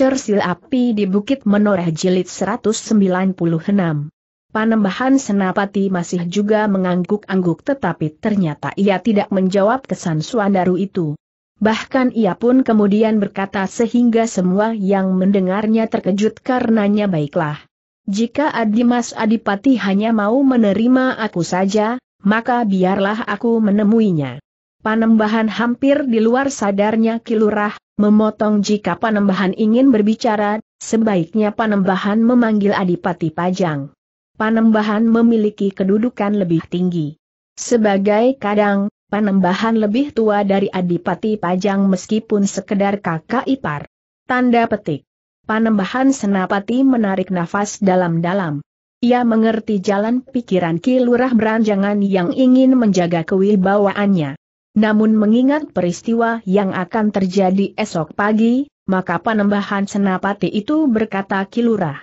Cersil Api di Bukit Menoreh Jilid 196. Panembahan Senapati masih juga mengangguk-angguk tetapi ternyata ia tidak menjawab kesan Suandaru itu. Bahkan ia pun kemudian berkata sehingga semua yang mendengarnya terkejut karenanya baiklah. Jika Adimas Adipati hanya mau menerima aku saja, maka biarlah aku menemuinya. Panembahan hampir di luar sadarnya Kilurah, memotong jika Panembahan ingin berbicara, sebaiknya Panembahan memanggil Adipati Pajang. Panembahan memiliki kedudukan lebih tinggi. Sebagai kadang, Panembahan lebih tua dari Adipati Pajang meskipun sekedar kakak ipar. Tanda petik. Panembahan Senapati menarik nafas dalam-dalam. Ia mengerti jalan pikiran Kilurah Beranjangan yang ingin menjaga kewibawaannya. Namun mengingat peristiwa yang akan terjadi esok pagi, maka penambahan senapati itu berkata kilurah.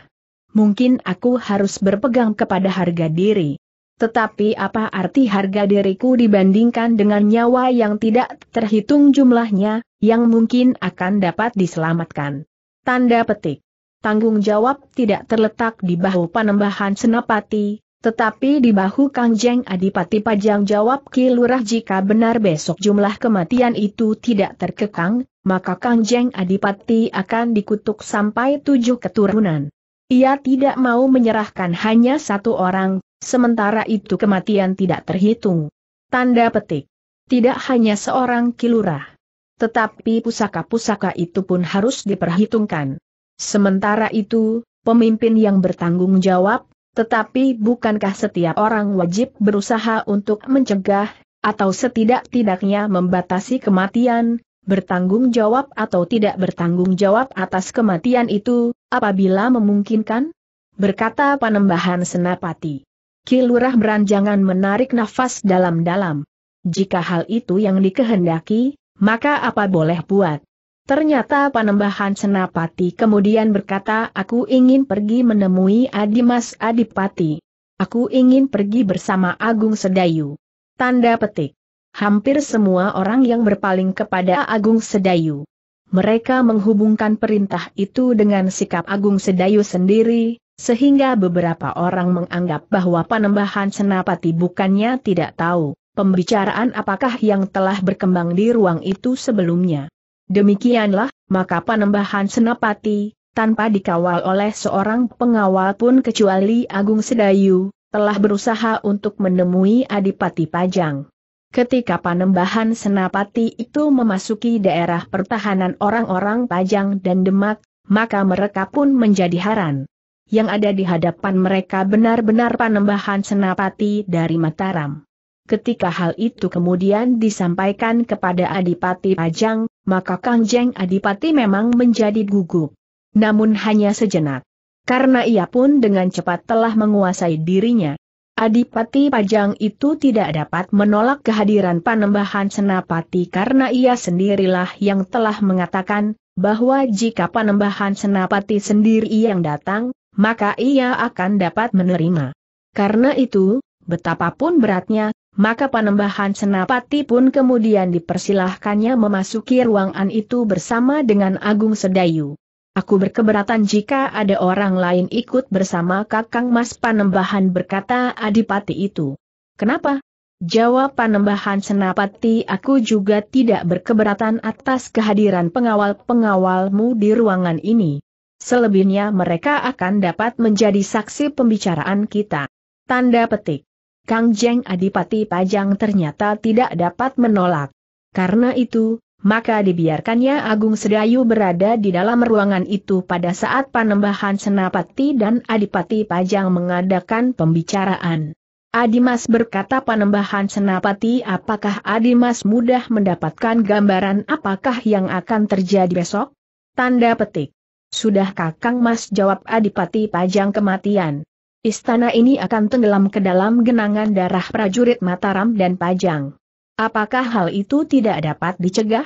Mungkin aku harus berpegang kepada harga diri. Tetapi apa arti harga diriku dibandingkan dengan nyawa yang tidak terhitung jumlahnya, yang mungkin akan dapat diselamatkan. Tanda petik. Tanggung jawab tidak terletak di bahu panembahan senapati, tetapi di bahu Kang Jeng Adipati Pajang jawab Ki Lurah jika benar besok jumlah kematian itu tidak terkekang, maka Kang Jeng Adipati akan dikutuk sampai tujuh keturunan. Ia tidak mau menyerahkan hanya satu orang, sementara itu kematian tidak terhitung. Tanda petik. Tidak hanya seorang Ki Lurah. Tetapi pusaka-pusaka itu pun harus diperhitungkan. Sementara itu, pemimpin yang bertanggung jawab, tetapi bukankah setiap orang wajib berusaha untuk mencegah, atau setidak-tidaknya membatasi kematian, bertanggung jawab atau tidak bertanggung jawab atas kematian itu, apabila memungkinkan? Berkata Panembahan Senapati. Kilurah beranjangan menarik nafas dalam-dalam. Jika hal itu yang dikehendaki, maka apa boleh buat? Ternyata Panembahan Senapati kemudian berkata aku ingin pergi menemui Adimas Adipati. Aku ingin pergi bersama Agung Sedayu. Tanda petik. Hampir semua orang yang berpaling kepada Agung Sedayu. Mereka menghubungkan perintah itu dengan sikap Agung Sedayu sendiri, sehingga beberapa orang menganggap bahwa Panembahan Senapati bukannya tidak tahu pembicaraan apakah yang telah berkembang di ruang itu sebelumnya. Demikianlah, maka penambahan senapati, tanpa dikawal oleh seorang pengawal pun kecuali Agung Sedayu, telah berusaha untuk menemui Adipati Pajang. Ketika panembahan senapati itu memasuki daerah pertahanan orang-orang Pajang dan Demak, maka mereka pun menjadi haran. Yang ada di hadapan mereka benar-benar panembahan senapati dari Mataram. Ketika hal itu kemudian disampaikan kepada Adipati Pajang, maka kangjeng Adipati memang menjadi gugup. Namun hanya sejenak. Karena ia pun dengan cepat telah menguasai dirinya. Adipati Pajang itu tidak dapat menolak kehadiran Panembahan Senapati karena ia sendirilah yang telah mengatakan, bahwa jika Panembahan Senapati sendiri yang datang, maka ia akan dapat menerima. Karena itu, betapapun beratnya, maka panembahan Senapati pun kemudian dipersilahkannya memasuki ruangan itu bersama dengan Agung Sedayu. Aku berkeberatan jika ada orang lain ikut bersama Kakang Mas Panembahan berkata Adipati itu. Kenapa? Jawab Panembahan Senapati aku juga tidak berkeberatan atas kehadiran pengawal-pengawalmu di ruangan ini. Selebihnya mereka akan dapat menjadi saksi pembicaraan kita. Tanda petik. Kang Jeng Adipati Pajang ternyata tidak dapat menolak. Karena itu, maka dibiarkannya Agung Sedayu berada di dalam ruangan itu pada saat panembahan Senapati dan Adipati Pajang mengadakan pembicaraan. Adimas berkata panembahan Senapati apakah Adimas mudah mendapatkan gambaran apakah yang akan terjadi besok? Tanda petik. Sudah kakang mas jawab Adipati Pajang kematian istana ini akan tenggelam ke dalam genangan darah prajurit Mataram dan Pajang. Apakah hal itu tidak dapat dicegah?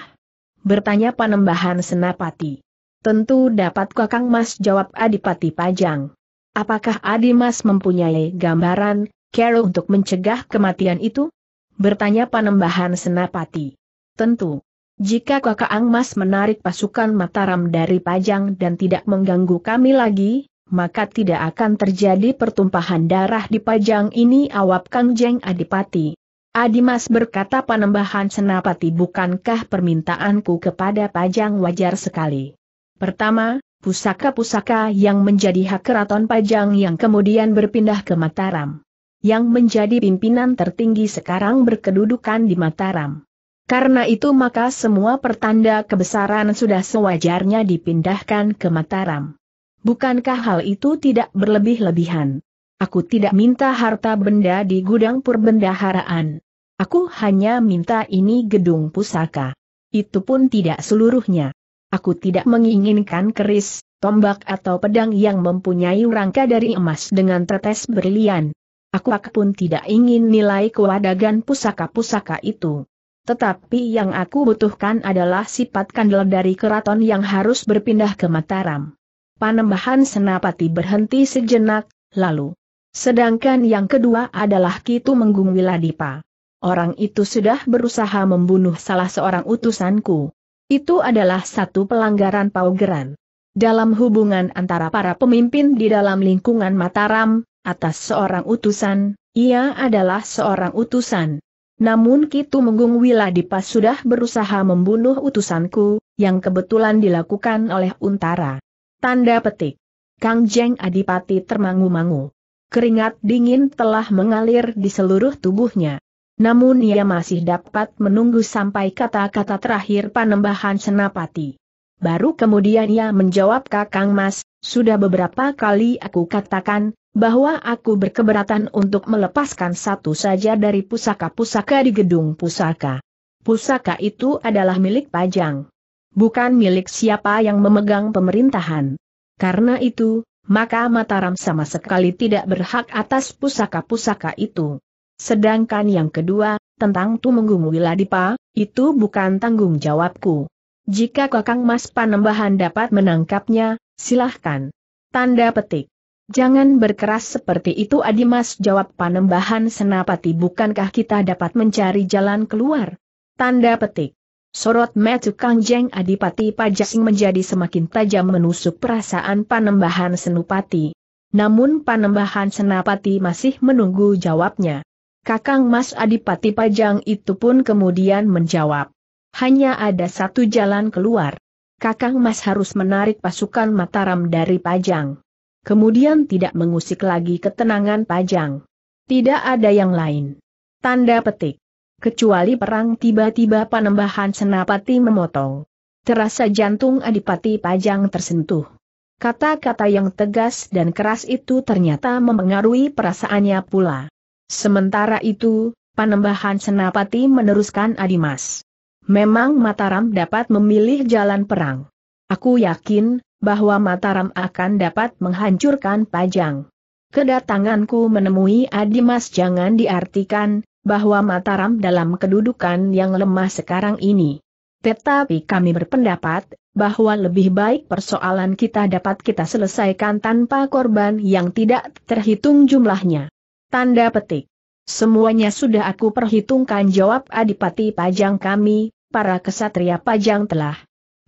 Bertanya Panembahan Senapati. Tentu dapat Kakang Mas jawab Adipati Pajang. Apakah Adi Mas mempunyai gambaran, Kero untuk mencegah kematian itu? Bertanya Panembahan Senapati. Tentu. Jika Kakang Mas menarik pasukan Mataram dari Pajang dan tidak mengganggu kami lagi, maka tidak akan terjadi pertumpahan darah di pajang ini awap Kang Jeng Adipati. Adimas berkata penembahan senapati bukankah permintaanku kepada pajang wajar sekali. Pertama, pusaka-pusaka yang menjadi hak keraton pajang yang kemudian berpindah ke Mataram. Yang menjadi pimpinan tertinggi sekarang berkedudukan di Mataram. Karena itu maka semua pertanda kebesaran sudah sewajarnya dipindahkan ke Mataram. Bukankah hal itu tidak berlebih-lebihan? Aku tidak minta harta benda di gudang perbendaharaan. Aku hanya minta ini gedung pusaka. Itu pun tidak seluruhnya. Aku tidak menginginkan keris, tombak atau pedang yang mempunyai rangka dari emas dengan tetes berlian. Aku pun tidak ingin nilai kewadagan pusaka-pusaka itu. Tetapi yang aku butuhkan adalah sifat kandel dari keraton yang harus berpindah ke Mataram. Panembahan Senapati berhenti sejenak, lalu. Sedangkan yang kedua adalah Kitu Menggung Wiladipa. Orang itu sudah berusaha membunuh salah seorang utusanku. Itu adalah satu pelanggaran paugeran. Dalam hubungan antara para pemimpin di dalam lingkungan Mataram, atas seorang utusan, ia adalah seorang utusan. Namun Kitu Menggung Wiladipa sudah berusaha membunuh utusanku, yang kebetulan dilakukan oleh Untara. Tanda petik. Kang Jeng Adipati termangu-mangu. Keringat dingin telah mengalir di seluruh tubuhnya. Namun ia masih dapat menunggu sampai kata-kata terakhir panembahan Senapati. Baru kemudian ia menjawab Kakang Mas, sudah beberapa kali aku katakan, bahwa aku berkeberatan untuk melepaskan satu saja dari pusaka-pusaka di gedung pusaka. Pusaka itu adalah milik Pajang bukan milik siapa yang memegang pemerintahan. Karena itu, maka Mataram sama sekali tidak berhak atas pusaka-pusaka itu. Sedangkan yang kedua, tentang Tumenggung Wiladipa, itu bukan tanggung jawabku. Jika Kakang Mas Panembahan dapat menangkapnya, silahkan. Tanda petik. Jangan berkeras seperti itu Adimas jawab Panembahan Senapati bukankah kita dapat mencari jalan keluar? Tanda petik. Sorot metu Kangjeng Adipati Pajasing menjadi semakin tajam menusuk perasaan Panembahan Senupati. Namun Panembahan Senapati masih menunggu jawabnya. Kakang Mas Adipati Pajang itu pun kemudian menjawab. Hanya ada satu jalan keluar. Kakang Mas harus menarik pasukan Mataram dari Pajang. Kemudian tidak mengusik lagi ketenangan Pajang. Tidak ada yang lain. Tanda petik kecuali perang tiba-tiba panembahan senapati memotong. Terasa jantung Adipati Pajang tersentuh. Kata-kata yang tegas dan keras itu ternyata memengaruhi perasaannya pula. Sementara itu, panembahan senapati meneruskan Adimas. Memang Mataram dapat memilih jalan perang. Aku yakin, bahwa Mataram akan dapat menghancurkan Pajang. Kedatanganku menemui Adimas jangan diartikan, bahwa Mataram dalam kedudukan yang lemah sekarang ini. Tetapi kami berpendapat, bahwa lebih baik persoalan kita dapat kita selesaikan tanpa korban yang tidak terhitung jumlahnya. Tanda petik. Semuanya sudah aku perhitungkan jawab Adipati Pajang kami, para kesatria Pajang telah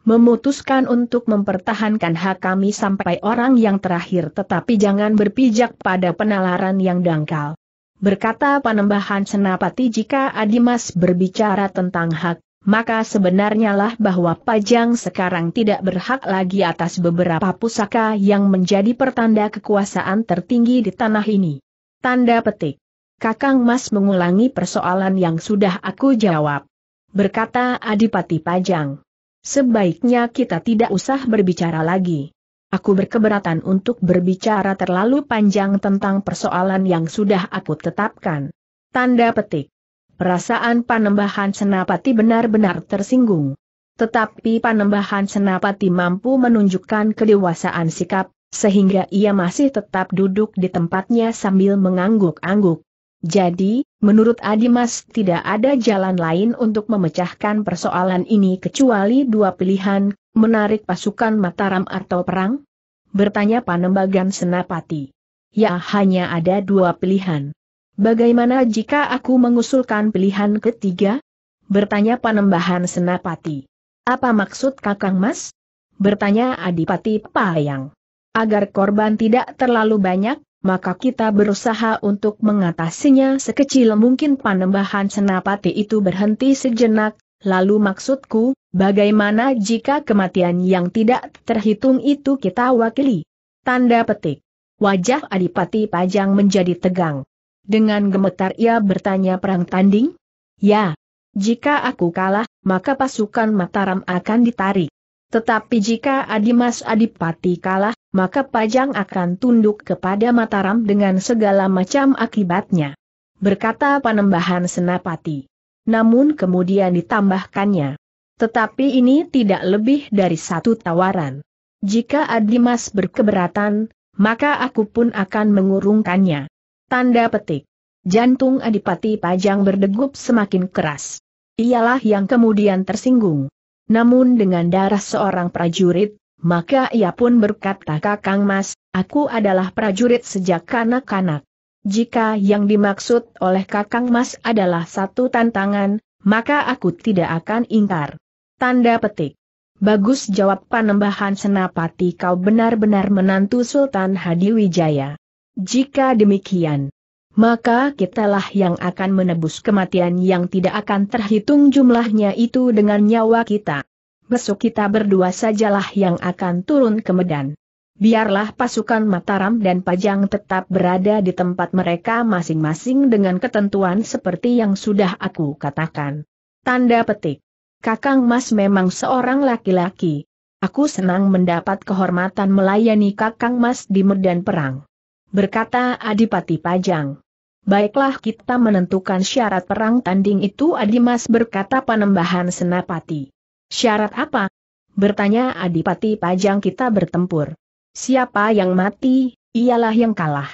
memutuskan untuk mempertahankan hak kami sampai orang yang terakhir tetapi jangan berpijak pada penalaran yang dangkal berkata Panembahan Senapati jika Adimas berbicara tentang hak, maka sebenarnya lah bahwa Pajang sekarang tidak berhak lagi atas beberapa pusaka yang menjadi pertanda kekuasaan tertinggi di tanah ini. Tanda petik. Kakang Mas mengulangi persoalan yang sudah aku jawab. Berkata Adipati Pajang. Sebaiknya kita tidak usah berbicara lagi. Aku berkeberatan untuk berbicara terlalu panjang tentang persoalan yang sudah aku tetapkan. Tanda petik. Perasaan panembahan senapati benar-benar tersinggung. Tetapi panembahan senapati mampu menunjukkan kedewasaan sikap, sehingga ia masih tetap duduk di tempatnya sambil mengangguk-angguk. Jadi, menurut Adimas tidak ada jalan lain untuk memecahkan persoalan ini kecuali dua pilihan, Menarik pasukan Mataram atau perang? Bertanya Panembagan Senapati. Ya hanya ada dua pilihan. Bagaimana jika aku mengusulkan pilihan ketiga? Bertanya Panembahan Senapati. Apa maksud Kakang Mas? Bertanya Adipati Payang. Agar korban tidak terlalu banyak, maka kita berusaha untuk mengatasinya sekecil mungkin Panembahan Senapati itu berhenti sejenak, lalu maksudku, Bagaimana jika kematian yang tidak terhitung itu kita wakili? Tanda petik. Wajah Adipati Pajang menjadi tegang. Dengan gemetar ia bertanya perang tanding? Ya. Jika aku kalah, maka pasukan Mataram akan ditarik. Tetapi jika Adimas Adipati kalah, maka Pajang akan tunduk kepada Mataram dengan segala macam akibatnya. Berkata Panembahan Senapati. Namun kemudian ditambahkannya. Tetapi ini tidak lebih dari satu tawaran. Jika Adimas berkeberatan, maka aku pun akan mengurungkannya. Tanda petik. Jantung Adipati Pajang berdegup semakin keras. Ialah yang kemudian tersinggung. Namun dengan darah seorang prajurit, maka ia pun berkata Kakang Mas, aku adalah prajurit sejak kanak-kanak. Jika yang dimaksud oleh Kakang Mas adalah satu tantangan, maka aku tidak akan ingkar. Tanda petik. Bagus jawab panembahan senapati kau benar-benar menantu Sultan Hadi Wijaya. Jika demikian, maka kitalah yang akan menebus kematian yang tidak akan terhitung jumlahnya itu dengan nyawa kita. Besok kita berdua sajalah yang akan turun ke Medan. Biarlah pasukan Mataram dan Pajang tetap berada di tempat mereka masing-masing dengan ketentuan seperti yang sudah aku katakan. Tanda petik. Kakang Mas memang seorang laki-laki. Aku senang mendapat kehormatan melayani Kakang Mas di medan perang. Berkata Adipati Pajang. Baiklah kita menentukan syarat perang tanding itu Adimas berkata penembahan senapati. Syarat apa? Bertanya Adipati Pajang kita bertempur. Siapa yang mati, ialah yang kalah.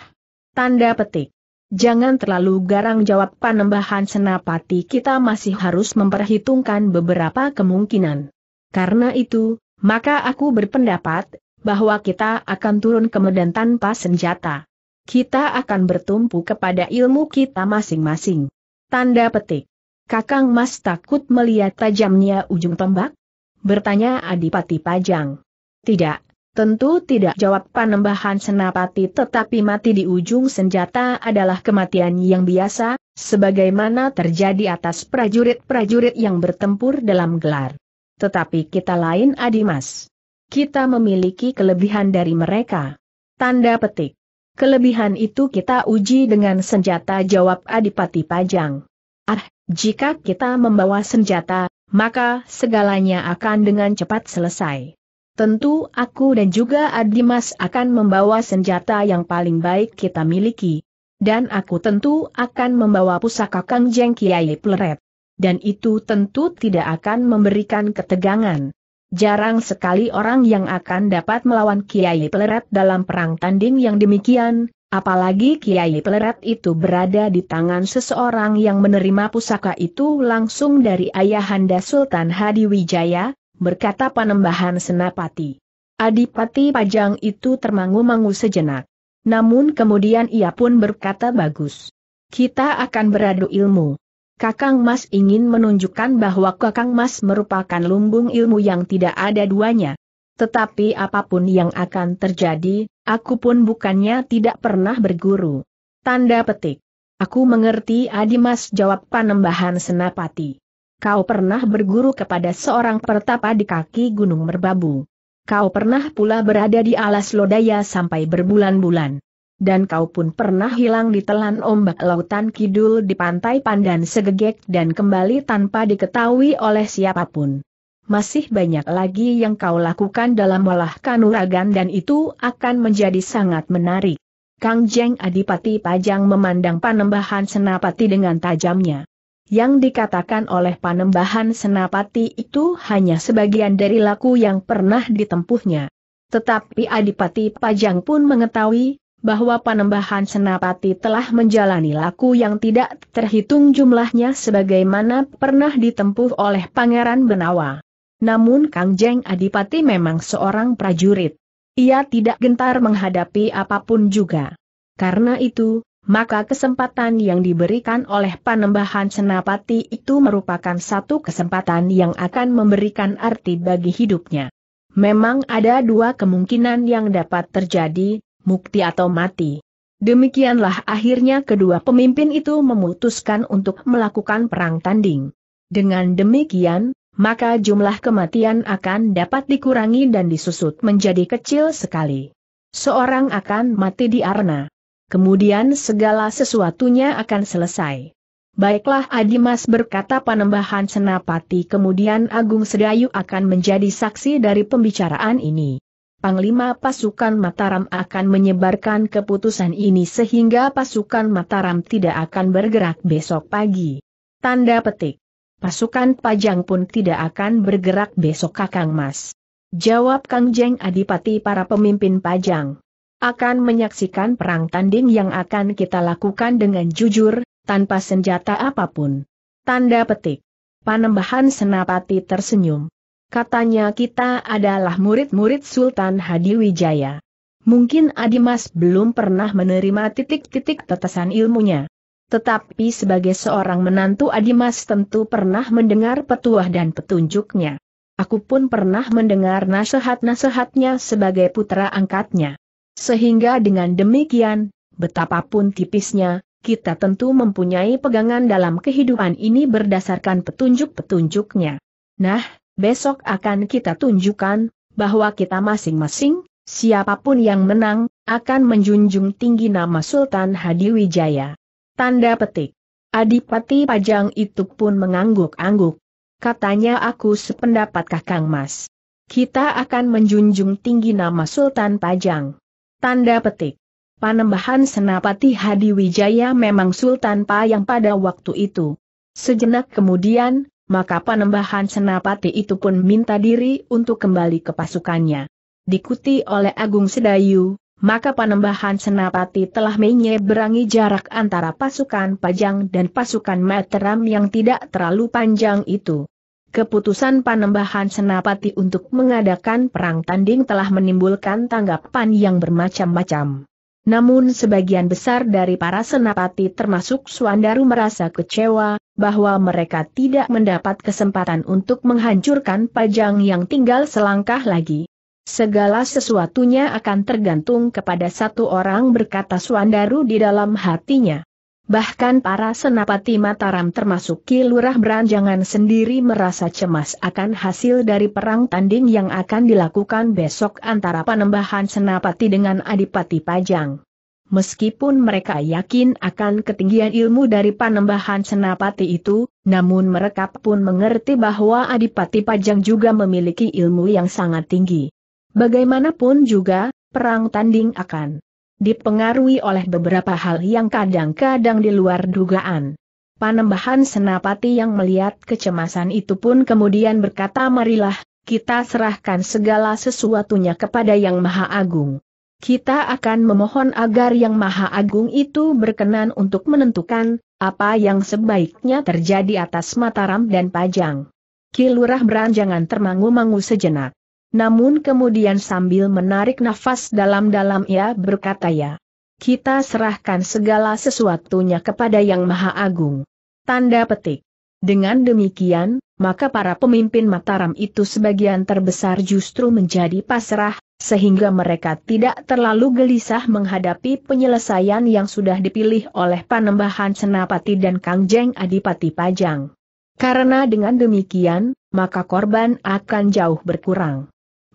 Tanda petik. Jangan terlalu garang jawab panembahan senapati kita masih harus memperhitungkan beberapa kemungkinan. Karena itu, maka aku berpendapat, bahwa kita akan turun ke medan tanpa senjata. Kita akan bertumpu kepada ilmu kita masing-masing. Tanda petik. Kakang Mas takut melihat tajamnya ujung tombak? Bertanya Adipati Pajang. Tidak, Tentu tidak jawab panembahan senapati tetapi mati di ujung senjata adalah kematian yang biasa, sebagaimana terjadi atas prajurit-prajurit yang bertempur dalam gelar. Tetapi kita lain adimas. Kita memiliki kelebihan dari mereka. Tanda petik. Kelebihan itu kita uji dengan senjata jawab Adipati Pajang. Ah, jika kita membawa senjata, maka segalanya akan dengan cepat selesai. Tentu aku dan juga Adimas akan membawa senjata yang paling baik kita miliki. Dan aku tentu akan membawa pusaka Kang Jeng Kiai Pleret. Dan itu tentu tidak akan memberikan ketegangan. Jarang sekali orang yang akan dapat melawan Kiai Pleret dalam perang tanding yang demikian, apalagi Kiai Pleret itu berada di tangan seseorang yang menerima pusaka itu langsung dari Ayahanda Sultan Hadi Wijaya, berkata Panembahan Senapati. Adipati Pajang itu termangu-mangu sejenak. Namun kemudian ia pun berkata bagus. Kita akan beradu ilmu. Kakang Mas ingin menunjukkan bahwa Kakang Mas merupakan lumbung ilmu yang tidak ada duanya. Tetapi apapun yang akan terjadi, aku pun bukannya tidak pernah berguru. Tanda petik. Aku mengerti Adimas jawab Panembahan Senapati. Kau pernah berguru kepada seorang pertapa di kaki Gunung Merbabu. Kau pernah pula berada di alas lodaya sampai berbulan-bulan. Dan kau pun pernah hilang di telan ombak lautan kidul di pantai Pandan Segegek dan kembali tanpa diketahui oleh siapapun. Masih banyak lagi yang kau lakukan dalam olah kanuragan dan itu akan menjadi sangat menarik. Kang Jeng Adipati Pajang memandang panembahan senapati dengan tajamnya. Yang dikatakan oleh panembahan senapati itu hanya sebagian dari laku yang pernah ditempuhnya. Tetapi Adipati Pajang pun mengetahui, bahwa panembahan senapati telah menjalani laku yang tidak terhitung jumlahnya sebagaimana pernah ditempuh oleh Pangeran Benawa. Namun Kang Jeng Adipati memang seorang prajurit. Ia tidak gentar menghadapi apapun juga. Karena itu, maka kesempatan yang diberikan oleh panembahan senapati itu merupakan satu kesempatan yang akan memberikan arti bagi hidupnya. Memang ada dua kemungkinan yang dapat terjadi, mukti atau mati. Demikianlah akhirnya kedua pemimpin itu memutuskan untuk melakukan perang tanding. Dengan demikian, maka jumlah kematian akan dapat dikurangi dan disusut menjadi kecil sekali. Seorang akan mati di arena Kemudian segala sesuatunya akan selesai. Baiklah Adimas berkata panembahan Senapati kemudian Agung Sedayu akan menjadi saksi dari pembicaraan ini. Panglima pasukan Mataram akan menyebarkan keputusan ini sehingga pasukan Mataram tidak akan bergerak besok pagi. Tanda petik. Pasukan Pajang pun tidak akan bergerak besok Kakang Mas. Jawab Kang Jeng Adipati para pemimpin Pajang akan menyaksikan perang tanding yang akan kita lakukan dengan jujur, tanpa senjata apapun. Tanda petik. Panembahan Senapati tersenyum. Katanya kita adalah murid-murid Sultan Hadiwijaya. Mungkin Adimas belum pernah menerima titik-titik tetesan ilmunya. Tetapi sebagai seorang menantu Adimas tentu pernah mendengar petuah dan petunjuknya. Aku pun pernah mendengar nasihat-nasihatnya sebagai putra angkatnya. Sehingga dengan demikian, betapapun tipisnya, kita tentu mempunyai pegangan dalam kehidupan ini berdasarkan petunjuk-petunjuknya. Nah, besok akan kita tunjukkan bahwa kita masing-masing, siapapun yang menang, akan menjunjung tinggi nama Sultan Hadiwijaya. Tanda petik. Adipati Pajang itu pun mengangguk-angguk. Katanya aku sependapat Kakang Mas. Kita akan menjunjung tinggi nama Sultan Pajang. Tanda petik. Panembahan Senapati Hadi Wijaya memang Sultan yang pada waktu itu. Sejenak kemudian, maka panembahan Senapati itu pun minta diri untuk kembali ke pasukannya. Dikuti oleh Agung Sedayu, maka panembahan Senapati telah menyeberangi jarak antara pasukan Pajang dan pasukan Mataram yang tidak terlalu panjang itu. Keputusan Panembahan Senapati untuk mengadakan perang tanding telah menimbulkan tanggapan yang bermacam-macam. Namun sebagian besar dari para senapati termasuk Suandaru merasa kecewa, bahwa mereka tidak mendapat kesempatan untuk menghancurkan pajang yang tinggal selangkah lagi. Segala sesuatunya akan tergantung kepada satu orang berkata Suandaru di dalam hatinya. Bahkan para senapati Mataram termasuk Kilurah Beranjangan sendiri merasa cemas akan hasil dari perang tanding yang akan dilakukan besok antara panembahan senapati dengan Adipati Pajang. Meskipun mereka yakin akan ketinggian ilmu dari panembahan senapati itu, namun mereka pun mengerti bahwa Adipati Pajang juga memiliki ilmu yang sangat tinggi. Bagaimanapun juga, perang tanding akan dipengaruhi oleh beberapa hal yang kadang-kadang di luar dugaan. Panembahan Senapati yang melihat kecemasan itu pun kemudian berkata marilah, kita serahkan segala sesuatunya kepada Yang Maha Agung. Kita akan memohon agar Yang Maha Agung itu berkenan untuk menentukan, apa yang sebaiknya terjadi atas Mataram dan Pajang. Kilurah beranjangan termangu-mangu sejenak. Namun kemudian sambil menarik nafas dalam-dalam ia berkata ya. Kita serahkan segala sesuatunya kepada Yang Maha Agung. Tanda petik. Dengan demikian, maka para pemimpin Mataram itu sebagian terbesar justru menjadi pasrah, sehingga mereka tidak terlalu gelisah menghadapi penyelesaian yang sudah dipilih oleh Panembahan Senapati dan Kangjeng Adipati Pajang. Karena dengan demikian, maka korban akan jauh berkurang.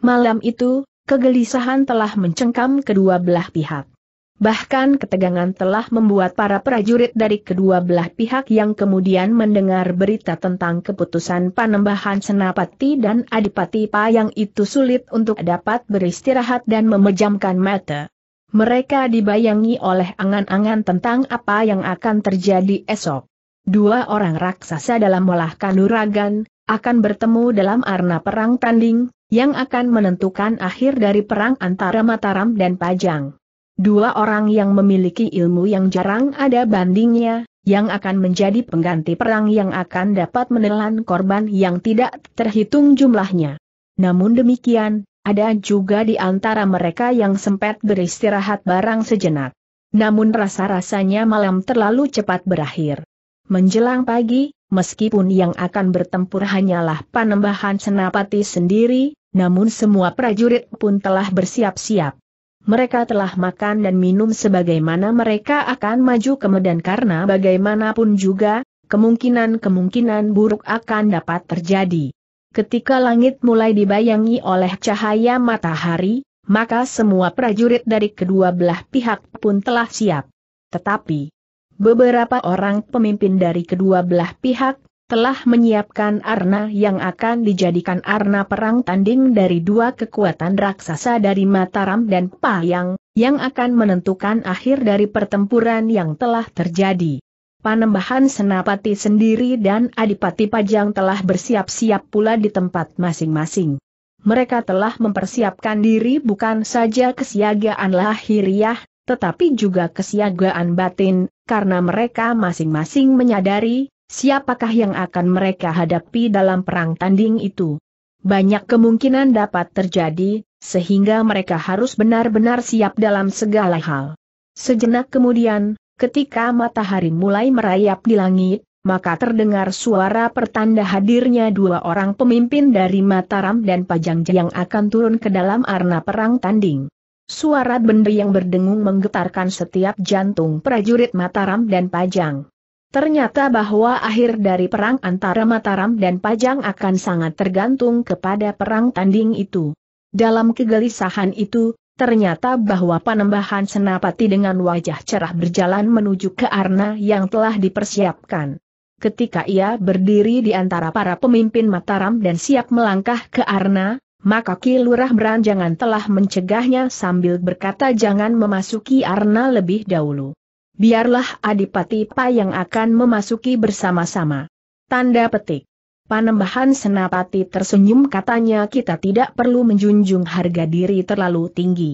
Malam itu, kegelisahan telah mencengkam kedua belah pihak. Bahkan ketegangan telah membuat para prajurit dari kedua belah pihak yang kemudian mendengar berita tentang keputusan panembahan Senapati dan Adipati Payang itu sulit untuk dapat beristirahat dan memejamkan mata. Mereka dibayangi oleh angan-angan tentang apa yang akan terjadi esok. Dua orang raksasa dalam melahkan uragan, akan bertemu dalam arena perang tanding, yang akan menentukan akhir dari perang antara Mataram dan Pajang. Dua orang yang memiliki ilmu yang jarang ada bandingnya, yang akan menjadi pengganti perang yang akan dapat menelan korban yang tidak terhitung jumlahnya. Namun demikian, ada juga di antara mereka yang sempat beristirahat barang sejenak. Namun rasa-rasanya malam terlalu cepat berakhir. Menjelang pagi, meskipun yang akan bertempur hanyalah panembahan senapati sendiri, namun semua prajurit pun telah bersiap-siap. Mereka telah makan dan minum sebagaimana mereka akan maju ke medan karena bagaimanapun juga, kemungkinan-kemungkinan buruk akan dapat terjadi. Ketika langit mulai dibayangi oleh cahaya matahari, maka semua prajurit dari kedua belah pihak pun telah siap. Tetapi, Beberapa orang pemimpin dari kedua belah pihak telah menyiapkan arna yang akan dijadikan arna perang tanding dari dua kekuatan raksasa dari Mataram dan Payang, yang akan menentukan akhir dari pertempuran yang telah terjadi. Panembahan Senapati sendiri dan Adipati Pajang telah bersiap-siap pula di tempat masing-masing. Mereka telah mempersiapkan diri bukan saja kesiagaan lahiriah, tetapi juga kesiagaan batin, karena mereka masing-masing menyadari, siapakah yang akan mereka hadapi dalam perang tanding itu. Banyak kemungkinan dapat terjadi, sehingga mereka harus benar-benar siap dalam segala hal. Sejenak kemudian, ketika matahari mulai merayap di langit, maka terdengar suara pertanda hadirnya dua orang pemimpin dari Mataram dan Pajang yang akan turun ke dalam arena perang tanding suara benda yang berdengung menggetarkan setiap jantung prajurit Mataram dan Pajang. Ternyata bahwa akhir dari perang antara Mataram dan Pajang akan sangat tergantung kepada perang tanding itu. Dalam kegelisahan itu, ternyata bahwa penambahan senapati dengan wajah cerah berjalan menuju ke arna yang telah dipersiapkan. Ketika ia berdiri di antara para pemimpin Mataram dan siap melangkah ke arna, maka Kilurah Beranjangan telah mencegahnya sambil berkata jangan memasuki arna lebih dahulu. Biarlah Adipati Pa yang akan memasuki bersama-sama. Tanda petik. Panembahan Senapati tersenyum katanya kita tidak perlu menjunjung harga diri terlalu tinggi.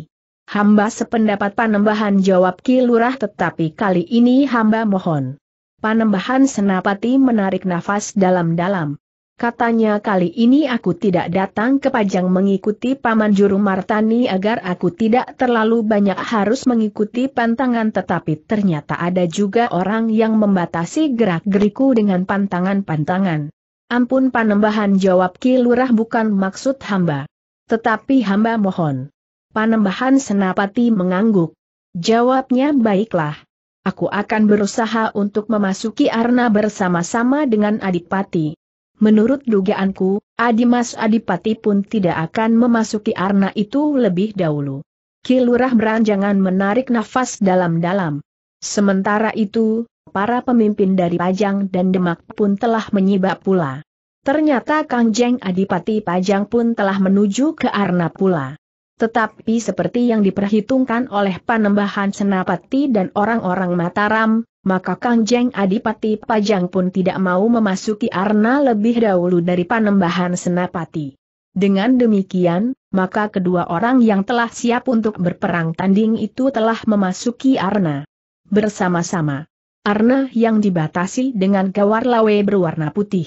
Hamba sependapat panembahan jawab Kilurah tetapi kali ini hamba mohon. Panembahan Senapati menarik nafas dalam-dalam. Katanya kali ini aku tidak datang ke Pajang mengikuti Paman Juru Martani agar aku tidak terlalu banyak harus mengikuti pantangan tetapi ternyata ada juga orang yang membatasi gerak-geriku dengan pantangan-pantangan. Ampun panembahan jawab kilurah bukan maksud hamba. Tetapi hamba mohon. Panembahan Senapati mengangguk. Jawabnya baiklah. Aku akan berusaha untuk memasuki Arna bersama-sama dengan Adipati. Menurut dugaanku, Adimas Adipati pun tidak akan memasuki arna itu lebih dahulu. Kilurah beranjangan menarik nafas dalam-dalam. Sementara itu, para pemimpin dari Pajang dan Demak pun telah menyibak pula. Ternyata Kangjeng Adipati Pajang pun telah menuju ke Arna pula. Tetapi seperti yang diperhitungkan oleh panembahan Senapati dan orang-orang Mataram, maka Kangjeng Adipati Pajang pun tidak mau memasuki Arna lebih dahulu dari panembahan Senapati. Dengan demikian, maka kedua orang yang telah siap untuk berperang tanding itu telah memasuki Arna. Bersama-sama. Arna yang dibatasi dengan gawar lawe berwarna putih.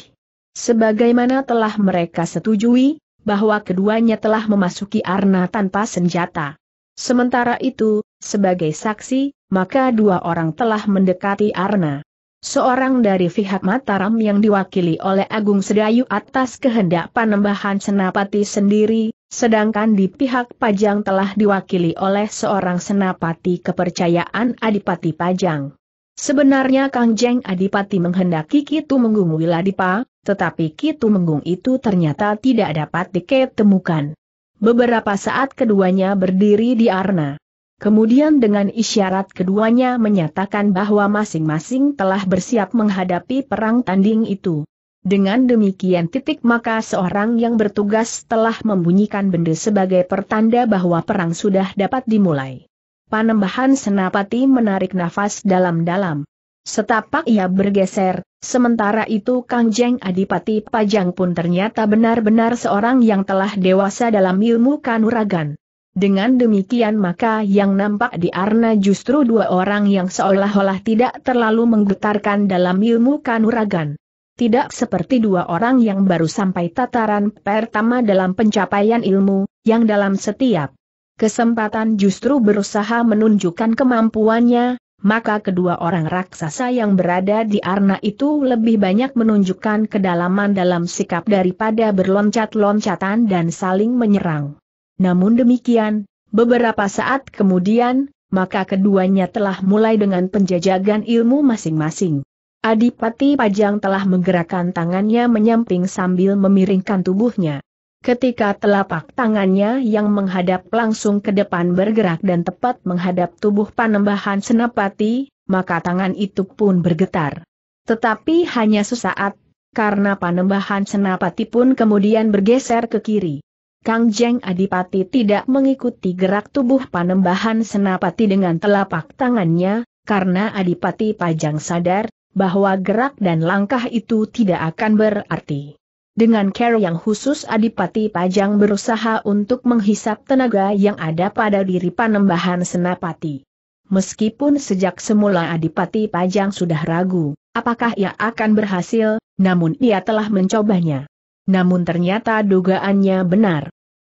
Sebagaimana telah mereka setujui, bahwa keduanya telah memasuki arna tanpa senjata. Sementara itu, sebagai saksi, maka dua orang telah mendekati arna. Seorang dari pihak Mataram yang diwakili oleh Agung Sedayu atas kehendak panembahan senapati sendiri, sedangkan di pihak Pajang telah diwakili oleh seorang senapati kepercayaan Adipati Pajang. Sebenarnya Kang Jeng Adipati menghendaki Kitu Menggungu Wiladipa, tetapi Kitu Menggung itu ternyata tidak dapat diketemukan. Beberapa saat keduanya berdiri di arna. Kemudian dengan isyarat keduanya menyatakan bahwa masing-masing telah bersiap menghadapi perang tanding itu. Dengan demikian titik maka seorang yang bertugas telah membunyikan benda sebagai pertanda bahwa perang sudah dapat dimulai. Panembahan Senapati menarik nafas dalam-dalam. Setapak ia bergeser, sementara itu Kang Jeng Adipati Pajang pun ternyata benar-benar seorang yang telah dewasa dalam ilmu kanuragan. Dengan demikian maka yang nampak di Arna justru dua orang yang seolah-olah tidak terlalu menggetarkan dalam ilmu kanuragan. Tidak seperti dua orang yang baru sampai tataran pertama dalam pencapaian ilmu, yang dalam setiap kesempatan justru berusaha menunjukkan kemampuannya, maka kedua orang raksasa yang berada di arna itu lebih banyak menunjukkan kedalaman dalam sikap daripada berloncat-loncatan dan saling menyerang. Namun demikian, beberapa saat kemudian, maka keduanya telah mulai dengan penjajagan ilmu masing-masing. Adipati Pajang telah menggerakkan tangannya menyamping sambil memiringkan tubuhnya. Ketika telapak tangannya yang menghadap langsung ke depan bergerak dan tepat menghadap tubuh panembahan senapati, maka tangan itu pun bergetar. Tetapi hanya sesaat, karena panembahan senapati pun kemudian bergeser ke kiri. Kang Jeng Adipati tidak mengikuti gerak tubuh panembahan senapati dengan telapak tangannya, karena Adipati Pajang sadar bahwa gerak dan langkah itu tidak akan berarti. Dengan care yang khusus Adipati Pajang berusaha untuk menghisap tenaga yang ada pada diri panembahan Senapati. Meskipun sejak semula Adipati Pajang sudah ragu, apakah ia akan berhasil, namun ia telah mencobanya. Namun ternyata dugaannya benar.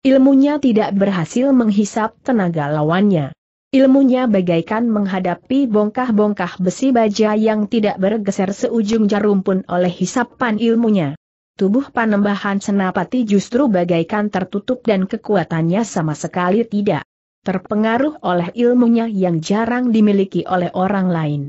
Ilmunya tidak berhasil menghisap tenaga lawannya. Ilmunya bagaikan menghadapi bongkah-bongkah besi baja yang tidak bergeser seujung jarum pun oleh hisapan ilmunya tubuh panembahan senapati justru bagaikan tertutup dan kekuatannya sama sekali tidak terpengaruh oleh ilmunya yang jarang dimiliki oleh orang lain.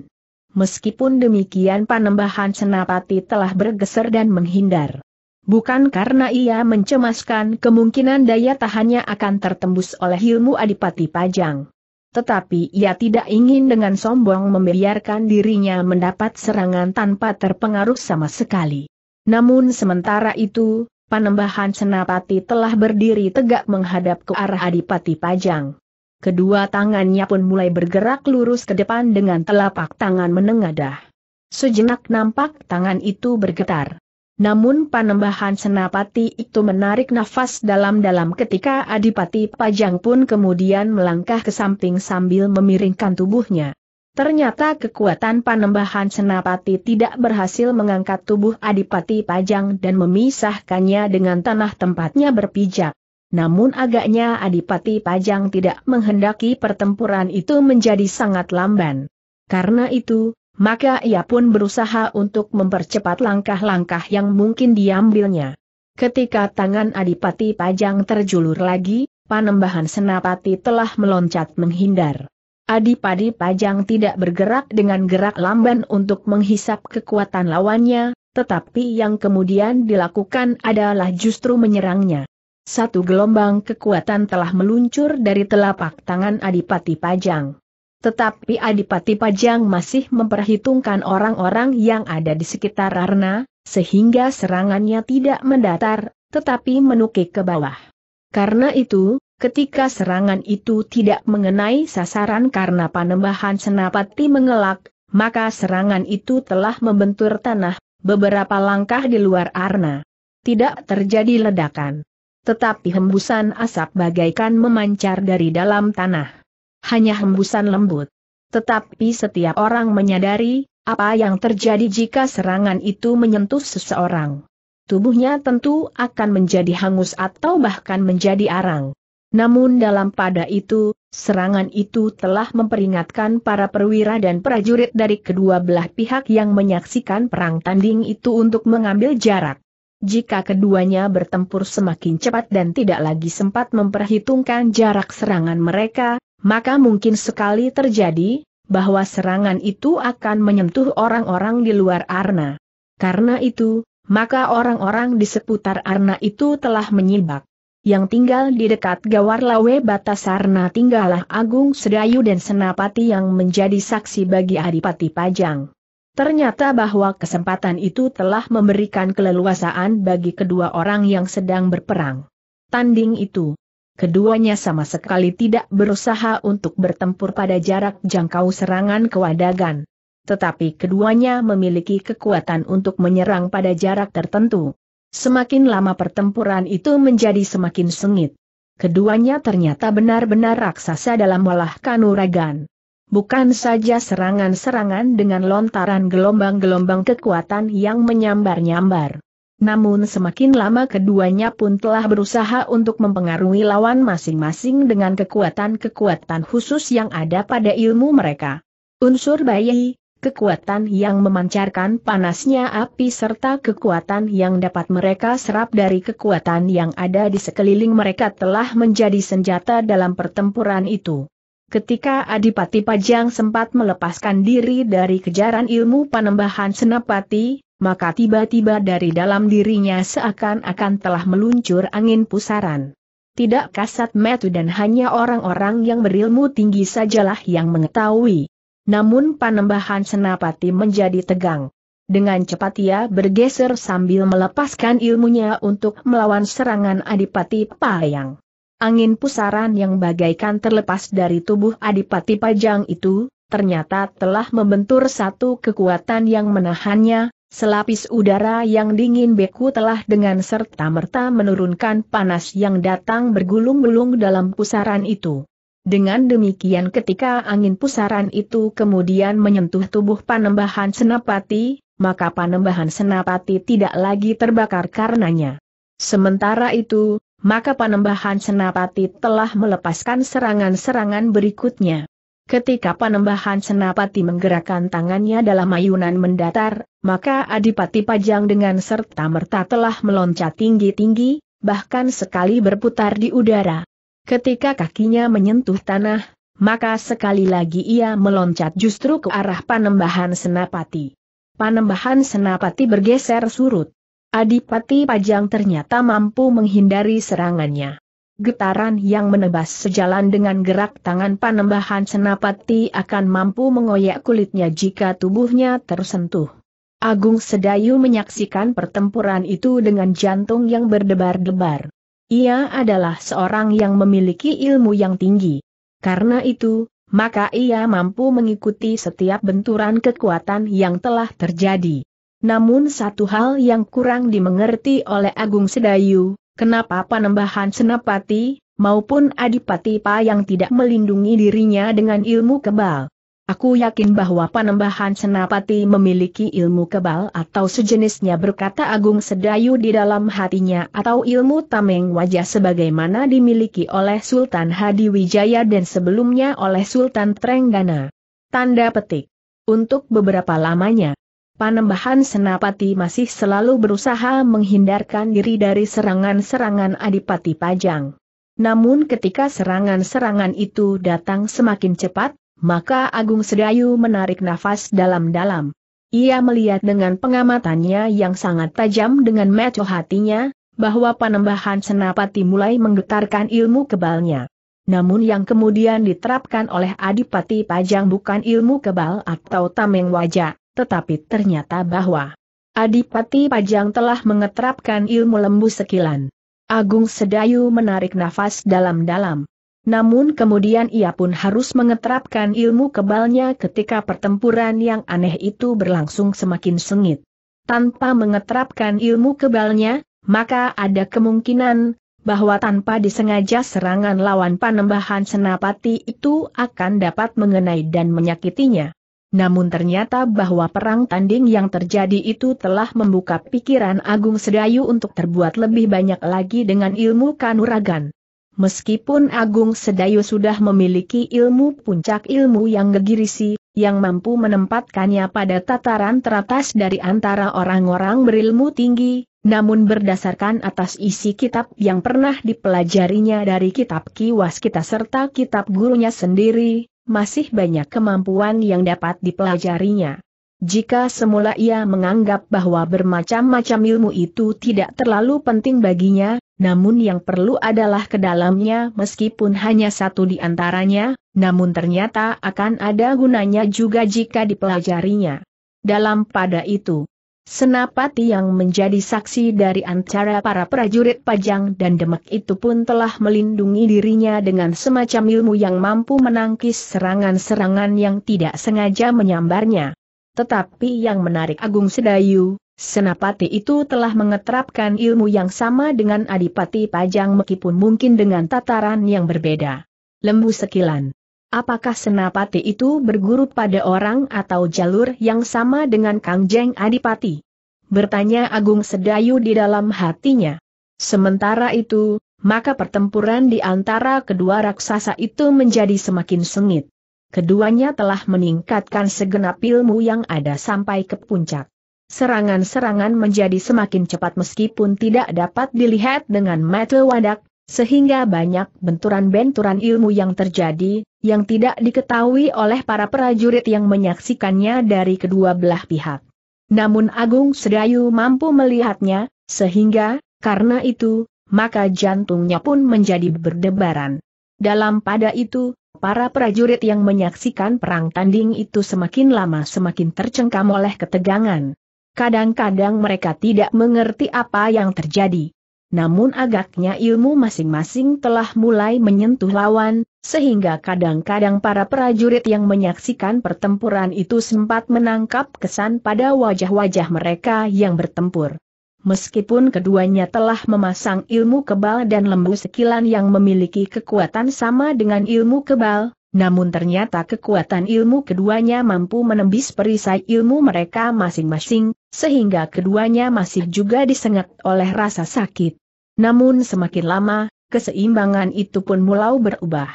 Meskipun demikian panembahan senapati telah bergeser dan menghindar. Bukan karena ia mencemaskan kemungkinan daya tahannya akan tertembus oleh ilmu Adipati Pajang. Tetapi ia tidak ingin dengan sombong membiarkan dirinya mendapat serangan tanpa terpengaruh sama sekali. Namun sementara itu, Panembahan Senapati telah berdiri tegak menghadap ke arah Adipati Pajang. Kedua tangannya pun mulai bergerak lurus ke depan dengan telapak tangan menengadah. Sejenak nampak tangan itu bergetar. Namun panembahan senapati itu menarik nafas dalam-dalam ketika Adipati Pajang pun kemudian melangkah ke samping sambil memiringkan tubuhnya. Ternyata kekuatan panembahan Senapati tidak berhasil mengangkat tubuh Adipati Pajang dan memisahkannya dengan tanah tempatnya berpijak. Namun agaknya Adipati Pajang tidak menghendaki pertempuran itu menjadi sangat lamban. Karena itu, maka ia pun berusaha untuk mempercepat langkah-langkah yang mungkin diambilnya. Ketika tangan Adipati Pajang terjulur lagi, panembahan Senapati telah meloncat menghindar. Adipadi Pajang tidak bergerak dengan gerak lamban untuk menghisap kekuatan lawannya, tetapi yang kemudian dilakukan adalah justru menyerangnya. Satu gelombang kekuatan telah meluncur dari telapak tangan Adipati Pajang. Tetapi Adipati Pajang masih memperhitungkan orang-orang yang ada di sekitar Arna, sehingga serangannya tidak mendatar, tetapi menukik ke bawah. Karena itu, ketika serangan itu tidak mengenai sasaran karena panembahan senapati mengelak, maka serangan itu telah membentur tanah, beberapa langkah di luar arna. Tidak terjadi ledakan. Tetapi hembusan asap bagaikan memancar dari dalam tanah. Hanya hembusan lembut. Tetapi setiap orang menyadari, apa yang terjadi jika serangan itu menyentuh seseorang. Tubuhnya tentu akan menjadi hangus atau bahkan menjadi arang. Namun dalam pada itu, serangan itu telah memperingatkan para perwira dan prajurit dari kedua belah pihak yang menyaksikan perang tanding itu untuk mengambil jarak. Jika keduanya bertempur semakin cepat dan tidak lagi sempat memperhitungkan jarak serangan mereka, maka mungkin sekali terjadi bahwa serangan itu akan menyentuh orang-orang di luar Arna. Karena itu, maka orang-orang di seputar Arna itu telah menyibak yang tinggal di dekat Gawar Lawe Batasarna tinggallah Agung Sedayu dan Senapati yang menjadi saksi bagi Adipati Pajang. Ternyata bahwa kesempatan itu telah memberikan keleluasaan bagi kedua orang yang sedang berperang. Tanding itu, keduanya sama sekali tidak berusaha untuk bertempur pada jarak jangkau serangan kewadagan. Tetapi keduanya memiliki kekuatan untuk menyerang pada jarak tertentu. Semakin lama pertempuran itu menjadi semakin sengit. Keduanya ternyata benar-benar raksasa dalam olah kanuragan. Bukan saja serangan-serangan dengan lontaran gelombang-gelombang kekuatan yang menyambar-nyambar. Namun semakin lama keduanya pun telah berusaha untuk mempengaruhi lawan masing-masing dengan kekuatan-kekuatan khusus yang ada pada ilmu mereka. Unsur bayi, kekuatan yang memancarkan panasnya api serta kekuatan yang dapat mereka serap dari kekuatan yang ada di sekeliling mereka telah menjadi senjata dalam pertempuran itu. Ketika Adipati Pajang sempat melepaskan diri dari kejaran ilmu panembahan senapati, maka tiba-tiba dari dalam dirinya seakan-akan telah meluncur angin pusaran. Tidak kasat mata dan hanya orang-orang yang berilmu tinggi sajalah yang mengetahui. Namun panembahan senapati menjadi tegang. Dengan cepat ia bergeser sambil melepaskan ilmunya untuk melawan serangan Adipati Payang. Angin pusaran yang bagaikan terlepas dari tubuh Adipati Pajang itu, ternyata telah membentur satu kekuatan yang menahannya, Selapis udara yang dingin beku telah dengan serta-merta menurunkan panas yang datang bergulung-gulung dalam pusaran itu. Dengan demikian ketika angin pusaran itu kemudian menyentuh tubuh panembahan senapati, maka panembahan senapati tidak lagi terbakar karenanya. Sementara itu, maka panembahan senapati telah melepaskan serangan-serangan berikutnya. Ketika panembahan senapati menggerakkan tangannya dalam ayunan mendatar, maka Adipati Pajang dengan serta merta telah meloncat tinggi-tinggi, bahkan sekali berputar di udara. Ketika kakinya menyentuh tanah, maka sekali lagi ia meloncat justru ke arah panembahan senapati. Panembahan senapati bergeser surut. Adipati Pajang ternyata mampu menghindari serangannya. Getaran yang menebas sejalan dengan gerak tangan panembahan senapati akan mampu mengoyak kulitnya jika tubuhnya tersentuh. Agung Sedayu menyaksikan pertempuran itu dengan jantung yang berdebar-debar. Ia adalah seorang yang memiliki ilmu yang tinggi. Karena itu, maka ia mampu mengikuti setiap benturan kekuatan yang telah terjadi. Namun satu hal yang kurang dimengerti oleh Agung Sedayu, kenapa penambahan Senapati, maupun Adipati Pa yang tidak melindungi dirinya dengan ilmu kebal. Aku yakin bahwa Panembahan Senapati memiliki ilmu kebal atau sejenisnya berkata Agung Sedayu di dalam hatinya atau ilmu tameng wajah sebagaimana dimiliki oleh Sultan Hadi Wijaya dan sebelumnya oleh Sultan Trenggana. Tanda petik. Untuk beberapa lamanya, Panembahan Senapati masih selalu berusaha menghindarkan diri dari serangan-serangan Adipati Pajang. Namun ketika serangan-serangan itu datang semakin cepat, maka Agung Sedayu menarik nafas dalam-dalam. Ia melihat dengan pengamatannya yang sangat tajam dengan mata hatinya, bahwa penambahan senapati mulai menggetarkan ilmu kebalnya. Namun yang kemudian diterapkan oleh Adipati Pajang bukan ilmu kebal atau tameng wajah, tetapi ternyata bahwa Adipati Pajang telah mengeterapkan ilmu lembu sekilan. Agung Sedayu menarik nafas dalam-dalam. Namun kemudian ia pun harus mengeterapkan ilmu kebalnya ketika pertempuran yang aneh itu berlangsung semakin sengit. Tanpa mengeterapkan ilmu kebalnya, maka ada kemungkinan bahwa tanpa disengaja serangan lawan panembahan senapati itu akan dapat mengenai dan menyakitinya. Namun ternyata bahwa perang tanding yang terjadi itu telah membuka pikiran Agung Sedayu untuk terbuat lebih banyak lagi dengan ilmu kanuragan. Meskipun Agung Sedayu sudah memiliki ilmu puncak ilmu yang gegirisi, yang mampu menempatkannya pada tataran teratas dari antara orang-orang berilmu tinggi, namun berdasarkan atas isi kitab yang pernah dipelajarinya dari kitab kiwas kita serta kitab gurunya sendiri, masih banyak kemampuan yang dapat dipelajarinya. Jika semula ia menganggap bahwa bermacam-macam ilmu itu tidak terlalu penting baginya, namun yang perlu adalah ke dalamnya meskipun hanya satu di antaranya, namun ternyata akan ada gunanya juga jika dipelajarinya. Dalam pada itu, Senapati yang menjadi saksi dari antara para prajurit Pajang dan Demak itu pun telah melindungi dirinya dengan semacam ilmu yang mampu menangkis serangan-serangan yang tidak sengaja menyambarnya. Tetapi yang menarik Agung Sedayu, Senapati itu telah mengeterapkan ilmu yang sama dengan Adipati Pajang meskipun mungkin dengan tataran yang berbeda. Lembu sekilan. Apakah Senapati itu berguru pada orang atau jalur yang sama dengan Kangjeng Adipati? Bertanya Agung Sedayu di dalam hatinya. Sementara itu, maka pertempuran di antara kedua raksasa itu menjadi semakin sengit. Keduanya telah meningkatkan segenap ilmu yang ada sampai ke puncak. Serangan-serangan menjadi semakin cepat meskipun tidak dapat dilihat dengan mata wadak, sehingga banyak benturan-benturan ilmu yang terjadi, yang tidak diketahui oleh para prajurit yang menyaksikannya dari kedua belah pihak. Namun Agung Sedayu mampu melihatnya, sehingga, karena itu, maka jantungnya pun menjadi berdebaran. Dalam pada itu, para prajurit yang menyaksikan perang tanding itu semakin lama semakin tercengkam oleh ketegangan. Kadang-kadang mereka tidak mengerti apa yang terjadi. Namun agaknya ilmu masing-masing telah mulai menyentuh lawan, sehingga kadang-kadang para prajurit yang menyaksikan pertempuran itu sempat menangkap kesan pada wajah-wajah mereka yang bertempur. Meskipun keduanya telah memasang ilmu kebal dan lembu sekilan yang memiliki kekuatan sama dengan ilmu kebal, namun ternyata kekuatan ilmu keduanya mampu menembus perisai ilmu mereka masing-masing, sehingga keduanya masih juga disengat oleh rasa sakit. Namun semakin lama, keseimbangan itu pun mulai berubah.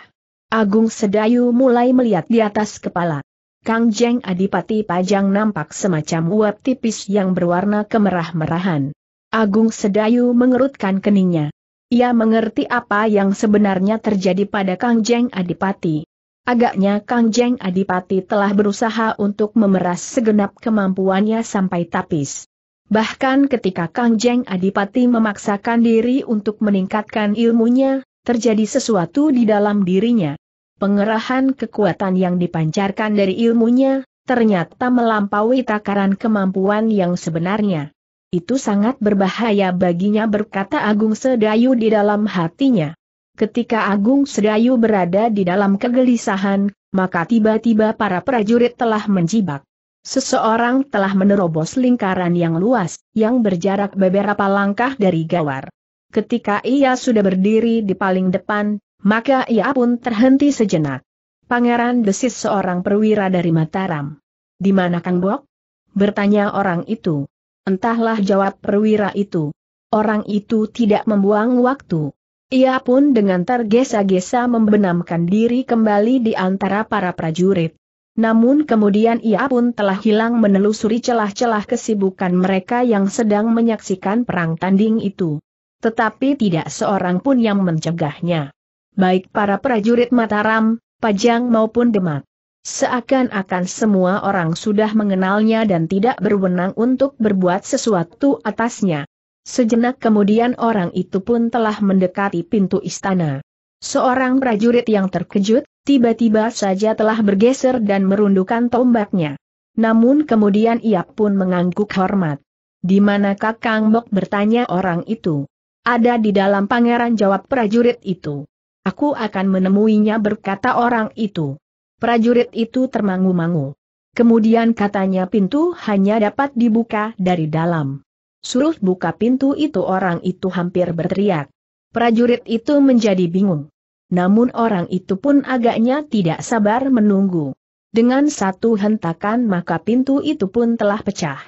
Agung Sedayu mulai melihat di atas kepala. Kang Jeng Adipati Pajang nampak semacam uap tipis yang berwarna kemerah-merahan. Agung Sedayu mengerutkan keningnya. Ia mengerti apa yang sebenarnya terjadi pada Kang Jeng Adipati. Agaknya Kang Jeng Adipati telah berusaha untuk memeras segenap kemampuannya sampai tapis. Bahkan ketika Kang Jeng Adipati memaksakan diri untuk meningkatkan ilmunya, terjadi sesuatu di dalam dirinya. Pengerahan kekuatan yang dipancarkan dari ilmunya, ternyata melampaui takaran kemampuan yang sebenarnya. Itu sangat berbahaya baginya berkata Agung Sedayu di dalam hatinya. Ketika Agung Sedayu berada di dalam kegelisahan, maka tiba-tiba para prajurit telah menjibak. Seseorang telah menerobos lingkaran yang luas, yang berjarak beberapa langkah dari gawar. Ketika ia sudah berdiri di paling depan, maka ia pun terhenti sejenak. Pangeran desis seorang perwira dari Mataram. Di mana Kang Bok? Bertanya orang itu. Entahlah jawab perwira itu. Orang itu tidak membuang waktu. Ia pun dengan tergesa-gesa membenamkan diri kembali di antara para prajurit. Namun kemudian ia pun telah hilang menelusuri celah-celah kesibukan mereka yang sedang menyaksikan perang tanding itu. Tetapi tidak seorang pun yang mencegahnya. Baik para prajurit Mataram, Pajang maupun Demak. Seakan-akan semua orang sudah mengenalnya dan tidak berwenang untuk berbuat sesuatu atasnya. Sejenak kemudian orang itu pun telah mendekati pintu istana. Seorang prajurit yang terkejut, tiba-tiba saja telah bergeser dan merundukkan tombaknya. Namun kemudian ia pun mengangguk hormat. Di mana Kang Bok bertanya orang itu? Ada di dalam pangeran jawab prajurit itu. Aku akan menemuinya berkata orang itu. Prajurit itu termangu-mangu. Kemudian katanya pintu hanya dapat dibuka dari dalam. Suruh buka pintu itu orang itu hampir berteriak. Prajurit itu menjadi bingung. Namun orang itu pun agaknya tidak sabar menunggu. Dengan satu hentakan maka pintu itu pun telah pecah.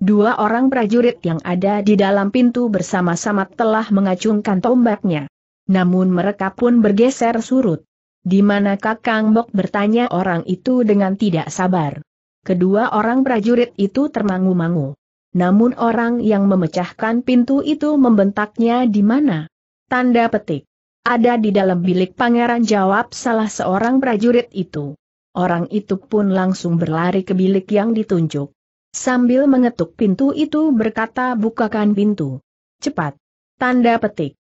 Dua orang prajurit yang ada di dalam pintu bersama-sama telah mengacungkan tombaknya. Namun mereka pun bergeser surut. Di mana Kakang Bok bertanya orang itu dengan tidak sabar. Kedua orang prajurit itu termangu-mangu namun orang yang memecahkan pintu itu membentaknya di mana? Tanda petik. Ada di dalam bilik pangeran jawab salah seorang prajurit itu. Orang itu pun langsung berlari ke bilik yang ditunjuk. Sambil mengetuk pintu itu berkata bukakan pintu. Cepat. Tanda petik.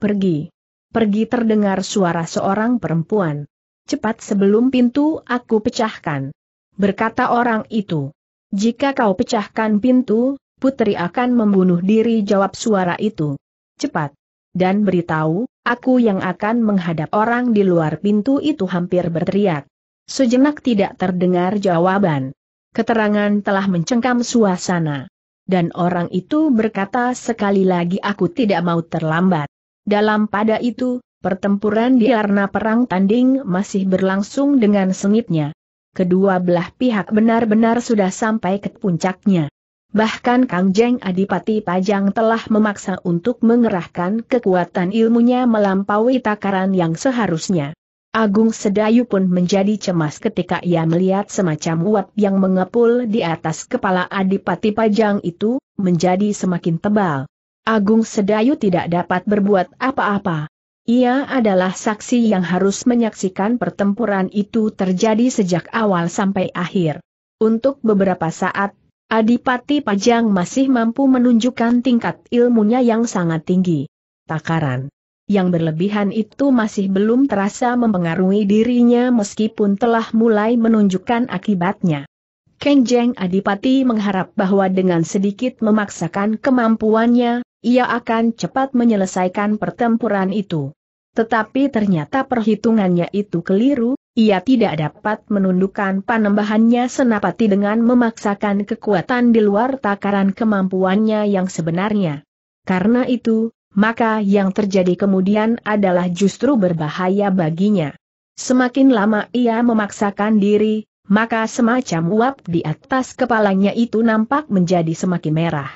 Pergi. Pergi terdengar suara seorang perempuan. Cepat sebelum pintu aku pecahkan. Berkata orang itu. Jika kau pecahkan pintu, putri akan membunuh diri jawab suara itu. Cepat. Dan beritahu, aku yang akan menghadap orang di luar pintu itu hampir berteriak. Sejenak tidak terdengar jawaban. Keterangan telah mencengkam suasana. Dan orang itu berkata sekali lagi aku tidak mau terlambat. Dalam pada itu, pertempuran di arena perang tanding masih berlangsung dengan sengitnya kedua belah pihak benar-benar sudah sampai ke puncaknya. Bahkan Kang Jeng Adipati Pajang telah memaksa untuk mengerahkan kekuatan ilmunya melampaui takaran yang seharusnya. Agung Sedayu pun menjadi cemas ketika ia melihat semacam uap yang mengepul di atas kepala Adipati Pajang itu, menjadi semakin tebal. Agung Sedayu tidak dapat berbuat apa-apa. Ia adalah saksi yang harus menyaksikan pertempuran itu terjadi sejak awal sampai akhir. Untuk beberapa saat, Adipati Pajang masih mampu menunjukkan tingkat ilmunya yang sangat tinggi. Takaran yang berlebihan itu masih belum terasa mempengaruhi dirinya meskipun telah mulai menunjukkan akibatnya. Kenjeng Adipati mengharap bahwa dengan sedikit memaksakan kemampuannya, ia akan cepat menyelesaikan pertempuran itu. Tetapi ternyata perhitungannya itu keliru, ia tidak dapat menundukkan panembahannya senapati dengan memaksakan kekuatan di luar takaran kemampuannya yang sebenarnya. Karena itu, maka yang terjadi kemudian adalah justru berbahaya baginya. Semakin lama ia memaksakan diri, maka semacam uap di atas kepalanya itu nampak menjadi semakin merah.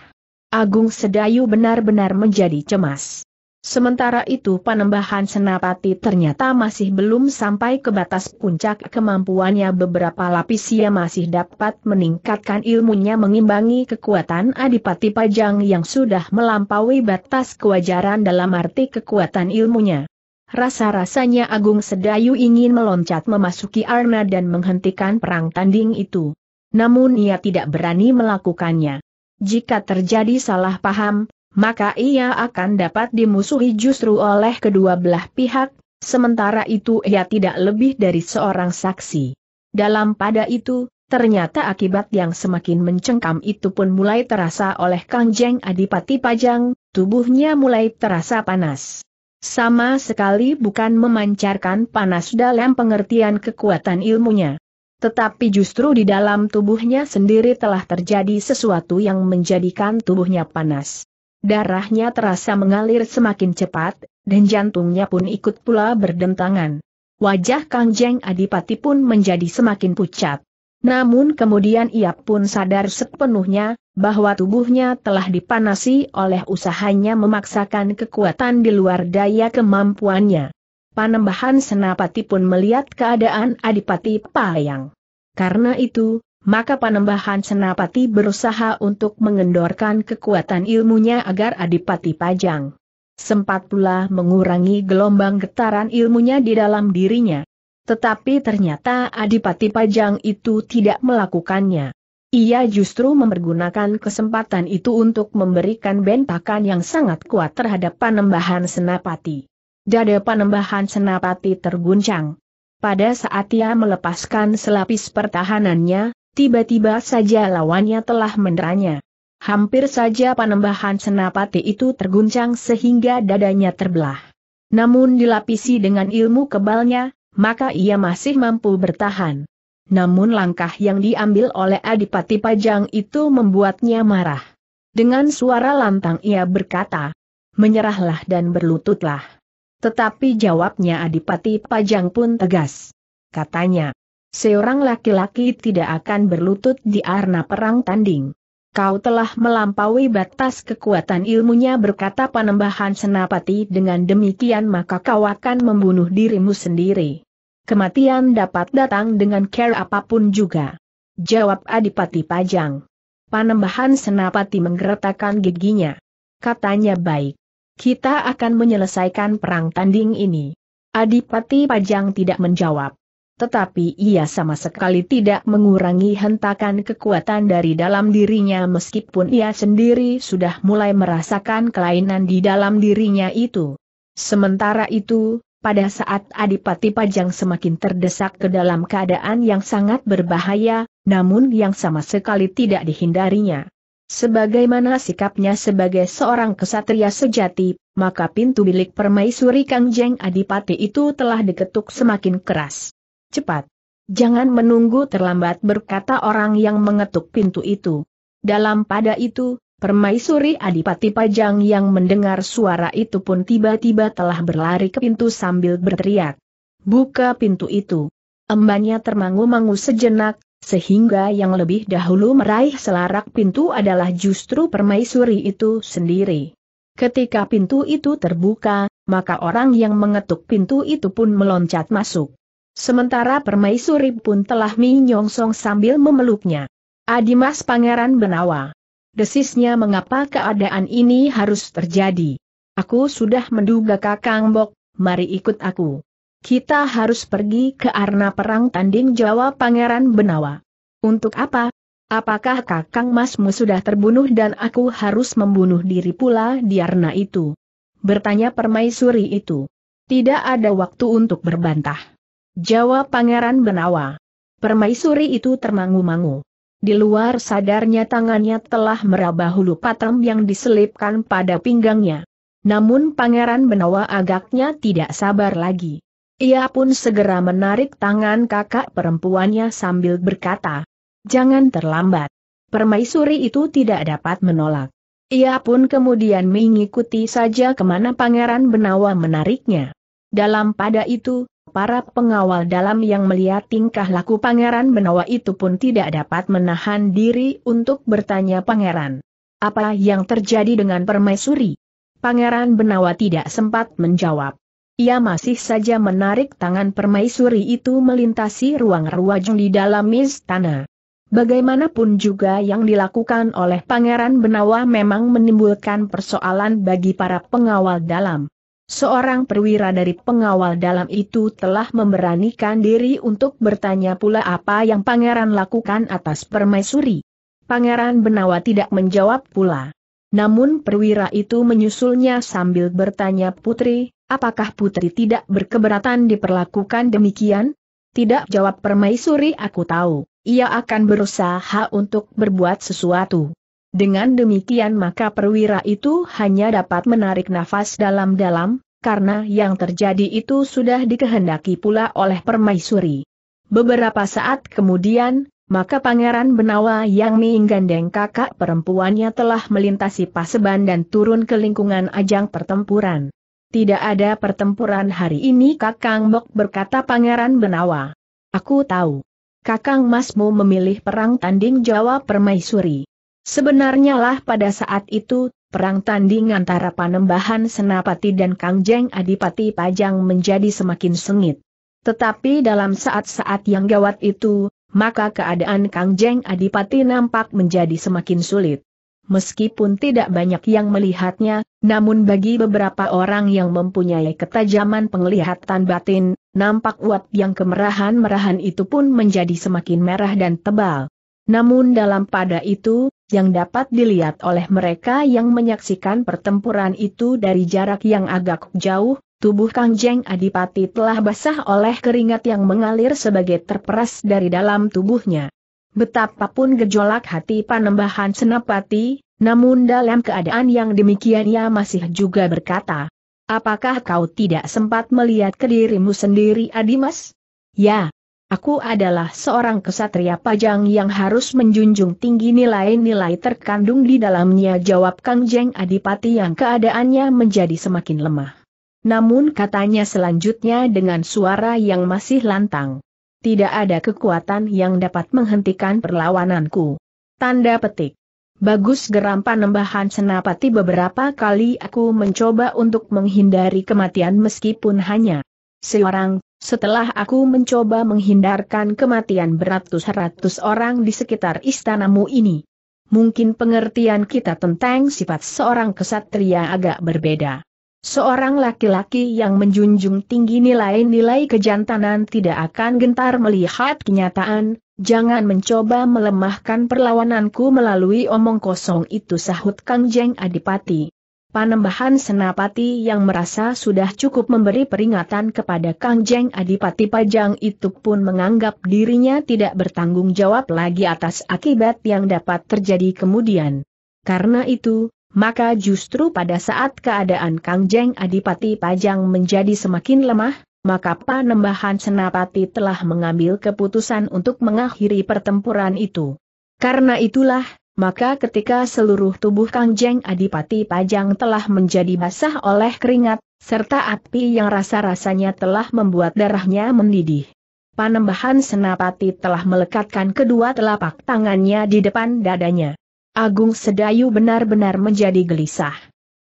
Agung Sedayu benar-benar menjadi cemas. Sementara itu panembahan senapati ternyata masih belum sampai ke batas puncak kemampuannya beberapa lapis ia masih dapat meningkatkan ilmunya mengimbangi kekuatan adipati pajang yang sudah melampaui batas kewajaran dalam arti kekuatan ilmunya. Rasa-rasanya Agung Sedayu ingin meloncat memasuki arna dan menghentikan perang tanding itu. Namun ia tidak berani melakukannya. Jika terjadi salah paham, maka ia akan dapat dimusuhi justru oleh kedua belah pihak, sementara itu ia tidak lebih dari seorang saksi. Dalam pada itu, ternyata akibat yang semakin mencengkam itu pun mulai terasa oleh Kang Jeng Adipati Pajang, tubuhnya mulai terasa panas. Sama sekali bukan memancarkan panas dalam pengertian kekuatan ilmunya tetapi justru di dalam tubuhnya sendiri telah terjadi sesuatu yang menjadikan tubuhnya panas. Darahnya terasa mengalir semakin cepat, dan jantungnya pun ikut pula berdentangan. Wajah Kang Adipati pun menjadi semakin pucat. Namun kemudian ia pun sadar sepenuhnya, bahwa tubuhnya telah dipanasi oleh usahanya memaksakan kekuatan di luar daya kemampuannya. Panembahan Senapati pun melihat keadaan Adipati Payang. Karena itu, maka Panembahan Senapati berusaha untuk mengendorkan kekuatan ilmunya agar Adipati Pajang sempat pula mengurangi gelombang getaran ilmunya di dalam dirinya. Tetapi ternyata Adipati Pajang itu tidak melakukannya. Ia justru mempergunakan kesempatan itu untuk memberikan bentakan yang sangat kuat terhadap Panembahan Senapati. Dada Panembahan Senapati terguncang. Pada saat ia melepaskan selapis pertahanannya, Tiba-tiba saja lawannya telah menderanya. Hampir saja panembahan senapati itu terguncang sehingga dadanya terbelah. Namun dilapisi dengan ilmu kebalnya, maka ia masih mampu bertahan. Namun langkah yang diambil oleh Adipati Pajang itu membuatnya marah. Dengan suara lantang ia berkata, menyerahlah dan berlututlah. Tetapi jawabnya Adipati Pajang pun tegas. Katanya, Seorang laki-laki tidak akan berlutut di arena perang tanding. Kau telah melampaui batas kekuatan ilmunya berkata panembahan senapati dengan demikian maka kau akan membunuh dirimu sendiri. Kematian dapat datang dengan care apapun juga. Jawab Adipati Pajang. Panembahan senapati menggeretakkan giginya. Katanya baik. Kita akan menyelesaikan perang tanding ini. Adipati Pajang tidak menjawab tetapi ia sama sekali tidak mengurangi hentakan kekuatan dari dalam dirinya meskipun ia sendiri sudah mulai merasakan kelainan di dalam dirinya itu. Sementara itu, pada saat Adipati Pajang semakin terdesak ke dalam keadaan yang sangat berbahaya, namun yang sama sekali tidak dihindarinya. Sebagaimana sikapnya sebagai seorang kesatria sejati, maka pintu bilik permaisuri kangjeng Adipati itu telah diketuk semakin keras. Cepat. Jangan menunggu terlambat berkata orang yang mengetuk pintu itu. Dalam pada itu, permaisuri Adipati Pajang yang mendengar suara itu pun tiba-tiba telah berlari ke pintu sambil berteriak. Buka pintu itu. Embannya termangu-mangu sejenak, sehingga yang lebih dahulu meraih selarak pintu adalah justru permaisuri itu sendiri. Ketika pintu itu terbuka, maka orang yang mengetuk pintu itu pun meloncat masuk. Sementara permaisuri pun telah menyongsong sambil memeluknya. Adimas Pangeran Benawa. Desisnya mengapa keadaan ini harus terjadi. Aku sudah menduga Kakang Bok, mari ikut aku. Kita harus pergi ke arena perang tanding Jawa Pangeran Benawa. Untuk apa? Apakah Kakang Masmu sudah terbunuh dan aku harus membunuh diri pula di arena itu? Bertanya permaisuri itu. Tidak ada waktu untuk berbantah. Jawab Pangeran Benawa. Permaisuri itu termangu-mangu. Di luar sadarnya tangannya telah meraba hulu patem yang diselipkan pada pinggangnya. Namun Pangeran Benawa agaknya tidak sabar lagi. Ia pun segera menarik tangan kakak perempuannya sambil berkata, Jangan terlambat. Permaisuri itu tidak dapat menolak. Ia pun kemudian mengikuti saja kemana Pangeran Benawa menariknya. Dalam pada itu, para pengawal dalam yang melihat tingkah laku Pangeran Benawa itu pun tidak dapat menahan diri untuk bertanya Pangeran. Apa yang terjadi dengan permaisuri? Pangeran Benawa tidak sempat menjawab. Ia masih saja menarik tangan permaisuri itu melintasi ruang-ruang di dalam istana. Bagaimanapun juga yang dilakukan oleh Pangeran Benawa memang menimbulkan persoalan bagi para pengawal dalam. Seorang perwira dari pengawal dalam itu telah memberanikan diri untuk bertanya pula apa yang pangeran lakukan atas permaisuri. Pangeran Benawa tidak menjawab pula. Namun perwira itu menyusulnya sambil bertanya putri, apakah putri tidak berkeberatan diperlakukan demikian? Tidak jawab permaisuri aku tahu, ia akan berusaha untuk berbuat sesuatu. Dengan demikian maka perwira itu hanya dapat menarik nafas dalam-dalam, karena yang terjadi itu sudah dikehendaki pula oleh permaisuri. Beberapa saat kemudian, maka Pangeran Benawa yang menggandeng kakak perempuannya telah melintasi Paseban dan turun ke lingkungan ajang pertempuran. Tidak ada pertempuran hari ini Kakang Bok berkata Pangeran Benawa. Aku tahu. Kakang Masmu memilih perang tanding Jawa permaisuri. Sebenarnya lah pada saat itu, perang tanding antara Panembahan Senapati dan Kangjeng Adipati Pajang menjadi semakin sengit. Tetapi dalam saat-saat yang gawat itu, maka keadaan Kangjeng Adipati nampak menjadi semakin sulit. Meskipun tidak banyak yang melihatnya, namun bagi beberapa orang yang mempunyai ketajaman penglihatan batin, nampak uap yang kemerahan-merahan itu pun menjadi semakin merah dan tebal. Namun dalam pada itu, yang dapat dilihat oleh mereka yang menyaksikan pertempuran itu dari jarak yang agak jauh, tubuh Kangjeng Adipati telah basah oleh keringat yang mengalir sebagai terperas dari dalam tubuhnya. Betapapun gejolak hati panembahan Senapati, namun dalam keadaan yang demikian ia masih juga berkata, Apakah kau tidak sempat melihat ke dirimu sendiri Adimas? Ya, Aku adalah seorang kesatria pajang yang harus menjunjung tinggi nilai-nilai terkandung di dalamnya jawab Kang Jeng Adipati yang keadaannya menjadi semakin lemah. Namun katanya selanjutnya dengan suara yang masih lantang. Tidak ada kekuatan yang dapat menghentikan perlawananku. Tanda petik. Bagus geram panembahan senapati beberapa kali aku mencoba untuk menghindari kematian meskipun hanya Seorang, setelah aku mencoba menghindarkan kematian beratus-ratus orang di sekitar istanamu ini. Mungkin pengertian kita tentang sifat seorang kesatria agak berbeda. Seorang laki-laki yang menjunjung tinggi nilai-nilai kejantanan tidak akan gentar melihat kenyataan, jangan mencoba melemahkan perlawananku melalui omong kosong itu sahut Kang Jeng Adipati. Panembahan Senapati yang merasa sudah cukup memberi peringatan kepada Kang Jeng Adipati Pajang itu pun menganggap dirinya tidak bertanggung jawab lagi atas akibat yang dapat terjadi kemudian. Karena itu, maka justru pada saat keadaan Kang Jeng Adipati Pajang menjadi semakin lemah, maka Panembahan Senapati telah mengambil keputusan untuk mengakhiri pertempuran itu. Karena itulah, maka ketika seluruh tubuh Kang Jeng Adipati Pajang telah menjadi basah oleh keringat, serta api yang rasa-rasanya telah membuat darahnya mendidih. Panembahan Senapati telah melekatkan kedua telapak tangannya di depan dadanya. Agung Sedayu benar-benar menjadi gelisah.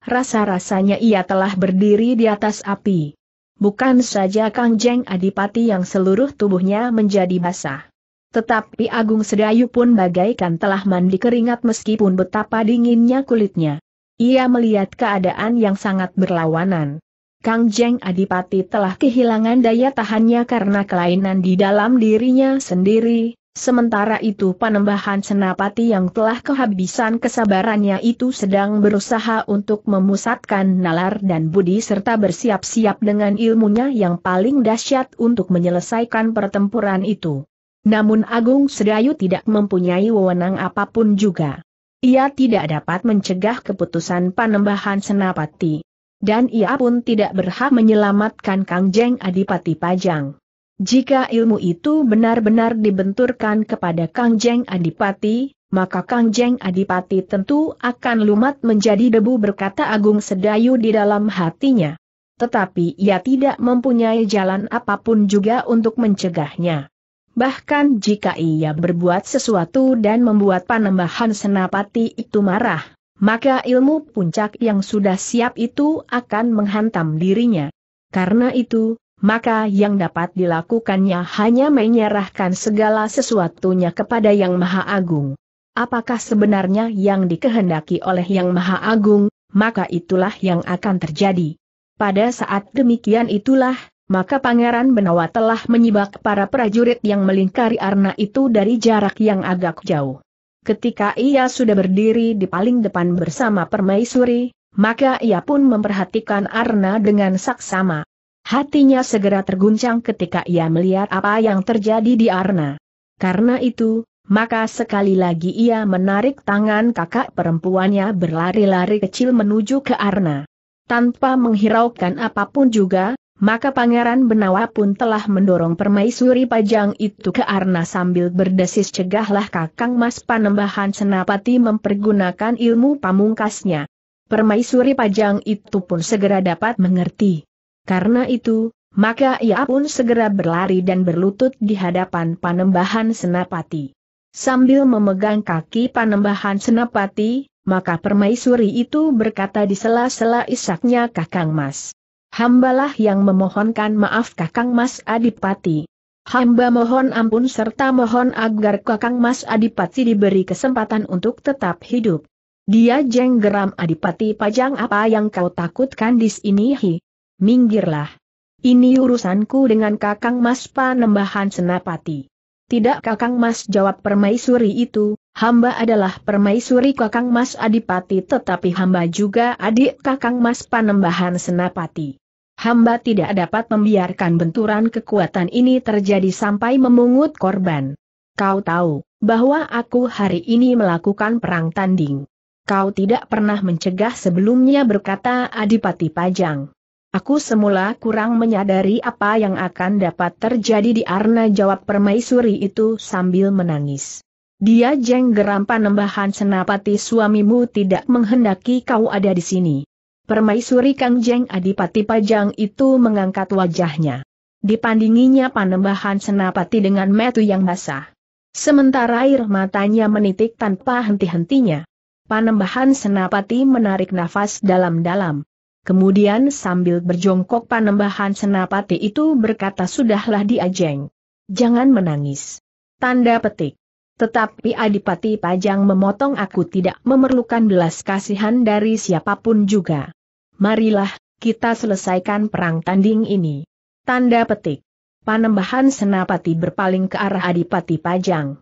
Rasa-rasanya ia telah berdiri di atas api. Bukan saja Kang Jeng Adipati yang seluruh tubuhnya menjadi basah. Tetapi Agung Sedayu pun bagaikan telah mandi keringat meskipun betapa dinginnya kulitnya. Ia melihat keadaan yang sangat berlawanan. Kang Jeng Adipati telah kehilangan daya tahannya karena kelainan di dalam dirinya sendiri, sementara itu panembahan senapati yang telah kehabisan kesabarannya itu sedang berusaha untuk memusatkan nalar dan budi serta bersiap-siap dengan ilmunya yang paling dahsyat untuk menyelesaikan pertempuran itu. Namun Agung Sedayu tidak mempunyai wewenang apapun juga. Ia tidak dapat mencegah keputusan panembahan Senapati. Dan ia pun tidak berhak menyelamatkan Kangjeng Adipati Pajang. Jika ilmu itu benar-benar dibenturkan kepada Kangjeng Adipati, maka Kangjeng Adipati tentu akan lumat menjadi debu berkata Agung Sedayu di dalam hatinya. Tetapi ia tidak mempunyai jalan apapun juga untuk mencegahnya. Bahkan jika ia berbuat sesuatu dan membuat panembahan senapati itu marah, maka ilmu puncak yang sudah siap itu akan menghantam dirinya. Karena itu, maka yang dapat dilakukannya hanya menyerahkan segala sesuatunya kepada Yang Maha Agung. Apakah sebenarnya yang dikehendaki oleh Yang Maha Agung, maka itulah yang akan terjadi. Pada saat demikian itulah maka Pangeran Benawa telah menyibak para prajurit yang melingkari arna itu dari jarak yang agak jauh. Ketika ia sudah berdiri di paling depan bersama permaisuri, maka ia pun memperhatikan arna dengan saksama. Hatinya segera terguncang ketika ia melihat apa yang terjadi di Arna. Karena itu, maka sekali lagi ia menarik tangan kakak perempuannya berlari-lari kecil menuju ke Arna. Tanpa menghiraukan apapun juga, maka Pangeran Benawa pun telah mendorong permaisuri pajang itu ke Arna sambil berdesis cegahlah Kakang Mas Panembahan Senapati mempergunakan ilmu pamungkasnya. Permaisuri pajang itu pun segera dapat mengerti. Karena itu, maka ia pun segera berlari dan berlutut di hadapan Panembahan Senapati. Sambil memegang kaki Panembahan Senapati, maka permaisuri itu berkata di sela-sela isaknya Kakang Mas. Hambalah yang memohonkan maaf Kakang Mas Adipati. Hamba mohon ampun serta mohon agar Kakang Mas Adipati diberi kesempatan untuk tetap hidup. Dia jeng geram Adipati Pajang apa yang kau takutkan di sini hi? Minggirlah. Ini urusanku dengan Kakang Mas Panembahan Senapati. Tidak Kakang Mas jawab permaisuri itu, hamba adalah permaisuri Kakang Mas Adipati tetapi hamba juga adik Kakang Mas Panembahan Senapati hamba tidak dapat membiarkan benturan kekuatan ini terjadi sampai memungut korban. Kau tahu, bahwa aku hari ini melakukan perang tanding. Kau tidak pernah mencegah sebelumnya berkata Adipati Pajang. Aku semula kurang menyadari apa yang akan dapat terjadi di Arna jawab permaisuri itu sambil menangis. Dia jeng geram panembahan senapati suamimu tidak menghendaki kau ada di sini. Permaisuri Kang Jeng Adipati Pajang itu mengangkat wajahnya. Dipandinginya panembahan senapati dengan metu yang basah. Sementara air matanya menitik tanpa henti-hentinya. Panembahan senapati menarik nafas dalam-dalam. Kemudian sambil berjongkok panembahan senapati itu berkata sudahlah diajeng. Jangan menangis. Tanda petik. Tetapi Adipati Pajang memotong aku tidak memerlukan belas kasihan dari siapapun juga. Marilah, kita selesaikan perang tanding ini. Tanda petik. Panembahan Senapati berpaling ke arah Adipati Pajang.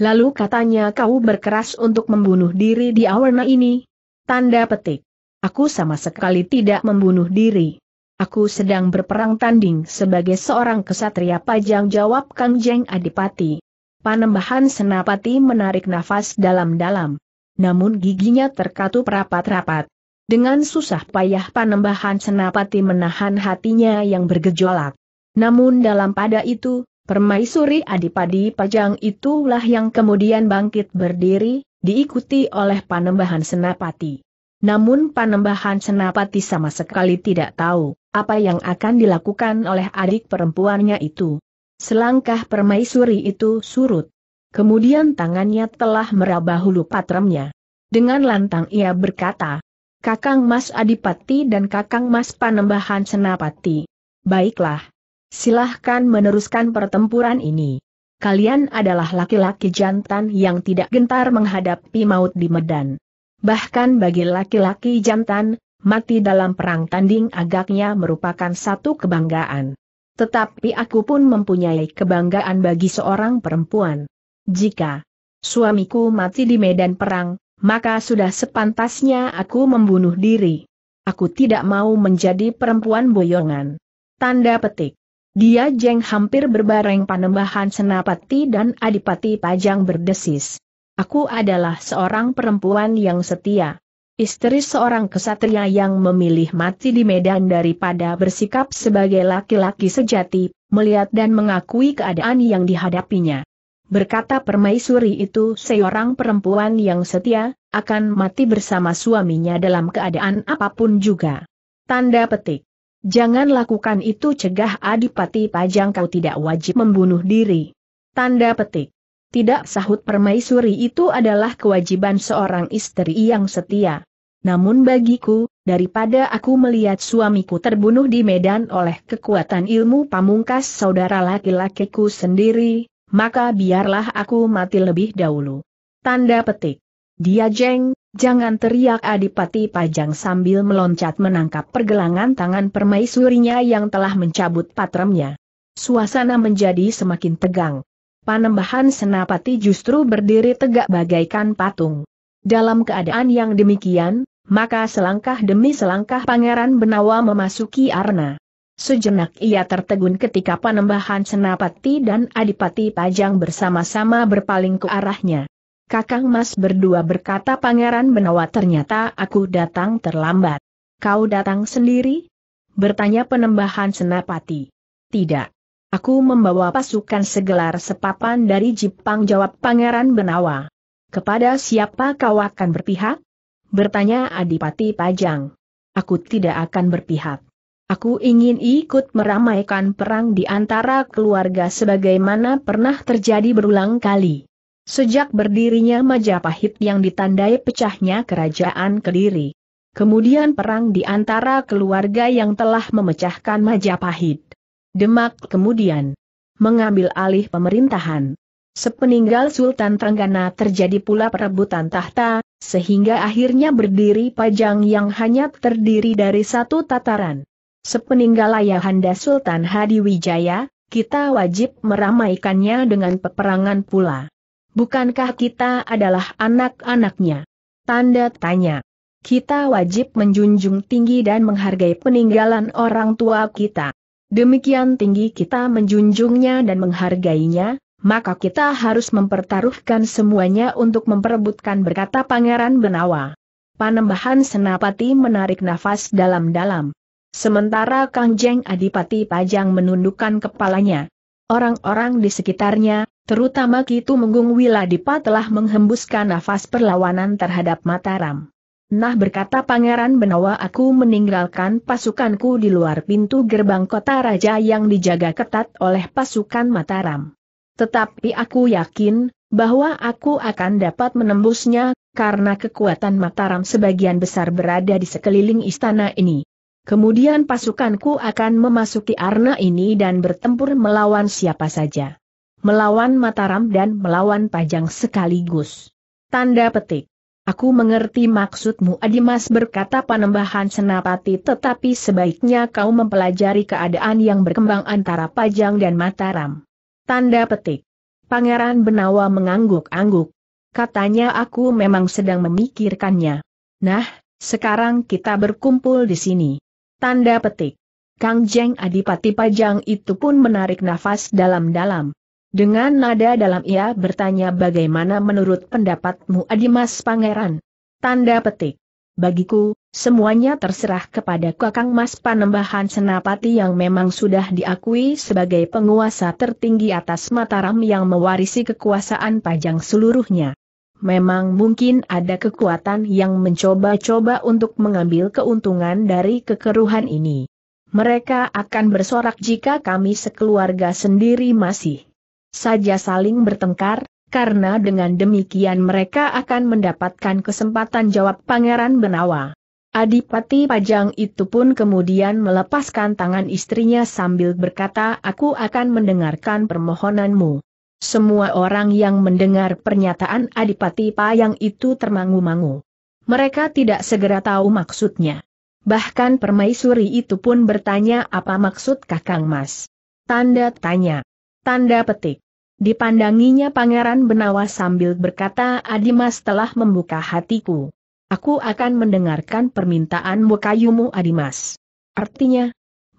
Lalu katanya kau berkeras untuk membunuh diri di awarna ini. Tanda petik. Aku sama sekali tidak membunuh diri. Aku sedang berperang tanding sebagai seorang kesatria Pajang jawab Kang Jeng Adipati. Panembahan Senapati menarik nafas dalam-dalam. Namun giginya terkatup rapat-rapat. Dengan susah payah panembahan Senapati menahan hatinya yang bergejolak. Namun dalam pada itu, permaisuri adipadi pajang itulah yang kemudian bangkit berdiri, diikuti oleh panembahan Senapati. Namun panembahan Senapati sama sekali tidak tahu apa yang akan dilakukan oleh adik perempuannya itu. Selangkah permaisuri itu surut. Kemudian tangannya telah meraba hulu patremnya. Dengan lantang ia berkata, Kakang Mas Adipati dan Kakang Mas Panembahan Senapati. Baiklah. Silahkan meneruskan pertempuran ini. Kalian adalah laki-laki jantan yang tidak gentar menghadapi maut di medan. Bahkan bagi laki-laki jantan, mati dalam perang tanding agaknya merupakan satu kebanggaan. Tetapi aku pun mempunyai kebanggaan bagi seorang perempuan. Jika suamiku mati di medan perang, maka sudah sepantasnya aku membunuh diri. Aku tidak mau menjadi perempuan boyongan. Tanda petik. Dia jeng hampir berbareng panembahan senapati dan adipati pajang berdesis. Aku adalah seorang perempuan yang setia. Istri seorang kesatria yang memilih mati di medan daripada bersikap sebagai laki-laki sejati, melihat dan mengakui keadaan yang dihadapinya. Berkata permaisuri itu seorang perempuan yang setia, akan mati bersama suaminya dalam keadaan apapun juga. Tanda petik. Jangan lakukan itu cegah Adipati Pajang kau tidak wajib membunuh diri. Tanda petik. Tidak sahut permaisuri itu adalah kewajiban seorang istri yang setia. Namun bagiku, daripada aku melihat suamiku terbunuh di medan oleh kekuatan ilmu pamungkas saudara laki-lakiku sendiri, maka biarlah aku mati lebih dahulu. Tanda petik. Dia jeng, jangan teriak adipati pajang sambil meloncat menangkap pergelangan tangan permaisurinya yang telah mencabut patremnya. Suasana menjadi semakin tegang. Panembahan Senapati justru berdiri tegak bagaikan patung. Dalam keadaan yang demikian, maka selangkah demi selangkah Pangeran Benawa memasuki arna. Sejenak ia tertegun ketika panembahan Senapati dan Adipati Pajang bersama-sama berpaling ke arahnya. Kakang Mas berdua berkata Pangeran Benawa ternyata aku datang terlambat. Kau datang sendiri? Bertanya penembahan Senapati. Tidak. Aku membawa pasukan segelar sepapan dari Jepang jawab Pangeran Benawa. Kepada siapa kau akan berpihak? Bertanya Adipati Pajang. Aku tidak akan berpihak. Aku ingin ikut meramaikan perang di antara keluarga sebagaimana pernah terjadi berulang kali. Sejak berdirinya Majapahit yang ditandai pecahnya kerajaan Kediri. Kemudian perang di antara keluarga yang telah memecahkan Majapahit. Demak kemudian mengambil alih pemerintahan. Sepeninggal Sultan Trenggana terjadi pula perebutan tahta, sehingga akhirnya berdiri Pajang yang hanya terdiri dari satu tataran. Sepeninggal Ayahanda Sultan Hadiwijaya, kita wajib meramaikannya dengan peperangan pula. Bukankah kita adalah anak-anaknya? Tanda tanya. Kita wajib menjunjung tinggi dan menghargai peninggalan orang tua kita demikian tinggi kita menjunjungnya dan menghargainya, maka kita harus mempertaruhkan semuanya untuk memperebutkan berkata Pangeran Benawa. Panembahan Senapati menarik nafas dalam-dalam. Sementara Kang Jeng Adipati Pajang menundukkan kepalanya. Orang-orang di sekitarnya, terutama Kitu Menggung Wiladipa telah menghembuskan nafas perlawanan terhadap Mataram. Nah berkata Pangeran Benawa aku meninggalkan pasukanku di luar pintu gerbang kota raja yang dijaga ketat oleh pasukan Mataram. Tetapi aku yakin, bahwa aku akan dapat menembusnya, karena kekuatan Mataram sebagian besar berada di sekeliling istana ini. Kemudian pasukanku akan memasuki arna ini dan bertempur melawan siapa saja. Melawan Mataram dan melawan Pajang sekaligus. Tanda petik. Aku mengerti maksudmu Adimas berkata panembahan senapati tetapi sebaiknya kau mempelajari keadaan yang berkembang antara Pajang dan Mataram. Tanda petik. Pangeran Benawa mengangguk-angguk. Katanya aku memang sedang memikirkannya. Nah, sekarang kita berkumpul di sini. Tanda petik. Kang Jeng Adipati Pajang itu pun menarik nafas dalam-dalam. Dengan nada dalam ia bertanya bagaimana menurut pendapatmu Adimas Pangeran. Tanda petik. Bagiku, semuanya terserah kepada Kakang Mas Panembahan Senapati yang memang sudah diakui sebagai penguasa tertinggi atas Mataram yang mewarisi kekuasaan pajang seluruhnya. Memang mungkin ada kekuatan yang mencoba-coba untuk mengambil keuntungan dari kekeruhan ini. Mereka akan bersorak jika kami sekeluarga sendiri masih saja saling bertengkar, karena dengan demikian mereka akan mendapatkan kesempatan jawab Pangeran Benawa. Adipati Pajang itu pun kemudian melepaskan tangan istrinya sambil berkata aku akan mendengarkan permohonanmu. Semua orang yang mendengar pernyataan Adipati Pajang itu termangu-mangu. Mereka tidak segera tahu maksudnya. Bahkan permaisuri itu pun bertanya apa maksud kakang mas. Tanda tanya. Tanda petik. Dipandanginya Pangeran Benawa sambil berkata Adimas telah membuka hatiku. Aku akan mendengarkan permintaan mukayumu, Adimas. Artinya?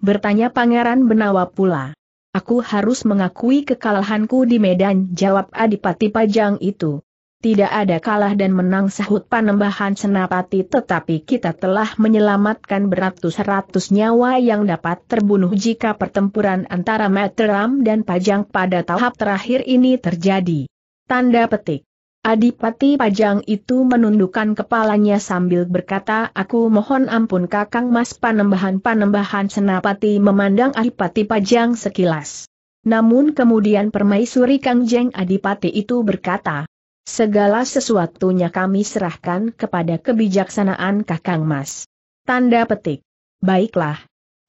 Bertanya Pangeran Benawa pula. Aku harus mengakui kekalahanku di medan jawab Adipati Pajang itu. Tidak ada kalah dan menang sahut panembahan senapati tetapi kita telah menyelamatkan beratus-ratus nyawa yang dapat terbunuh jika pertempuran antara Meteram dan Pajang pada tahap terakhir ini terjadi. Tanda petik. Adipati Pajang itu menundukkan kepalanya sambil berkata aku mohon ampun kakang mas panembahan-panembahan senapati memandang Adipati Pajang sekilas. Namun kemudian permaisuri Kang Jeng Adipati itu berkata, Segala sesuatunya kami serahkan kepada kebijaksanaan Kakang Mas. Tanda petik. Baiklah.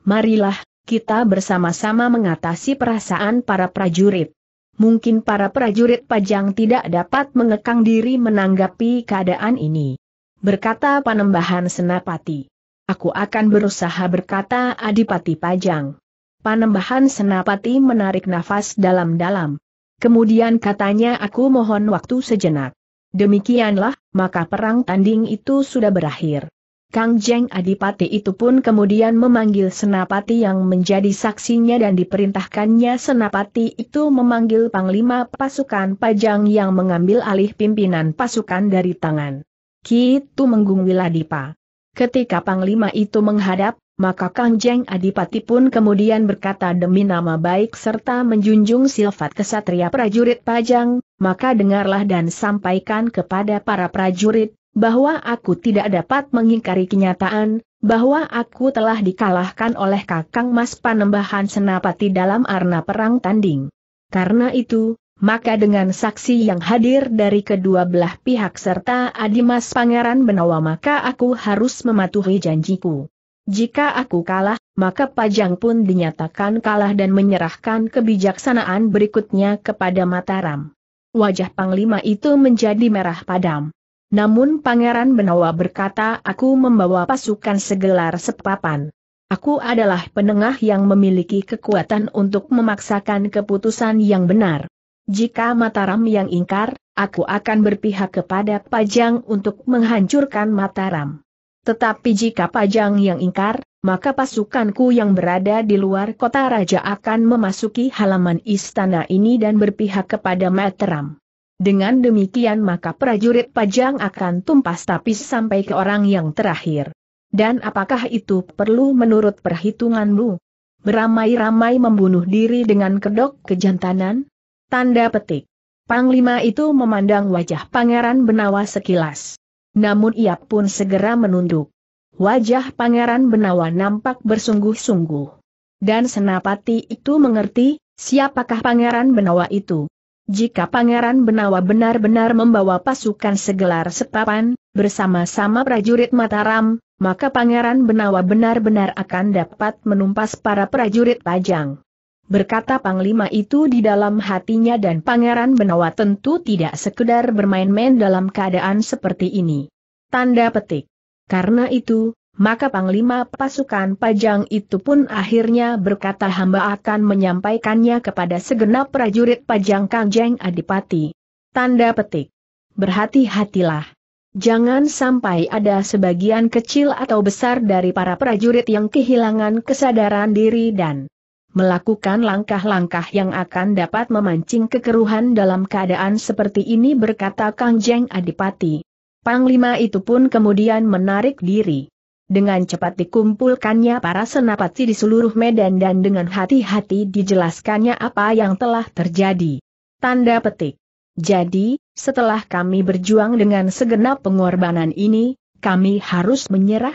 Marilah, kita bersama-sama mengatasi perasaan para prajurit. Mungkin para prajurit pajang tidak dapat mengekang diri menanggapi keadaan ini. Berkata Panembahan Senapati. Aku akan berusaha berkata Adipati Pajang. Panembahan Senapati menarik nafas dalam-dalam. Kemudian katanya aku mohon waktu sejenak. Demikianlah, maka perang tanding itu sudah berakhir. Kang Jeng Adipati itu pun kemudian memanggil Senapati yang menjadi saksinya dan diperintahkannya Senapati itu memanggil Panglima Pasukan Pajang yang mengambil alih pimpinan pasukan dari tangan. Kitu Menggung Wiladipa. Ketika Panglima itu menghadap, maka Kangjeng Adipati pun kemudian berkata demi nama baik serta menjunjung silfat kesatria prajurit Pajang, maka dengarlah dan sampaikan kepada para prajurit, bahwa aku tidak dapat mengingkari kenyataan, bahwa aku telah dikalahkan oleh Kakang Mas Panembahan Senapati dalam arna perang tanding. Karena itu, maka dengan saksi yang hadir dari kedua belah pihak serta Adimas Pangeran Benawa maka aku harus mematuhi janjiku. Jika aku kalah, maka Pajang pun dinyatakan kalah dan menyerahkan kebijaksanaan berikutnya kepada Mataram. Wajah Panglima itu menjadi merah padam. Namun Pangeran Benawa berkata aku membawa pasukan segelar sepapan. Aku adalah penengah yang memiliki kekuatan untuk memaksakan keputusan yang benar. Jika Mataram yang ingkar, aku akan berpihak kepada Pajang untuk menghancurkan Mataram. Tetapi jika Pajang yang ingkar, maka pasukanku yang berada di luar kota raja akan memasuki halaman istana ini dan berpihak kepada Meteram. Dengan demikian maka prajurit Pajang akan tumpas tapis sampai ke orang yang terakhir. Dan apakah itu perlu menurut perhitunganmu? Beramai-ramai membunuh diri dengan kedok kejantanan? Tanda petik. Panglima itu memandang wajah Pangeran Benawa sekilas. Namun ia pun segera menunduk. Wajah Pangeran Benawa nampak bersungguh-sungguh. Dan Senapati itu mengerti, siapakah Pangeran Benawa itu. Jika Pangeran Benawa benar-benar membawa pasukan segelar sepapan, bersama-sama prajurit Mataram, maka Pangeran Benawa benar-benar akan dapat menumpas para prajurit Pajang berkata Panglima itu di dalam hatinya dan Pangeran Benawa tentu tidak sekedar bermain-main dalam keadaan seperti ini. Tanda petik. Karena itu, maka Panglima pasukan Pajang itu pun akhirnya berkata hamba akan menyampaikannya kepada segenap prajurit Pajang Kangjeng Adipati. Tanda petik. Berhati-hatilah. Jangan sampai ada sebagian kecil atau besar dari para prajurit yang kehilangan kesadaran diri dan melakukan langkah-langkah yang akan dapat memancing kekeruhan dalam keadaan seperti ini berkata Kang Jeng Adipati. Panglima itu pun kemudian menarik diri. Dengan cepat dikumpulkannya para senapati di seluruh medan dan dengan hati-hati dijelaskannya apa yang telah terjadi. Tanda petik. Jadi, setelah kami berjuang dengan segenap pengorbanan ini, kami harus menyerah?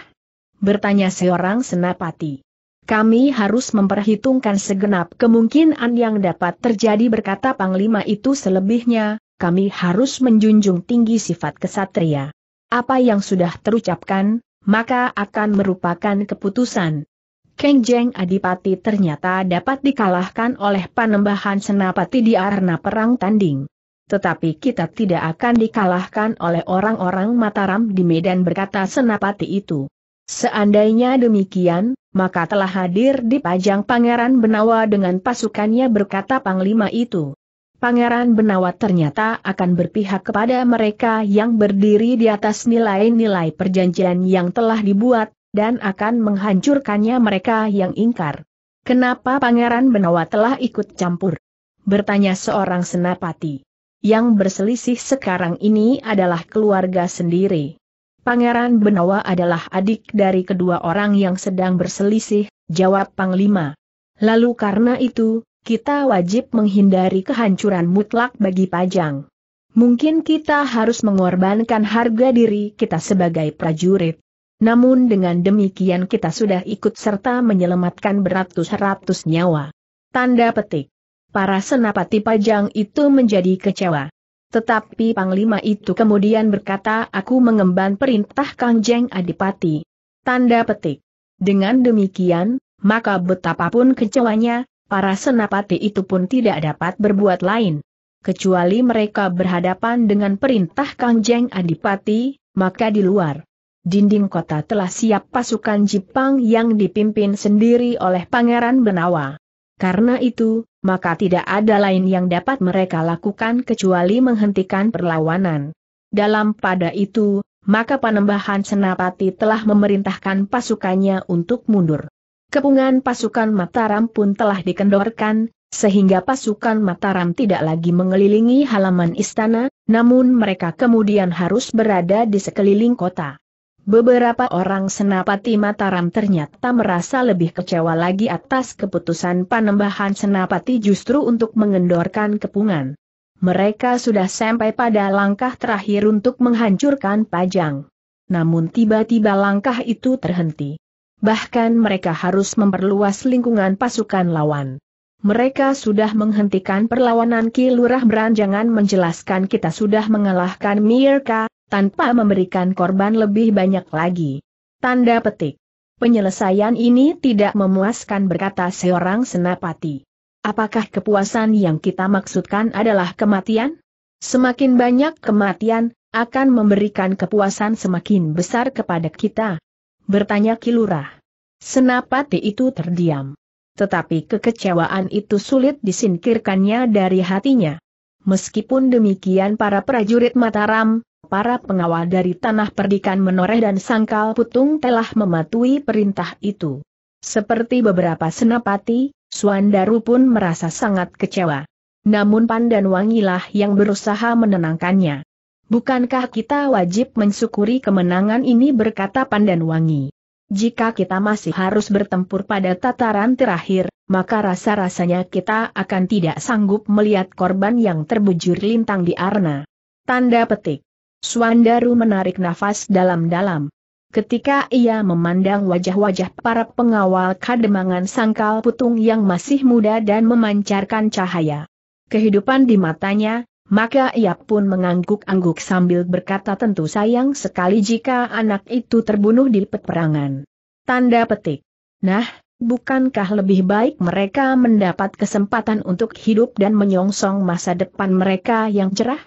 Bertanya seorang senapati. Kami harus memperhitungkan segenap kemungkinan yang dapat terjadi berkata Panglima itu selebihnya, kami harus menjunjung tinggi sifat kesatria. Apa yang sudah terucapkan, maka akan merupakan keputusan. Keng Jeng Adipati ternyata dapat dikalahkan oleh panembahan senapati di arena perang tanding. Tetapi kita tidak akan dikalahkan oleh orang-orang Mataram di medan berkata senapati itu. Seandainya demikian, maka telah hadir di pajang Pangeran Benawa dengan pasukannya berkata Panglima itu. Pangeran Benawa ternyata akan berpihak kepada mereka yang berdiri di atas nilai-nilai perjanjian yang telah dibuat, dan akan menghancurkannya mereka yang ingkar. Kenapa Pangeran Benawa telah ikut campur? Bertanya seorang senapati. Yang berselisih sekarang ini adalah keluarga sendiri. Pangeran Benawa adalah adik dari kedua orang yang sedang berselisih, jawab Panglima. Lalu karena itu, kita wajib menghindari kehancuran mutlak bagi Pajang. Mungkin kita harus mengorbankan harga diri kita sebagai prajurit. Namun dengan demikian kita sudah ikut serta menyelamatkan beratus-ratus nyawa. Tanda petik. Para senapati Pajang itu menjadi kecewa. Tetapi Panglima itu kemudian berkata aku mengemban perintah Kangjeng Adipati. Tanda petik. Dengan demikian, maka betapapun kecewanya, para senapati itu pun tidak dapat berbuat lain. Kecuali mereka berhadapan dengan perintah Kangjeng Adipati, maka di luar dinding kota telah siap pasukan Jepang yang dipimpin sendiri oleh Pangeran Benawa. Karena itu, maka tidak ada lain yang dapat mereka lakukan kecuali menghentikan perlawanan. Dalam pada itu, maka Panembahan Senapati telah memerintahkan pasukannya untuk mundur. Kepungan pasukan Mataram pun telah dikendorkan, sehingga pasukan Mataram tidak lagi mengelilingi halaman istana, namun mereka kemudian harus berada di sekeliling kota. Beberapa orang senapati Mataram ternyata merasa lebih kecewa lagi atas keputusan panembahan senapati justru untuk mengendorkan kepungan. Mereka sudah sampai pada langkah terakhir untuk menghancurkan Pajang. Namun tiba-tiba langkah itu terhenti. Bahkan mereka harus memperluas lingkungan pasukan lawan mereka sudah menghentikan perlawanan Ki Lurah Beranjangan menjelaskan kita sudah mengalahkan Mirka, tanpa memberikan korban lebih banyak lagi. Tanda petik. Penyelesaian ini tidak memuaskan berkata seorang senapati. Apakah kepuasan yang kita maksudkan adalah kematian? Semakin banyak kematian, akan memberikan kepuasan semakin besar kepada kita. Bertanya Kilurah. Senapati itu terdiam tetapi kekecewaan itu sulit disingkirkannya dari hatinya. Meskipun demikian para prajurit Mataram, para pengawal dari tanah perdikan menoreh dan sangkal putung telah mematuhi perintah itu. Seperti beberapa senapati, Suandaru pun merasa sangat kecewa. Namun Pandan Wangilah yang berusaha menenangkannya. Bukankah kita wajib mensyukuri kemenangan ini berkata Pandan Wangi. Jika kita masih harus bertempur pada tataran terakhir, maka rasa-rasanya kita akan tidak sanggup melihat korban yang terbujur lintang di arna. Tanda petik. Suandaru menarik nafas dalam-dalam. Ketika ia memandang wajah-wajah para pengawal kademangan sangkal putung yang masih muda dan memancarkan cahaya kehidupan di matanya, maka ia pun mengangguk-angguk sambil berkata tentu sayang sekali jika anak itu terbunuh di peperangan. Tanda petik. Nah, bukankah lebih baik mereka mendapat kesempatan untuk hidup dan menyongsong masa depan mereka yang cerah?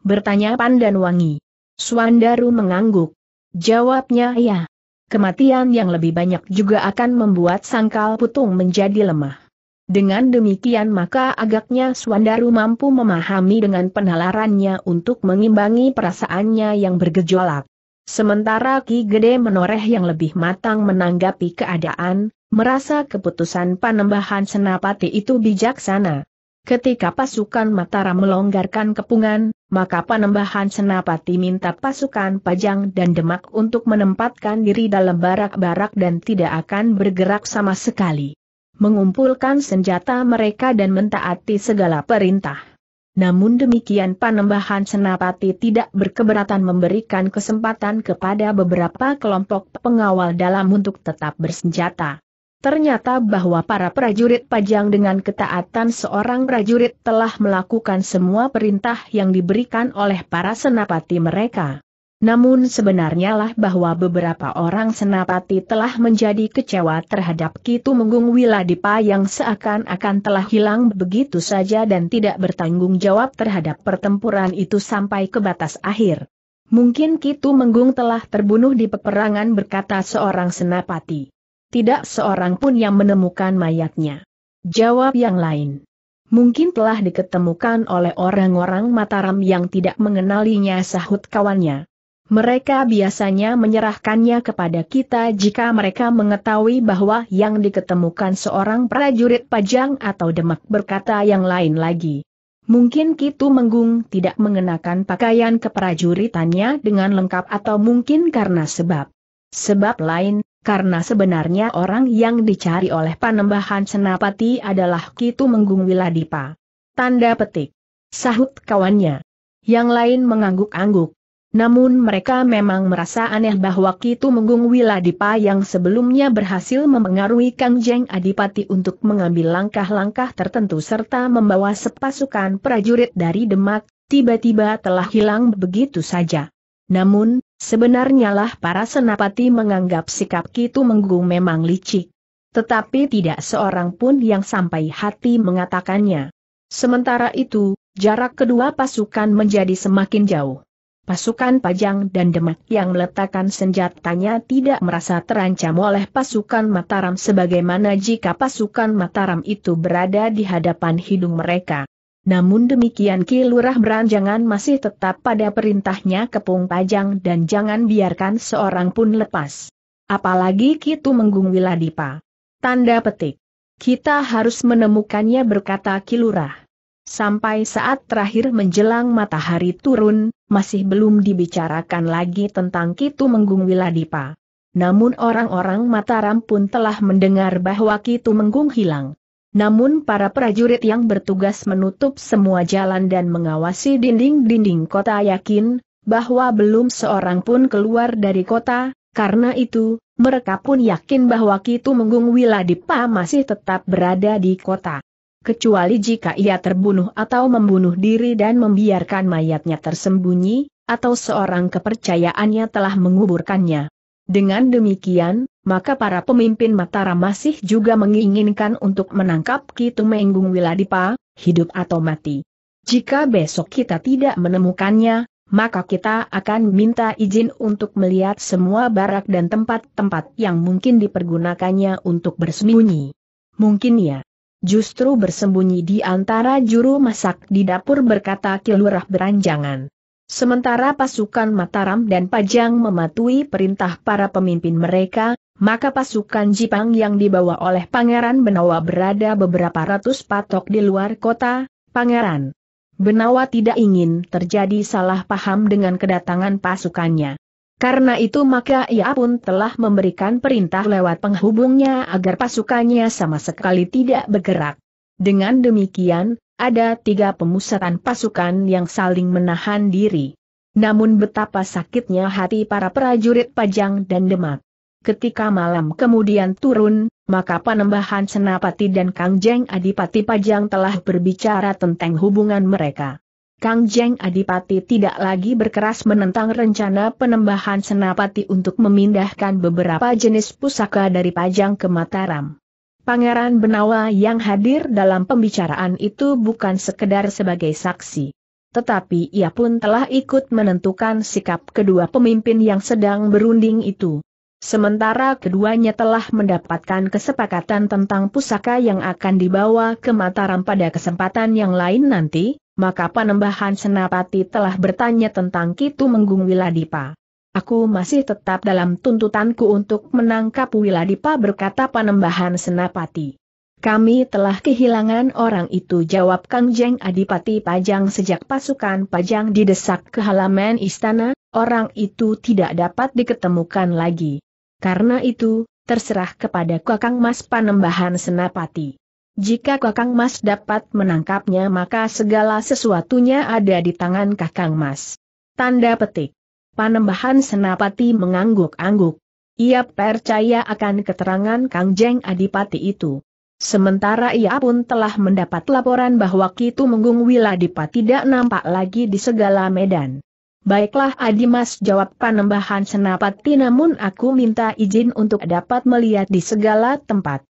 Bertanya Pandan Wangi. Swandaru mengangguk. Jawabnya ya. Kematian yang lebih banyak juga akan membuat sangkal putung menjadi lemah. Dengan demikian maka agaknya Swandaru mampu memahami dengan penalarannya untuk mengimbangi perasaannya yang bergejolak. Sementara Ki Gede menoreh yang lebih matang menanggapi keadaan, merasa keputusan panembahan senapati itu bijaksana. Ketika pasukan Mataram melonggarkan kepungan, maka panembahan senapati minta pasukan Pajang dan Demak untuk menempatkan diri dalam barak-barak dan tidak akan bergerak sama sekali. Mengumpulkan senjata mereka dan mentaati segala perintah. Namun demikian Panembahan Senapati tidak berkeberatan memberikan kesempatan kepada beberapa kelompok pengawal dalam untuk tetap bersenjata. Ternyata bahwa para prajurit pajang dengan ketaatan seorang prajurit telah melakukan semua perintah yang diberikan oleh para senapati mereka. Namun sebenarnya lah bahwa beberapa orang senapati telah menjadi kecewa terhadap Kitu Menggung Wiladipa yang seakan-akan telah hilang begitu saja dan tidak bertanggung jawab terhadap pertempuran itu sampai ke batas akhir. Mungkin Kitu Menggung telah terbunuh di peperangan berkata seorang senapati. Tidak seorang pun yang menemukan mayatnya. Jawab yang lain. Mungkin telah diketemukan oleh orang-orang Mataram yang tidak mengenalinya sahut kawannya. Mereka biasanya menyerahkannya kepada kita jika mereka mengetahui bahwa yang diketemukan seorang prajurit pajang atau demak berkata yang lain lagi. Mungkin Kitu Menggung tidak mengenakan pakaian keprajuritannya dengan lengkap atau mungkin karena sebab. Sebab lain, karena sebenarnya orang yang dicari oleh panembahan Senapati adalah Kitu Menggung Wiladipa. Tanda petik. Sahut kawannya. Yang lain mengangguk-angguk. Namun mereka memang merasa aneh bahwa Kitu Menggung Wiladipa yang sebelumnya berhasil memengaruhi Kang Jeng Adipati untuk mengambil langkah-langkah tertentu serta membawa sepasukan prajurit dari Demak, tiba-tiba telah hilang begitu saja. Namun, sebenarnya lah para senapati menganggap sikap Kitu Menggung memang licik. Tetapi tidak seorang pun yang sampai hati mengatakannya. Sementara itu, jarak kedua pasukan menjadi semakin jauh. Pasukan Pajang dan Demak yang meletakkan senjatanya tidak merasa terancam oleh pasukan Mataram sebagaimana jika pasukan Mataram itu berada di hadapan hidung mereka. Namun demikian Ki Lurah Beranjangan masih tetap pada perintahnya kepung Pajang dan jangan biarkan seorang pun lepas. Apalagi Kitu Menggung Wiladipa. Tanda petik. Kita harus menemukannya berkata Ki Lurah. Sampai saat terakhir menjelang matahari turun, masih belum dibicarakan lagi tentang Kitu Menggung Wiladipa. Namun orang-orang Mataram pun telah mendengar bahwa Kitu Menggung hilang. Namun para prajurit yang bertugas menutup semua jalan dan mengawasi dinding-dinding kota yakin, bahwa belum seorang pun keluar dari kota, karena itu, mereka pun yakin bahwa Kitu Menggung Wiladipa masih tetap berada di kota kecuali jika ia terbunuh atau membunuh diri dan membiarkan mayatnya tersembunyi, atau seorang kepercayaannya telah menguburkannya. Dengan demikian, maka para pemimpin Mataram masih juga menginginkan untuk menangkap Kitu Menggung Wiladipa, hidup atau mati. Jika besok kita tidak menemukannya, maka kita akan minta izin untuk melihat semua barak dan tempat-tempat yang mungkin dipergunakannya untuk bersembunyi. Mungkin ya justru bersembunyi di antara juru masak di dapur berkata Kilurah beranjangan. Sementara pasukan Mataram dan Pajang mematuhi perintah para pemimpin mereka, maka pasukan Jipang yang dibawa oleh Pangeran Benawa berada beberapa ratus patok di luar kota, Pangeran. Benawa tidak ingin terjadi salah paham dengan kedatangan pasukannya. Karena itu maka ia pun telah memberikan perintah lewat penghubungnya agar pasukannya sama sekali tidak bergerak. Dengan demikian, ada tiga pemusatan pasukan yang saling menahan diri. Namun betapa sakitnya hati para prajurit Pajang dan Demak. Ketika malam kemudian turun, maka Panembahan Senapati dan kangjeng Adipati Pajang telah berbicara tentang hubungan mereka. Kang Jeng Adipati tidak lagi berkeras menentang rencana penembahan Senapati untuk memindahkan beberapa jenis pusaka dari Pajang ke Mataram. Pangeran Benawa yang hadir dalam pembicaraan itu bukan sekedar sebagai saksi. Tetapi ia pun telah ikut menentukan sikap kedua pemimpin yang sedang berunding itu. Sementara keduanya telah mendapatkan kesepakatan tentang pusaka yang akan dibawa ke Mataram pada kesempatan yang lain nanti, maka Panembahan Senapati telah bertanya tentang Kitu Menggung Wiladipa. Aku masih tetap dalam tuntutanku untuk menangkap Wiladipa berkata Panembahan Senapati. Kami telah kehilangan orang itu jawab Kang Jeng Adipati Pajang sejak pasukan Pajang didesak ke halaman istana, orang itu tidak dapat diketemukan lagi. Karena itu, terserah kepada Kakang Mas Panembahan Senapati. Jika Kakang Mas dapat menangkapnya maka segala sesuatunya ada di tangan Kakang Mas. Tanda petik. Panembahan Senapati mengangguk-angguk. Ia percaya akan keterangan Kang Jeng Adipati itu. Sementara ia pun telah mendapat laporan bahwa Kitu Menggung Wiladipa tidak nampak lagi di segala medan. Baiklah Adimas jawab panembahan Senapati namun aku minta izin untuk dapat melihat di segala tempat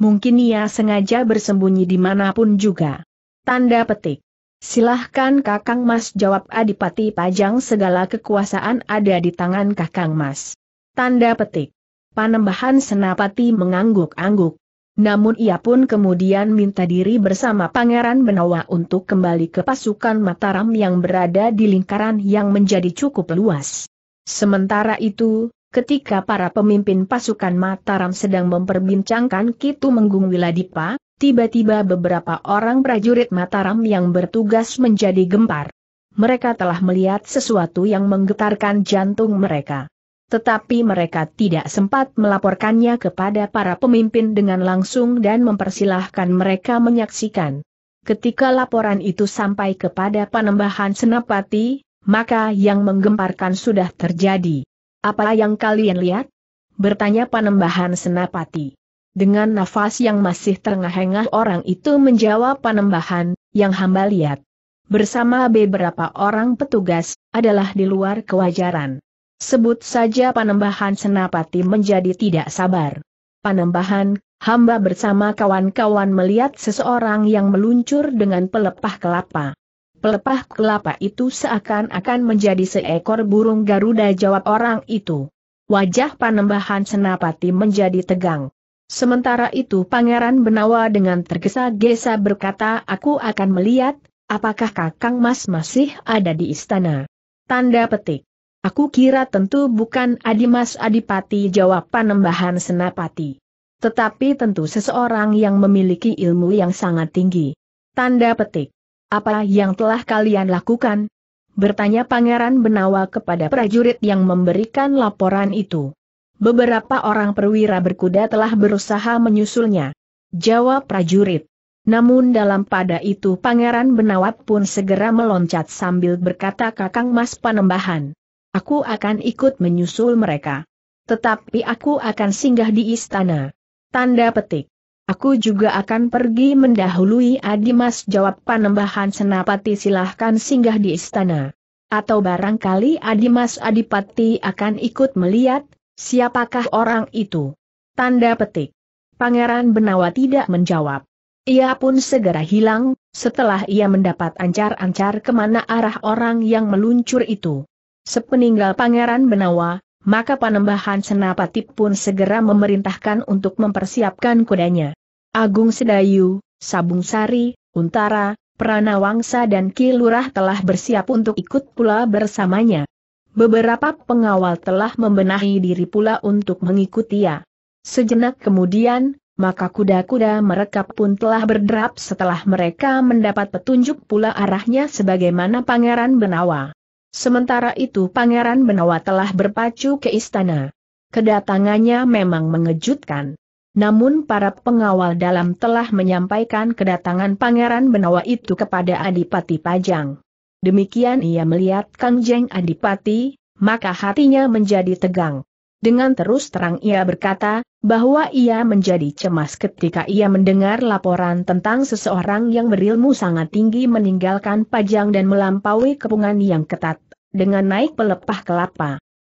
mungkin ia sengaja bersembunyi di dimanapun juga. Tanda petik. Silahkan Kakang Mas jawab Adipati Pajang segala kekuasaan ada di tangan Kakang Mas. Tanda petik. Panembahan Senapati mengangguk-angguk. Namun ia pun kemudian minta diri bersama Pangeran Benawa untuk kembali ke pasukan Mataram yang berada di lingkaran yang menjadi cukup luas. Sementara itu, ketika para pemimpin pasukan Mataram sedang memperbincangkan Kitu Menggung Wiladipa, tiba-tiba beberapa orang prajurit Mataram yang bertugas menjadi gempar. Mereka telah melihat sesuatu yang menggetarkan jantung mereka. Tetapi mereka tidak sempat melaporkannya kepada para pemimpin dengan langsung dan mempersilahkan mereka menyaksikan. Ketika laporan itu sampai kepada panembahan Senapati, maka yang menggemparkan sudah terjadi. Apa yang kalian lihat? Bertanya panembahan senapati. Dengan nafas yang masih terengah-engah orang itu menjawab panembahan, yang hamba lihat. Bersama beberapa orang petugas, adalah di luar kewajaran. Sebut saja panembahan senapati menjadi tidak sabar. Panembahan, hamba bersama kawan-kawan melihat seseorang yang meluncur dengan pelepah kelapa. Pelepah kelapa itu seakan-akan menjadi seekor burung Garuda jawab orang itu. Wajah panembahan Senapati menjadi tegang. Sementara itu Pangeran Benawa dengan tergesa-gesa berkata aku akan melihat, apakah Kakang Mas masih ada di istana. Tanda petik. Aku kira tentu bukan Adimas Adipati jawab panembahan Senapati. Tetapi tentu seseorang yang memiliki ilmu yang sangat tinggi. Tanda petik. Apa yang telah kalian lakukan? Bertanya Pangeran Benawa kepada prajurit yang memberikan laporan itu. Beberapa orang perwira berkuda telah berusaha menyusulnya. Jawab prajurit. Namun dalam pada itu Pangeran Benawat pun segera meloncat sambil berkata Kakang Mas Panembahan. Aku akan ikut menyusul mereka. Tetapi aku akan singgah di istana. Tanda petik. Aku juga akan pergi mendahului Adimas jawab panembahan senapati silahkan singgah di istana. Atau barangkali Adimas Adipati akan ikut melihat, siapakah orang itu. Tanda petik. Pangeran Benawa tidak menjawab. Ia pun segera hilang, setelah ia mendapat ancar-ancar kemana arah orang yang meluncur itu. Sepeninggal Pangeran Benawa, maka Panembahan Senapati pun segera memerintahkan untuk mempersiapkan kudanya. Agung Sedayu, Sabung Sari, Untara, Pranawangsa dan Ki telah bersiap untuk ikut pula bersamanya. Beberapa pengawal telah membenahi diri pula untuk mengikuti ia. Sejenak kemudian, maka kuda-kuda mereka pun telah berderap setelah mereka mendapat petunjuk pula arahnya sebagaimana Pangeran Benawa. Sementara itu Pangeran Benawa telah berpacu ke istana. Kedatangannya memang mengejutkan. Namun para pengawal dalam telah menyampaikan kedatangan Pangeran Benawa itu kepada Adipati Pajang. Demikian ia melihat Kangjeng Adipati, maka hatinya menjadi tegang. Dengan terus terang ia berkata, bahwa ia menjadi cemas ketika ia mendengar laporan tentang seseorang yang berilmu sangat tinggi meninggalkan pajang dan melampaui kepungan yang ketat, dengan naik pelepah kelapa.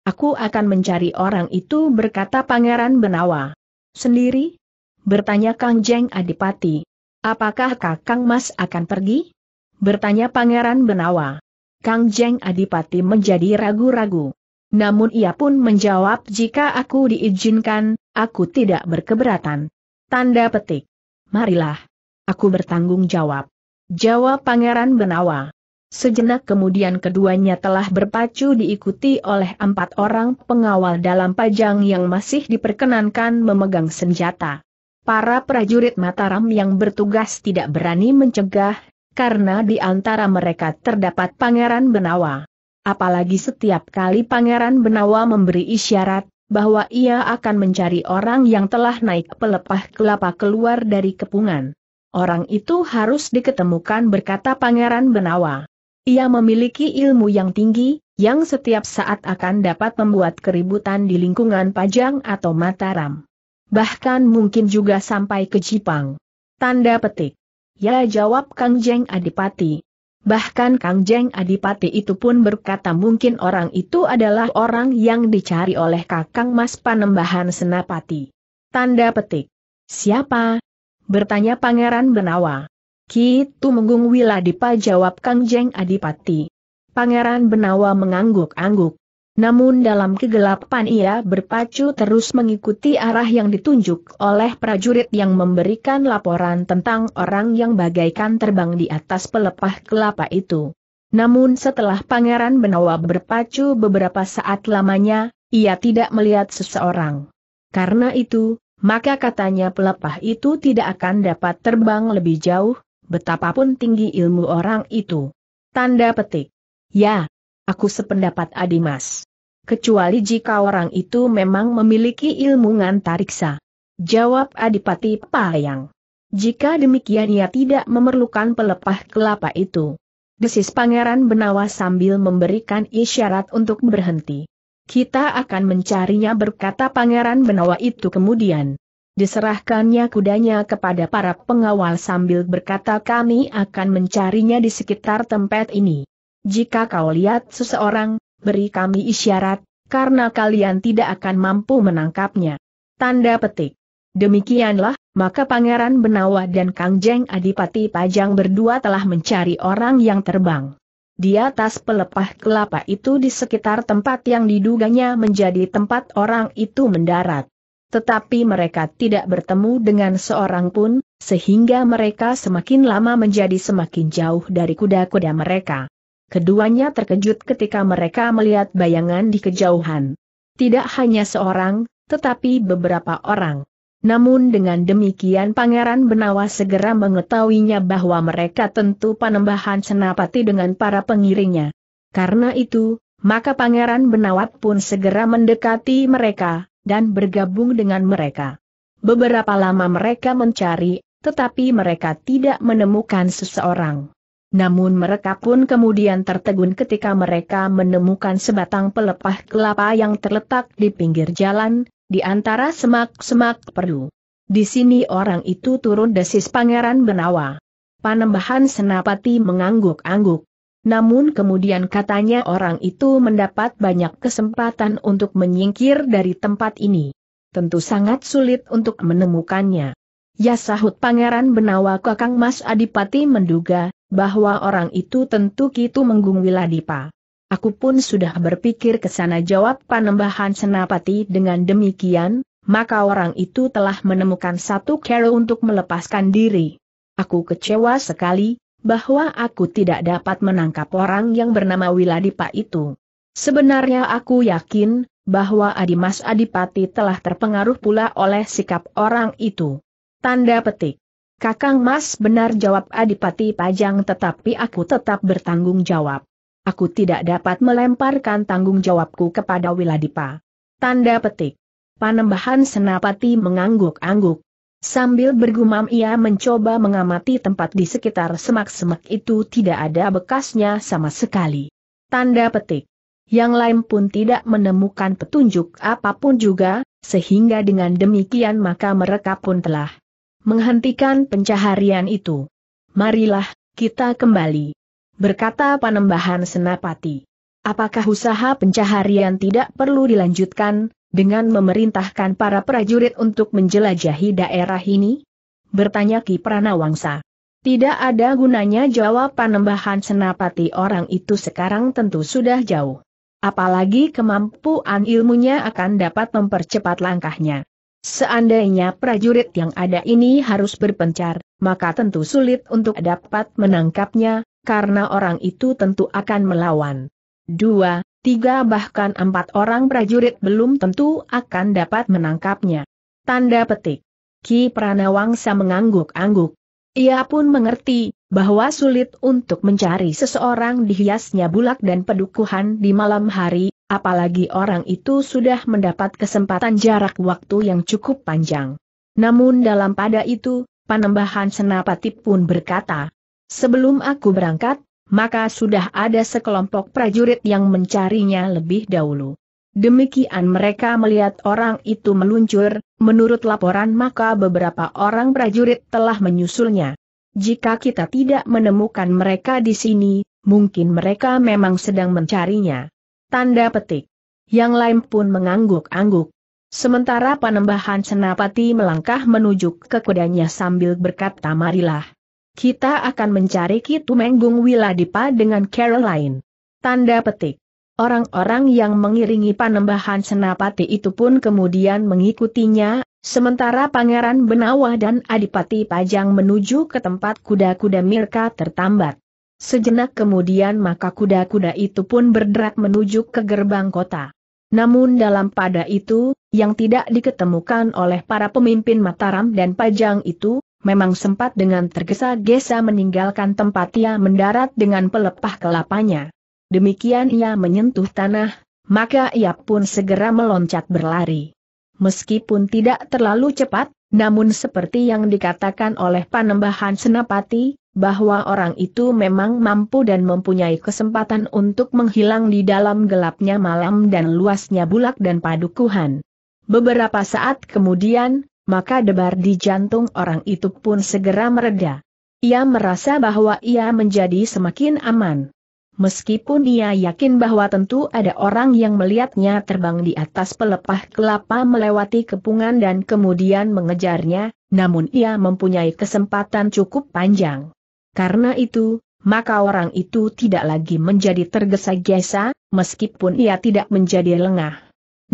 Aku akan mencari orang itu berkata Pangeran Benawa. Sendiri? Bertanya Kang Jeng Adipati. Apakah Kakang Mas akan pergi? Bertanya Pangeran Benawa. Kang Jeng Adipati menjadi ragu-ragu. Namun ia pun menjawab jika aku diizinkan, aku tidak berkeberatan. Tanda petik. Marilah. Aku bertanggung jawab. Jawab Pangeran Benawa. Sejenak kemudian keduanya telah berpacu diikuti oleh empat orang pengawal dalam pajang yang masih diperkenankan memegang senjata. Para prajurit Mataram yang bertugas tidak berani mencegah, karena di antara mereka terdapat Pangeran Benawa. Apalagi setiap kali Pangeran Benawa memberi isyarat, bahwa ia akan mencari orang yang telah naik pelepah kelapa keluar dari kepungan. Orang itu harus diketemukan berkata Pangeran Benawa. Ia memiliki ilmu yang tinggi, yang setiap saat akan dapat membuat keributan di lingkungan Pajang atau Mataram. Bahkan mungkin juga sampai ke Jipang. Tanda petik. Ya jawab Kang Jeng Adipati. Bahkan Kang Jeng Adipati itu pun berkata mungkin orang itu adalah orang yang dicari oleh Kakang Mas Panembahan Senapati. Tanda petik. Siapa? Bertanya Pangeran Benawa. Kitu Menggung Wiladipa jawab Kang Jeng Adipati. Pangeran Benawa mengangguk-angguk. Namun dalam kegelapan ia berpacu terus mengikuti arah yang ditunjuk oleh prajurit yang memberikan laporan tentang orang yang bagaikan terbang di atas pelepah kelapa itu. Namun setelah Pangeran Benawa berpacu beberapa saat lamanya, ia tidak melihat seseorang. Karena itu, maka katanya pelepah itu tidak akan dapat terbang lebih jauh, betapapun tinggi ilmu orang itu. Tanda petik. Ya, aku sependapat Adimas kecuali jika orang itu memang memiliki ilmu ngantariksa. Jawab Adipati Payang. Jika demikian ia tidak memerlukan pelepah kelapa itu. Desis Pangeran Benawa sambil memberikan isyarat untuk berhenti. Kita akan mencarinya berkata Pangeran Benawa itu kemudian. Diserahkannya kudanya kepada para pengawal sambil berkata kami akan mencarinya di sekitar tempat ini. Jika kau lihat seseorang, beri kami isyarat, karena kalian tidak akan mampu menangkapnya. Tanda petik. Demikianlah, maka Pangeran Benawa dan Kang Jeng Adipati Pajang berdua telah mencari orang yang terbang. Di atas pelepah kelapa itu di sekitar tempat yang diduganya menjadi tempat orang itu mendarat. Tetapi mereka tidak bertemu dengan seorang pun, sehingga mereka semakin lama menjadi semakin jauh dari kuda-kuda mereka keduanya terkejut ketika mereka melihat bayangan di kejauhan. Tidak hanya seorang, tetapi beberapa orang. Namun dengan demikian Pangeran Benawa segera mengetahuinya bahwa mereka tentu panembahan senapati dengan para pengiringnya. Karena itu, maka Pangeran Benawa pun segera mendekati mereka, dan bergabung dengan mereka. Beberapa lama mereka mencari, tetapi mereka tidak menemukan seseorang. Namun mereka pun kemudian tertegun ketika mereka menemukan sebatang pelepah kelapa yang terletak di pinggir jalan, di antara semak-semak perdu. Di sini orang itu turun desis Pangeran Benawa. Panembahan Senapati mengangguk-angguk. Namun kemudian katanya orang itu mendapat banyak kesempatan untuk menyingkir dari tempat ini. Tentu sangat sulit untuk menemukannya. Ya sahut Pangeran Benawa Kakang Mas Adipati menduga, bahwa orang itu tentu Kitu Menggung Wiladipa. Aku pun sudah berpikir ke sana jawab panembahan Senapati dengan demikian, maka orang itu telah menemukan satu cara untuk melepaskan diri. Aku kecewa sekali, bahwa aku tidak dapat menangkap orang yang bernama Wiladipa itu. Sebenarnya aku yakin, bahwa Adimas Adipati telah terpengaruh pula oleh sikap orang itu. Tanda petik. Kakang Mas benar jawab Adipati Pajang tetapi aku tetap bertanggung jawab. Aku tidak dapat melemparkan tanggung jawabku kepada Wiladipa. Tanda petik. Panembahan Senapati mengangguk-angguk. Sambil bergumam ia mencoba mengamati tempat di sekitar semak-semak itu tidak ada bekasnya sama sekali. Tanda petik. Yang lain pun tidak menemukan petunjuk apapun juga, sehingga dengan demikian maka mereka pun telah menghentikan pencaharian itu. Marilah, kita kembali. Berkata Panembahan Senapati. Apakah usaha pencaharian tidak perlu dilanjutkan, dengan memerintahkan para prajurit untuk menjelajahi daerah ini? Bertanya Ki Pranawangsa. Tidak ada gunanya jawab Panembahan Senapati orang itu sekarang tentu sudah jauh. Apalagi kemampuan ilmunya akan dapat mempercepat langkahnya. Seandainya prajurit yang ada ini harus berpencar, maka tentu sulit untuk dapat menangkapnya, karena orang itu tentu akan melawan. Dua, tiga bahkan empat orang prajurit belum tentu akan dapat menangkapnya. Tanda petik. Ki Pranawangsa mengangguk-angguk. Ia pun mengerti, bahwa sulit untuk mencari seseorang dihiasnya bulak dan pedukuhan di malam hari, Apalagi orang itu sudah mendapat kesempatan jarak waktu yang cukup panjang. Namun dalam pada itu, Panembahan Senapati pun berkata, Sebelum aku berangkat, maka sudah ada sekelompok prajurit yang mencarinya lebih dahulu. Demikian mereka melihat orang itu meluncur, menurut laporan maka beberapa orang prajurit telah menyusulnya. Jika kita tidak menemukan mereka di sini, mungkin mereka memang sedang mencarinya. Tanda petik. Yang lain pun mengangguk-angguk. Sementara Panembahan Senapati melangkah menuju ke kudanya sambil berkata marilah. Kita akan mencari Kitu Menggung Wiladipa dengan Caroline. Tanda petik. Orang-orang yang mengiringi Panembahan Senapati itu pun kemudian mengikutinya, sementara Pangeran Benawa dan Adipati Pajang menuju ke tempat kuda-kuda Mirka tertambat. Sejenak kemudian maka kuda-kuda itu pun berderak menuju ke gerbang kota. Namun dalam pada itu, yang tidak diketemukan oleh para pemimpin Mataram dan Pajang itu, memang sempat dengan tergesa-gesa meninggalkan tempat ia mendarat dengan pelepah kelapanya. Demikian ia menyentuh tanah, maka ia pun segera meloncat berlari. Meskipun tidak terlalu cepat, namun seperti yang dikatakan oleh panembahan Senapati, bahwa orang itu memang mampu dan mempunyai kesempatan untuk menghilang di dalam gelapnya malam dan luasnya bulak dan padukuhan. Beberapa saat kemudian, maka debar di jantung orang itu pun segera mereda. Ia merasa bahwa ia menjadi semakin aman meskipun dia yakin bahwa tentu ada orang yang melihatnya terbang di atas pelepah kelapa melewati kepungan dan kemudian mengejarnya, namun ia mempunyai kesempatan cukup panjang. Karena itu, maka orang itu tidak lagi menjadi tergesa-gesa, meskipun ia tidak menjadi lengah.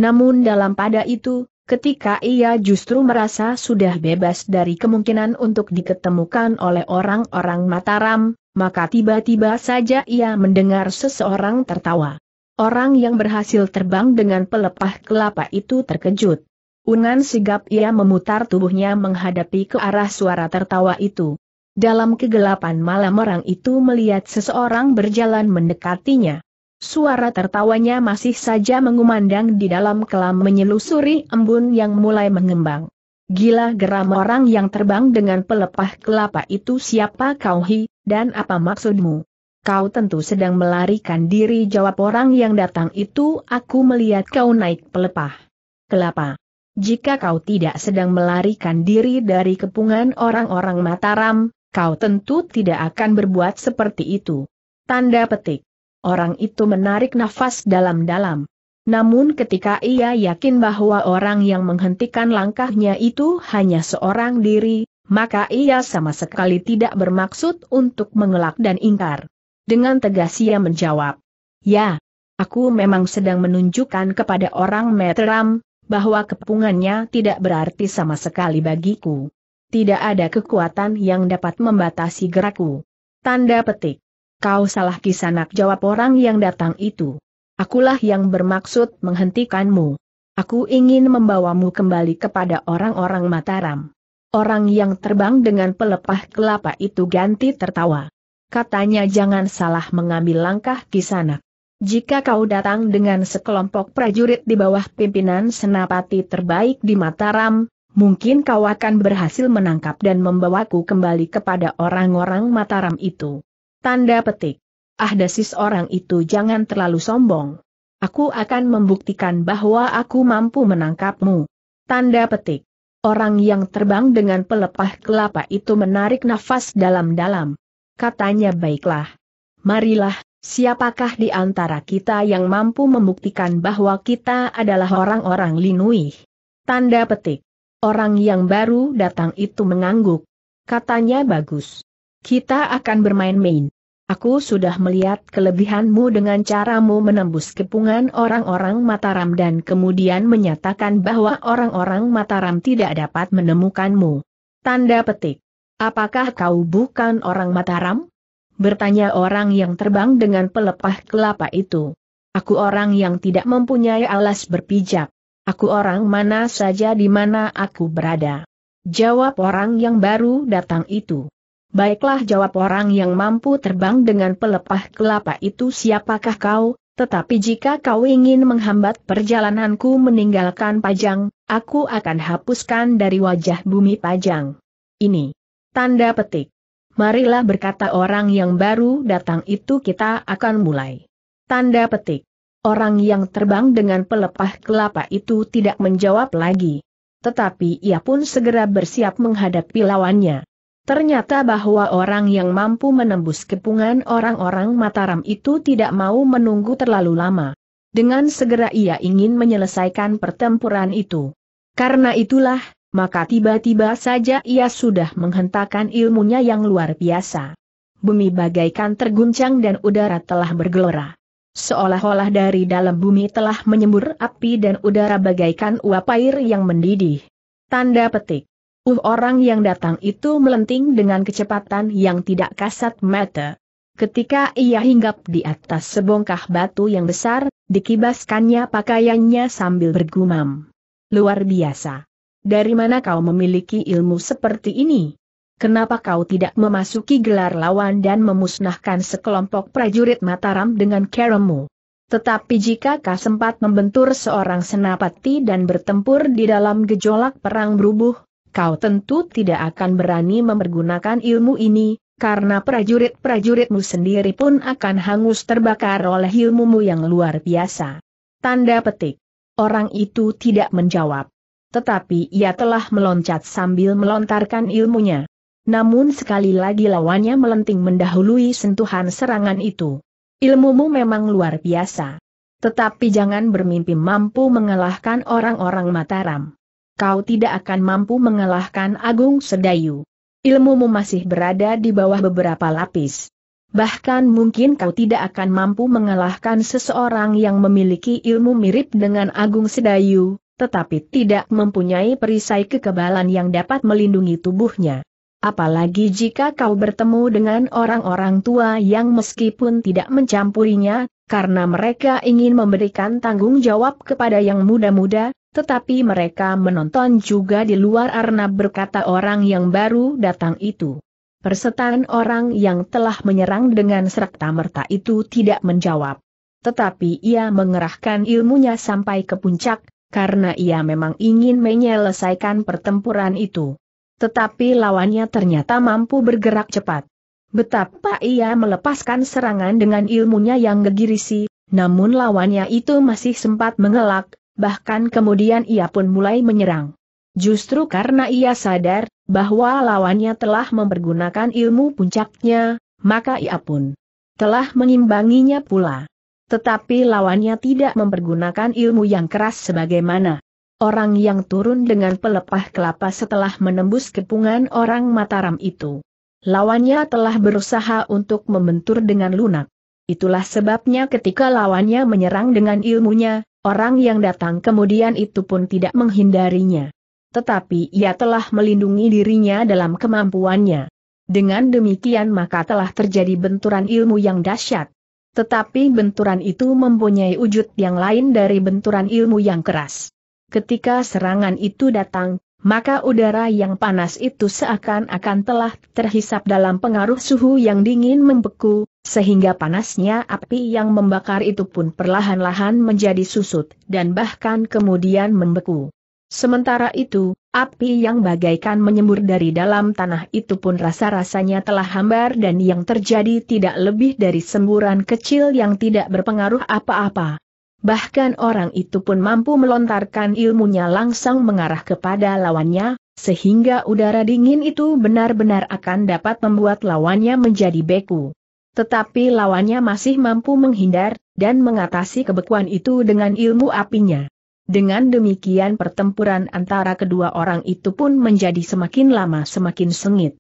Namun dalam pada itu, ketika ia justru merasa sudah bebas dari kemungkinan untuk diketemukan oleh orang-orang Mataram, maka tiba-tiba saja ia mendengar seseorang tertawa. Orang yang berhasil terbang dengan pelepah kelapa itu terkejut. Ungan sigap ia memutar tubuhnya menghadapi ke arah suara tertawa itu. Dalam kegelapan malam orang itu melihat seseorang berjalan mendekatinya. Suara tertawanya masih saja mengumandang di dalam kelam menyelusuri embun yang mulai mengembang. Gila geram orang yang terbang dengan pelepah kelapa itu siapa kau hi, dan apa maksudmu? Kau tentu sedang melarikan diri jawab orang yang datang itu aku melihat kau naik pelepah. Kelapa. Jika kau tidak sedang melarikan diri dari kepungan orang-orang Mataram, kau tentu tidak akan berbuat seperti itu. Tanda petik. Orang itu menarik nafas dalam-dalam. Namun ketika ia yakin bahwa orang yang menghentikan langkahnya itu hanya seorang diri, maka ia sama sekali tidak bermaksud untuk mengelak dan ingkar. Dengan tegas ia menjawab, Ya, aku memang sedang menunjukkan kepada orang meteram, bahwa kepungannya tidak berarti sama sekali bagiku. Tidak ada kekuatan yang dapat membatasi gerakku. Tanda petik. Kau salah kisanak jawab orang yang datang itu. Akulah yang bermaksud menghentikanmu. Aku ingin membawamu kembali kepada orang-orang Mataram. Orang yang terbang dengan pelepah kelapa itu ganti tertawa. Katanya jangan salah mengambil langkah di sana. Jika kau datang dengan sekelompok prajurit di bawah pimpinan senapati terbaik di Mataram, mungkin kau akan berhasil menangkap dan membawaku kembali kepada orang-orang Mataram itu. Tanda petik. Ah dasis orang itu jangan terlalu sombong. Aku akan membuktikan bahwa aku mampu menangkapmu. Tanda petik. Orang yang terbang dengan pelepah kelapa itu menarik nafas dalam-dalam. Katanya baiklah. Marilah, siapakah di antara kita yang mampu membuktikan bahwa kita adalah orang-orang Linui? Tanda petik. Orang yang baru datang itu mengangguk. Katanya bagus. Kita akan bermain-main. Aku sudah melihat kelebihanmu dengan caramu menembus kepungan orang-orang Mataram dan kemudian menyatakan bahwa orang-orang Mataram tidak dapat menemukanmu. Tanda petik. Apakah kau bukan orang Mataram? Bertanya orang yang terbang dengan pelepah kelapa itu. Aku orang yang tidak mempunyai alas berpijak. Aku orang mana saja di mana aku berada. Jawab orang yang baru datang itu. Baiklah jawab orang yang mampu terbang dengan pelepah kelapa itu siapakah kau, tetapi jika kau ingin menghambat perjalananku meninggalkan Pajang, aku akan hapuskan dari wajah bumi Pajang. Ini. Tanda petik. Marilah berkata orang yang baru datang itu kita akan mulai. Tanda petik. Orang yang terbang dengan pelepah kelapa itu tidak menjawab lagi. Tetapi ia pun segera bersiap menghadapi lawannya. Ternyata bahwa orang yang mampu menembus kepungan orang-orang Mataram itu tidak mau menunggu terlalu lama. Dengan segera ia ingin menyelesaikan pertempuran itu. Karena itulah, maka tiba-tiba saja ia sudah menghentakkan ilmunya yang luar biasa. Bumi bagaikan terguncang dan udara telah bergelora. Seolah-olah dari dalam bumi telah menyembur api dan udara bagaikan uap air yang mendidih. Tanda petik. Uh orang yang datang itu melenting dengan kecepatan yang tidak kasat mata. Ketika ia hinggap di atas sebongkah batu yang besar, dikibaskannya pakaiannya sambil bergumam. Luar biasa. Dari mana kau memiliki ilmu seperti ini? Kenapa kau tidak memasuki gelar lawan dan memusnahkan sekelompok prajurit Mataram dengan keremu? Tetapi jika kau sempat membentur seorang senapati dan bertempur di dalam gejolak perang berubuh, kau tentu tidak akan berani mempergunakan ilmu ini, karena prajurit-prajuritmu sendiri pun akan hangus terbakar oleh ilmumu yang luar biasa. Tanda petik. Orang itu tidak menjawab. Tetapi ia telah meloncat sambil melontarkan ilmunya. Namun sekali lagi lawannya melenting mendahului sentuhan serangan itu. Ilmumu memang luar biasa. Tetapi jangan bermimpi mampu mengalahkan orang-orang Mataram kau tidak akan mampu mengalahkan Agung Sedayu. Ilmumu masih berada di bawah beberapa lapis. Bahkan mungkin kau tidak akan mampu mengalahkan seseorang yang memiliki ilmu mirip dengan Agung Sedayu, tetapi tidak mempunyai perisai kekebalan yang dapat melindungi tubuhnya. Apalagi jika kau bertemu dengan orang-orang tua yang meskipun tidak mencampurinya, karena mereka ingin memberikan tanggung jawab kepada yang muda-muda, tetapi mereka menonton juga di luar Arnab berkata orang yang baru datang itu. Persetan orang yang telah menyerang dengan serta-merta itu tidak menjawab. Tetapi ia mengerahkan ilmunya sampai ke puncak, karena ia memang ingin menyelesaikan pertempuran itu. Tetapi lawannya ternyata mampu bergerak cepat. Betapa ia melepaskan serangan dengan ilmunya yang gegirisi, namun lawannya itu masih sempat mengelak, bahkan kemudian ia pun mulai menyerang. Justru karena ia sadar bahwa lawannya telah mempergunakan ilmu puncaknya, maka ia pun telah mengimbanginya pula. Tetapi lawannya tidak mempergunakan ilmu yang keras sebagaimana orang yang turun dengan pelepah kelapa setelah menembus kepungan orang Mataram itu. Lawannya telah berusaha untuk membentur dengan lunak. Itulah sebabnya ketika lawannya menyerang dengan ilmunya, Orang yang datang kemudian itu pun tidak menghindarinya. Tetapi ia telah melindungi dirinya dalam kemampuannya. Dengan demikian maka telah terjadi benturan ilmu yang dahsyat. Tetapi benturan itu mempunyai wujud yang lain dari benturan ilmu yang keras. Ketika serangan itu datang, maka udara yang panas itu seakan-akan telah terhisap dalam pengaruh suhu yang dingin membeku, sehingga panasnya api yang membakar itu pun perlahan-lahan menjadi susut, dan bahkan kemudian membeku. Sementara itu, api yang bagaikan menyembur dari dalam tanah itu pun rasa-rasanya telah hambar dan yang terjadi tidak lebih dari semburan kecil yang tidak berpengaruh apa-apa. Bahkan orang itu pun mampu melontarkan ilmunya langsung mengarah kepada lawannya, sehingga udara dingin itu benar-benar akan dapat membuat lawannya menjadi beku. Tetapi lawannya masih mampu menghindar, dan mengatasi kebekuan itu dengan ilmu apinya. Dengan demikian pertempuran antara kedua orang itu pun menjadi semakin lama semakin sengit.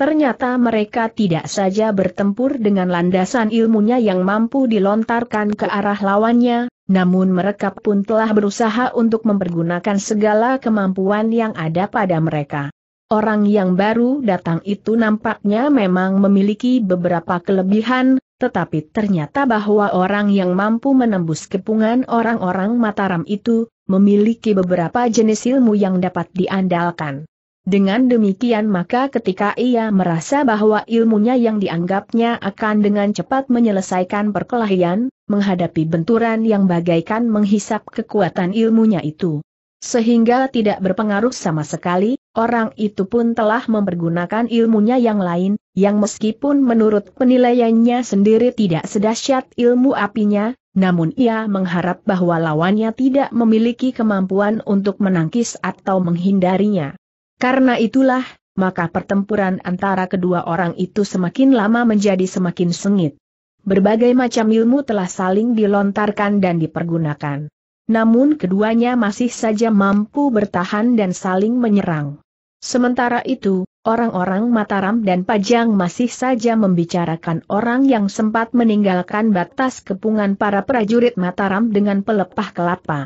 Ternyata mereka tidak saja bertempur dengan landasan ilmunya yang mampu dilontarkan ke arah lawannya, namun mereka pun telah berusaha untuk mempergunakan segala kemampuan yang ada pada mereka. Orang yang baru datang itu nampaknya memang memiliki beberapa kelebihan, tetapi ternyata bahwa orang yang mampu menembus kepungan orang-orang Mataram itu, memiliki beberapa jenis ilmu yang dapat diandalkan. Dengan demikian maka ketika ia merasa bahwa ilmunya yang dianggapnya akan dengan cepat menyelesaikan perkelahian, menghadapi benturan yang bagaikan menghisap kekuatan ilmunya itu. Sehingga tidak berpengaruh sama sekali, orang itu pun telah mempergunakan ilmunya yang lain, yang meskipun menurut penilaiannya sendiri tidak sedahsyat ilmu apinya, namun ia mengharap bahwa lawannya tidak memiliki kemampuan untuk menangkis atau menghindarinya. Karena itulah, maka pertempuran antara kedua orang itu semakin lama menjadi semakin sengit. Berbagai macam ilmu telah saling dilontarkan dan dipergunakan. Namun keduanya masih saja mampu bertahan dan saling menyerang. Sementara itu, orang-orang Mataram dan Pajang masih saja membicarakan orang yang sempat meninggalkan batas kepungan para prajurit Mataram dengan pelepah kelapa.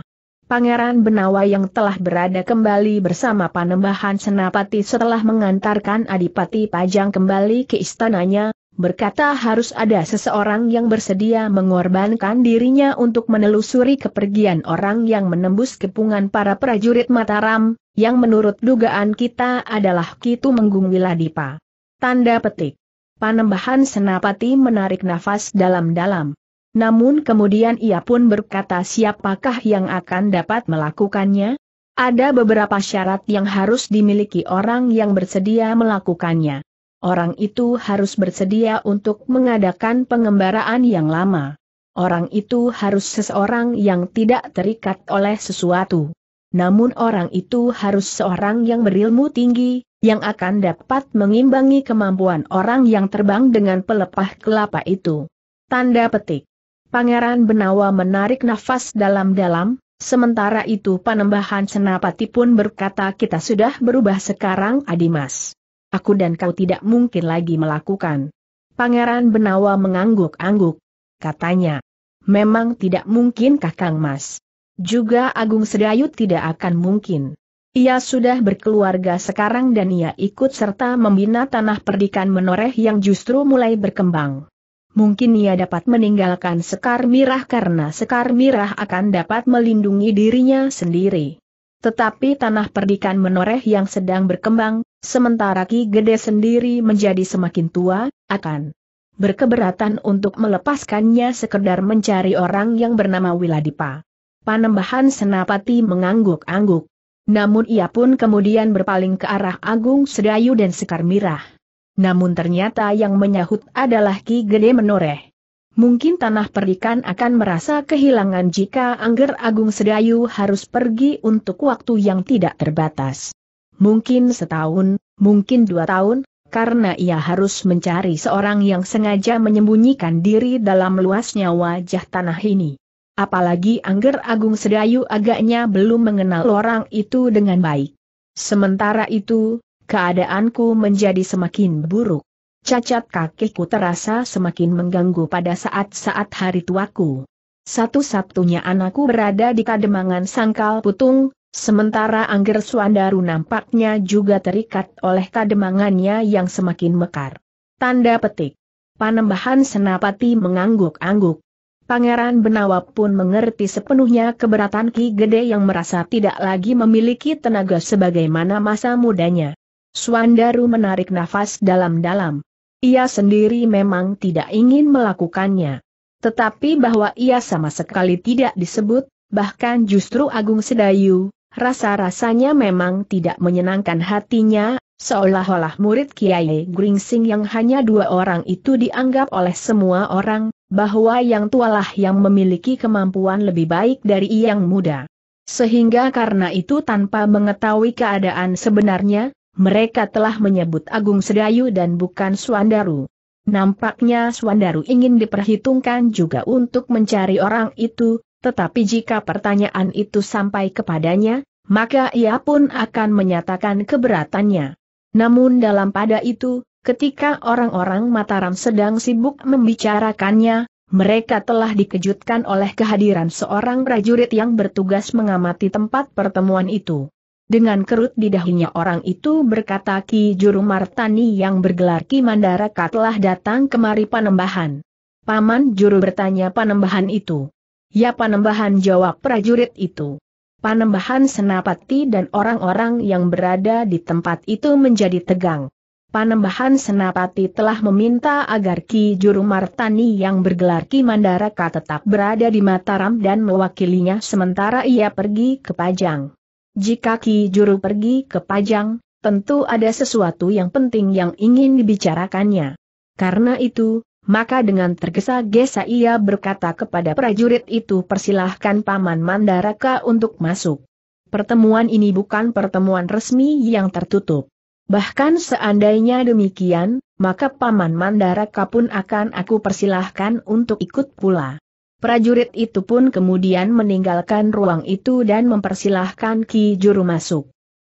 Pangeran Benawa yang telah berada kembali bersama Panembahan Senapati setelah mengantarkan Adipati Pajang kembali ke istananya, berkata harus ada seseorang yang bersedia mengorbankan dirinya untuk menelusuri kepergian orang yang menembus kepungan para prajurit Mataram, yang menurut dugaan kita adalah Kitu Menggung Wiladipa. Tanda petik. Panembahan Senapati menarik nafas dalam-dalam. Namun kemudian ia pun berkata siapakah yang akan dapat melakukannya? Ada beberapa syarat yang harus dimiliki orang yang bersedia melakukannya. Orang itu harus bersedia untuk mengadakan pengembaraan yang lama. Orang itu harus seseorang yang tidak terikat oleh sesuatu. Namun orang itu harus seorang yang berilmu tinggi, yang akan dapat mengimbangi kemampuan orang yang terbang dengan pelepah kelapa itu. Tanda petik. Pangeran Benawa menarik nafas dalam-dalam, sementara itu panembahan senapati pun berkata kita sudah berubah sekarang Adimas aku dan kau tidak mungkin lagi melakukan. Pangeran Benawa mengangguk-angguk. Katanya, memang tidak mungkin kakang mas. Juga Agung Sedayu tidak akan mungkin. Ia sudah berkeluarga sekarang dan ia ikut serta membina tanah perdikan menoreh yang justru mulai berkembang. Mungkin ia dapat meninggalkan Sekar Mirah karena Sekar Mirah akan dapat melindungi dirinya sendiri. Tetapi tanah perdikan menoreh yang sedang berkembang, Sementara Ki Gede sendiri menjadi semakin tua, akan berkeberatan untuk melepaskannya sekedar mencari orang yang bernama Wiladipa. Panembahan Senapati mengangguk-angguk. Namun ia pun kemudian berpaling ke arah Agung Sedayu dan Sekar Mirah. Namun ternyata yang menyahut adalah Ki Gede menoreh. Mungkin tanah perikan akan merasa kehilangan jika Angger Agung Sedayu harus pergi untuk waktu yang tidak terbatas mungkin setahun, mungkin dua tahun, karena ia harus mencari seorang yang sengaja menyembunyikan diri dalam luasnya wajah tanah ini. Apalagi Angger Agung Sedayu agaknya belum mengenal orang itu dengan baik. Sementara itu, keadaanku menjadi semakin buruk. Cacat kakiku terasa semakin mengganggu pada saat-saat hari tuaku. Satu-satunya anakku berada di kademangan sangkal putung, Sementara Angger Suandaru nampaknya juga terikat oleh kademangannya yang semakin mekar. Tanda petik. Panembahan Senapati mengangguk-angguk. Pangeran Benawa pun mengerti sepenuhnya keberatan Ki Gede yang merasa tidak lagi memiliki tenaga sebagaimana masa mudanya. Suandaru menarik nafas dalam-dalam. Ia sendiri memang tidak ingin melakukannya. Tetapi bahwa ia sama sekali tidak disebut, bahkan justru Agung Sedayu, Rasa-rasanya memang tidak menyenangkan hatinya, seolah-olah murid Kiai Gringsing yang hanya dua orang itu dianggap oleh semua orang, bahwa yang tualah yang memiliki kemampuan lebih baik dari yang muda. Sehingga karena itu tanpa mengetahui keadaan sebenarnya, mereka telah menyebut Agung Sedayu dan bukan Suandaru. Nampaknya Suandaru ingin diperhitungkan juga untuk mencari orang itu, tetapi jika pertanyaan itu sampai kepadanya, maka ia pun akan menyatakan keberatannya. Namun dalam pada itu, ketika orang-orang Mataram sedang sibuk membicarakannya, mereka telah dikejutkan oleh kehadiran seorang prajurit yang bertugas mengamati tempat pertemuan itu. Dengan kerut di dahinya orang itu berkata Ki Juru Martani yang bergelar Ki Mandaraka telah datang kemari panembahan. Paman Juru bertanya panembahan itu. Ya Panembahan jawab prajurit itu. Panembahan Senapati dan orang-orang yang berada di tempat itu menjadi tegang. Panembahan Senapati telah meminta agar Ki Juru Martani yang bergelar Ki Mandaraka tetap berada di Mataram dan mewakilinya sementara ia pergi ke Pajang. Jika Ki Juru pergi ke Pajang, tentu ada sesuatu yang penting yang ingin dibicarakannya. Karena itu, maka dengan tergesa-gesa ia berkata kepada prajurit itu persilahkan Paman Mandaraka untuk masuk. Pertemuan ini bukan pertemuan resmi yang tertutup. Bahkan seandainya demikian, maka Paman Mandaraka pun akan aku persilahkan untuk ikut pula. Prajurit itu pun kemudian meninggalkan ruang itu dan mempersilahkan Ki Juru masuk.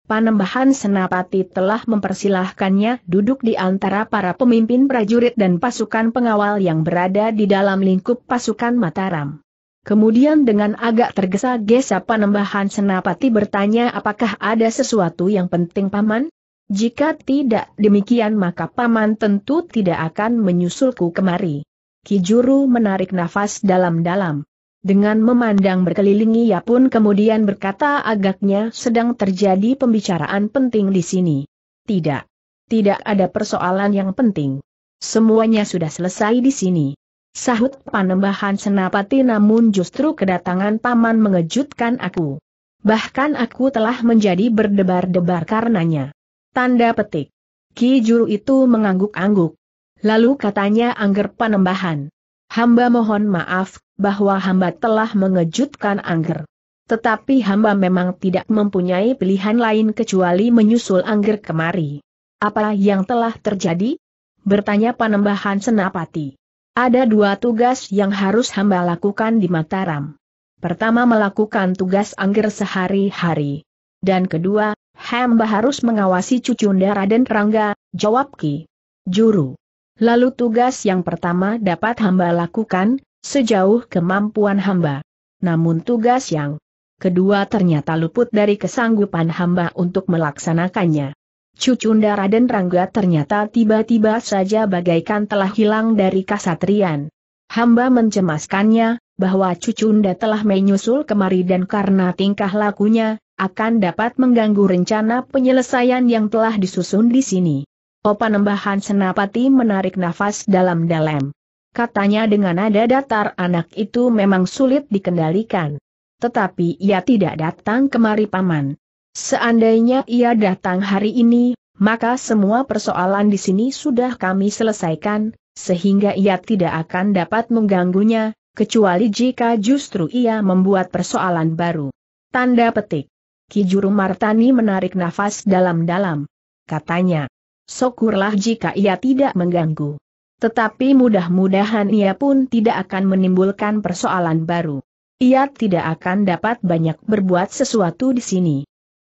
Panembahan Senapati telah mempersilahkannya duduk di antara para pemimpin prajurit dan pasukan pengawal yang berada di dalam lingkup pasukan Mataram. Kemudian dengan agak tergesa-gesa Panembahan Senapati bertanya apakah ada sesuatu yang penting Paman? Jika tidak demikian maka Paman tentu tidak akan menyusulku kemari. Kijuru menarik nafas dalam-dalam. Dengan memandang berkeliling ia pun kemudian berkata agaknya sedang terjadi pembicaraan penting di sini. Tidak. Tidak ada persoalan yang penting. Semuanya sudah selesai di sini. Sahut panembahan senapati namun justru kedatangan paman mengejutkan aku. Bahkan aku telah menjadi berdebar-debar karenanya. Tanda petik. Ki Juru itu mengangguk-angguk. Lalu katanya angger panembahan. Hamba mohon maaf, bahwa hamba telah mengejutkan Angger. Tetapi hamba memang tidak mempunyai pilihan lain kecuali menyusul Angger kemari. Apa yang telah terjadi? Bertanya Panembahan Senapati. Ada dua tugas yang harus hamba lakukan di Mataram. Pertama melakukan tugas Angger sehari-hari. Dan kedua, hamba harus mengawasi cucu Raden Rangga, jawab Ki. Juru Lalu tugas yang pertama dapat hamba lakukan, sejauh kemampuan hamba. Namun tugas yang kedua ternyata luput dari kesanggupan hamba untuk melaksanakannya. Cucunda Raden Rangga ternyata tiba-tiba saja bagaikan telah hilang dari kasatrian. Hamba mencemaskannya, bahwa Cucunda telah menyusul kemari dan karena tingkah lakunya, akan dapat mengganggu rencana penyelesaian yang telah disusun di sini. Opa nembahan Senapati menarik nafas dalam-dalam. Katanya dengan nada datar anak itu memang sulit dikendalikan. Tetapi ia tidak datang kemari paman. Seandainya ia datang hari ini, maka semua persoalan di sini sudah kami selesaikan, sehingga ia tidak akan dapat mengganggunya, kecuali jika justru ia membuat persoalan baru. Tanda petik. Kijuru Martani menarik nafas dalam-dalam. Katanya, syukurlah jika ia tidak mengganggu. Tetapi mudah-mudahan ia pun tidak akan menimbulkan persoalan baru. Ia tidak akan dapat banyak berbuat sesuatu di sini.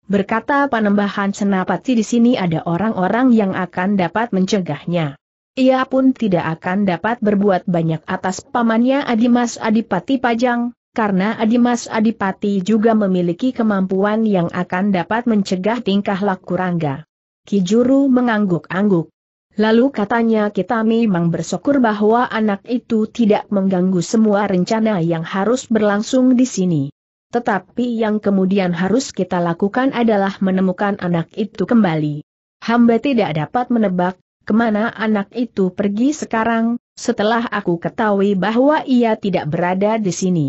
Berkata panembahan senapati di sini ada orang-orang yang akan dapat mencegahnya. Ia pun tidak akan dapat berbuat banyak atas pamannya Adimas Adipati Pajang, karena Adimas Adipati juga memiliki kemampuan yang akan dapat mencegah tingkah laku Rangga. Kijuru mengangguk-angguk. Lalu katanya kita memang bersyukur bahwa anak itu tidak mengganggu semua rencana yang harus berlangsung di sini. Tetapi yang kemudian harus kita lakukan adalah menemukan anak itu kembali. Hamba tidak dapat menebak, kemana anak itu pergi sekarang, setelah aku ketahui bahwa ia tidak berada di sini.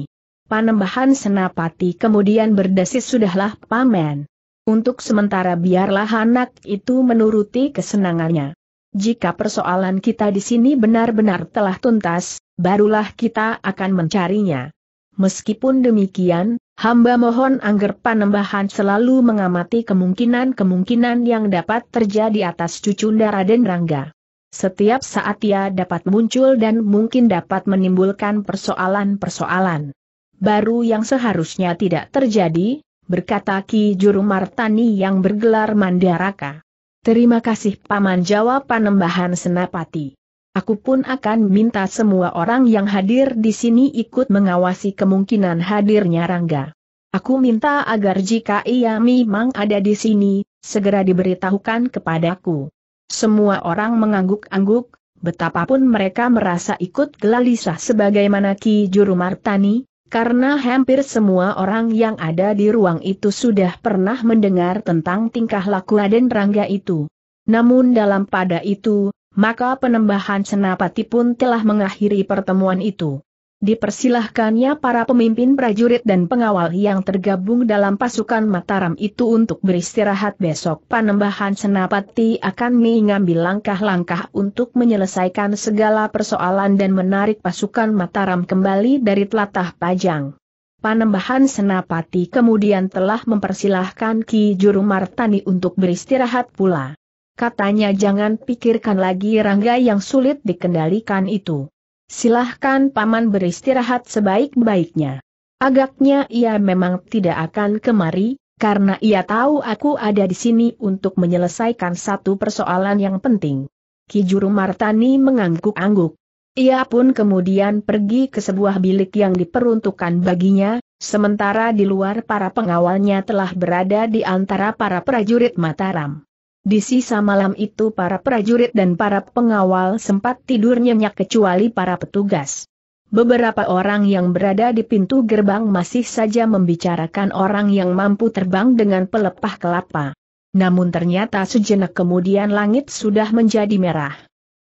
Panembahan Senapati kemudian berdesis sudahlah paman. Untuk sementara biarlah anak itu menuruti kesenangannya. Jika persoalan kita di sini benar-benar telah tuntas, barulah kita akan mencarinya. Meskipun demikian, hamba mohon Angger Panembahan selalu mengamati kemungkinan-kemungkinan yang dapat terjadi atas Cucunda Raden Rangga. Setiap saat ia dapat muncul dan mungkin dapat menimbulkan persoalan-persoalan baru yang seharusnya tidak terjadi, berkata Ki Juru Martani yang bergelar Mandaraka. Terima kasih Paman jawab Panembahan Senapati. Aku pun akan minta semua orang yang hadir di sini ikut mengawasi kemungkinan hadirnya Rangga. Aku minta agar jika ia memang ada di sini, segera diberitahukan kepadaku. Semua orang mengangguk-angguk, betapapun mereka merasa ikut gelisah sebagaimana Ki Juru Martani, karena hampir semua orang yang ada di ruang itu sudah pernah mendengar tentang tingkah laku Raden Rangga itu. Namun dalam pada itu, maka penembahan senapati pun telah mengakhiri pertemuan itu. Dipersilahkannya para pemimpin prajurit dan pengawal yang tergabung dalam pasukan Mataram itu untuk beristirahat besok Panembahan Senapati akan mengambil langkah-langkah untuk menyelesaikan segala persoalan dan menarik pasukan Mataram kembali dari telatah Pajang. Panembahan Senapati kemudian telah mempersilahkan Ki Juru Martani untuk beristirahat pula. Katanya jangan pikirkan lagi rangga yang sulit dikendalikan itu. Silahkan paman beristirahat sebaik-baiknya. Agaknya ia memang tidak akan kemari, karena ia tahu aku ada di sini untuk menyelesaikan satu persoalan yang penting. Kijuru Martani mengangguk-angguk. Ia pun kemudian pergi ke sebuah bilik yang diperuntukkan baginya, sementara di luar para pengawalnya telah berada di antara para prajurit Mataram. Di sisa malam itu para prajurit dan para pengawal sempat tidur nyenyak kecuali para petugas. Beberapa orang yang berada di pintu gerbang masih saja membicarakan orang yang mampu terbang dengan pelepah kelapa. Namun ternyata sejenak kemudian langit sudah menjadi merah.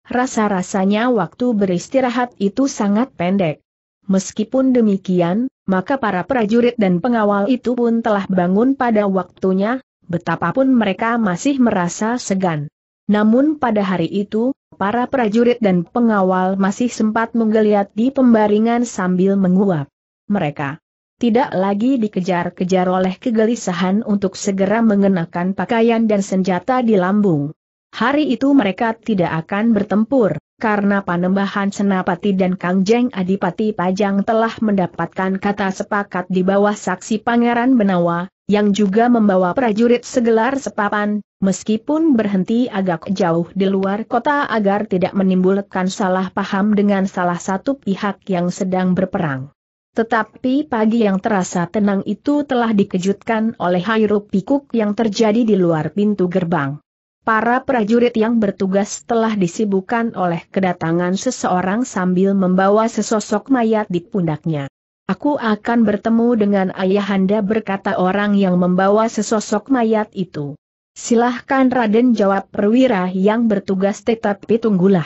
Rasa-rasanya waktu beristirahat itu sangat pendek. Meskipun demikian, maka para prajurit dan pengawal itu pun telah bangun pada waktunya, betapapun mereka masih merasa segan. Namun pada hari itu, para prajurit dan pengawal masih sempat menggeliat di pembaringan sambil menguap. Mereka tidak lagi dikejar-kejar oleh kegelisahan untuk segera mengenakan pakaian dan senjata di lambung. Hari itu mereka tidak akan bertempur, karena Panembahan Senapati dan kangjeng Adipati Pajang telah mendapatkan kata sepakat di bawah saksi Pangeran Benawa, yang juga membawa prajurit segelar sepapan, meskipun berhenti agak jauh di luar kota agar tidak menimbulkan salah paham dengan salah satu pihak yang sedang berperang. Tetapi pagi yang terasa tenang itu telah dikejutkan oleh hairup pikuk yang terjadi di luar pintu gerbang. Para prajurit yang bertugas telah disibukkan oleh kedatangan seseorang sambil membawa sesosok mayat di pundaknya. Aku akan bertemu dengan ayahanda berkata orang yang membawa sesosok mayat itu. Silahkan Raden jawab perwira yang bertugas tetapi tunggulah.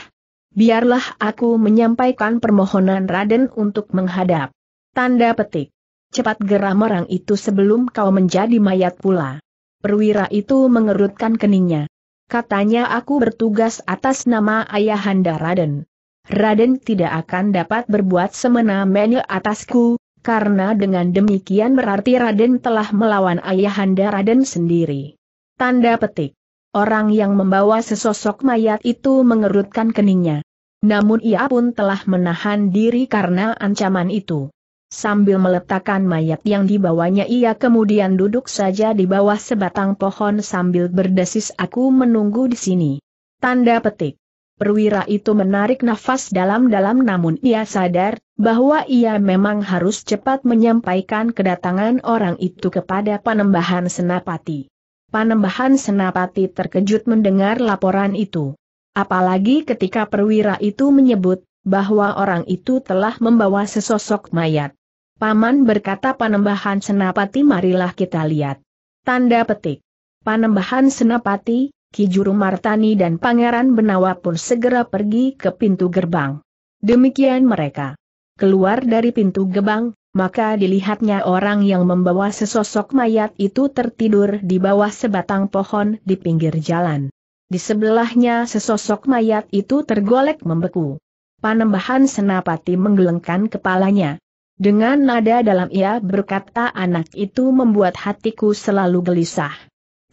Biarlah aku menyampaikan permohonan Raden untuk menghadap. Tanda petik. Cepat geram orang itu sebelum kau menjadi mayat pula. Perwira itu mengerutkan keningnya. Katanya aku bertugas atas nama ayahanda Raden. Raden tidak akan dapat berbuat semena-mena atasku, karena dengan demikian berarti Raden telah melawan ayahanda Raden sendiri. Tanda petik. Orang yang membawa sesosok mayat itu mengerutkan keningnya. Namun ia pun telah menahan diri karena ancaman itu. Sambil meletakkan mayat yang dibawanya ia kemudian duduk saja di bawah sebatang pohon sambil berdesis aku menunggu di sini. Tanda petik. Perwira itu menarik nafas dalam-dalam namun ia sadar, bahwa ia memang harus cepat menyampaikan kedatangan orang itu kepada Panembahan Senapati. Panembahan Senapati terkejut mendengar laporan itu. Apalagi ketika perwira itu menyebut, bahwa orang itu telah membawa sesosok mayat. Paman berkata Panembahan Senapati marilah kita lihat. Tanda petik. Panembahan Senapati, Ki Juru Martani dan Pangeran Benawa pun segera pergi ke pintu gerbang. Demikian mereka. Keluar dari pintu gerbang, maka dilihatnya orang yang membawa sesosok mayat itu tertidur di bawah sebatang pohon di pinggir jalan. Di sebelahnya sesosok mayat itu tergolek membeku. Panembahan Senapati menggelengkan kepalanya. Dengan nada dalam ia berkata anak itu membuat hatiku selalu gelisah.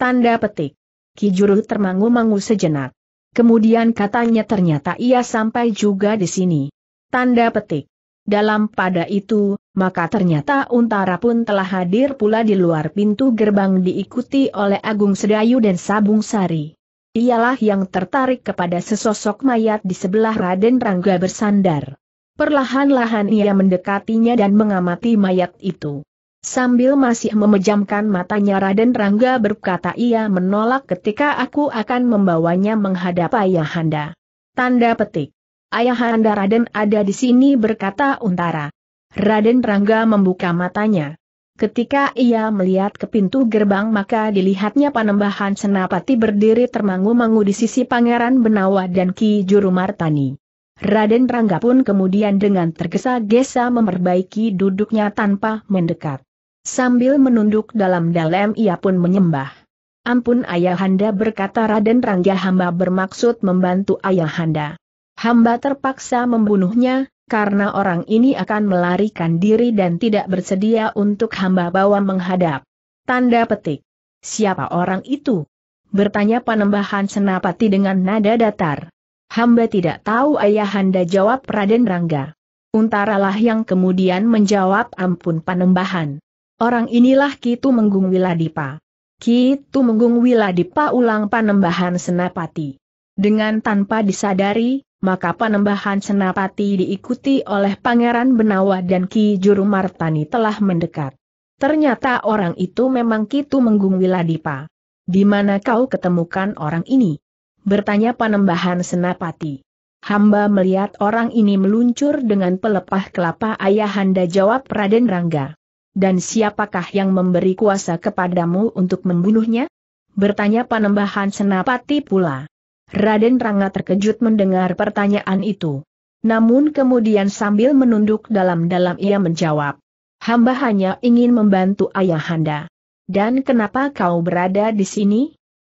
Tanda petik. Kijuru termangu-mangu sejenak. Kemudian katanya ternyata ia sampai juga di sini. Tanda petik. Dalam pada itu, maka ternyata Untara pun telah hadir pula di luar pintu gerbang diikuti oleh Agung Sedayu dan Sabung Sari. Ialah yang tertarik kepada sesosok mayat di sebelah Raden Rangga bersandar. Perlahan-lahan ia mendekatinya dan mengamati mayat itu. Sambil masih memejamkan matanya Raden Rangga berkata ia menolak ketika aku akan membawanya menghadap Ayahanda. Tanda petik. Ayahanda Raden ada di sini berkata Untara. Raden Rangga membuka matanya. Ketika ia melihat ke pintu gerbang maka dilihatnya panembahan senapati berdiri termangu-mangu di sisi Pangeran Benawa dan Ki Juru Martani. Raden Rangga pun kemudian dengan tergesa-gesa memperbaiki duduknya tanpa mendekat. Sambil menunduk dalam-dalam ia pun menyembah. Ampun ayahanda berkata Raden Rangga hamba bermaksud membantu ayahanda. Hamba terpaksa membunuhnya, karena orang ini akan melarikan diri dan tidak bersedia untuk hamba bawa menghadap. Tanda petik. Siapa orang itu? Bertanya panembahan senapati dengan nada datar. Hamba tidak tahu ayahanda jawab Raden Rangga. Untaralah yang kemudian menjawab ampun panembahan. Orang inilah Kitu Menggung Wiladipa. Kitu Menggung Wiladipa ulang panembahan senapati. Dengan tanpa disadari, maka panembahan senapati diikuti oleh Pangeran Benawa dan Ki Juru Martani telah mendekat. Ternyata orang itu memang Kitu Menggung Wiladipa. Di mana kau ketemukan orang ini? Bertanya panembahan senapati. Hamba melihat orang ini meluncur dengan pelepah kelapa ayahanda jawab Raden Rangga dan siapakah yang memberi kuasa kepadamu untuk membunuhnya? Bertanya panembahan senapati pula. Raden Ranga terkejut mendengar pertanyaan itu. Namun kemudian sambil menunduk dalam-dalam ia menjawab. Hamba hanya ingin membantu ayahanda. Dan kenapa kau berada di sini?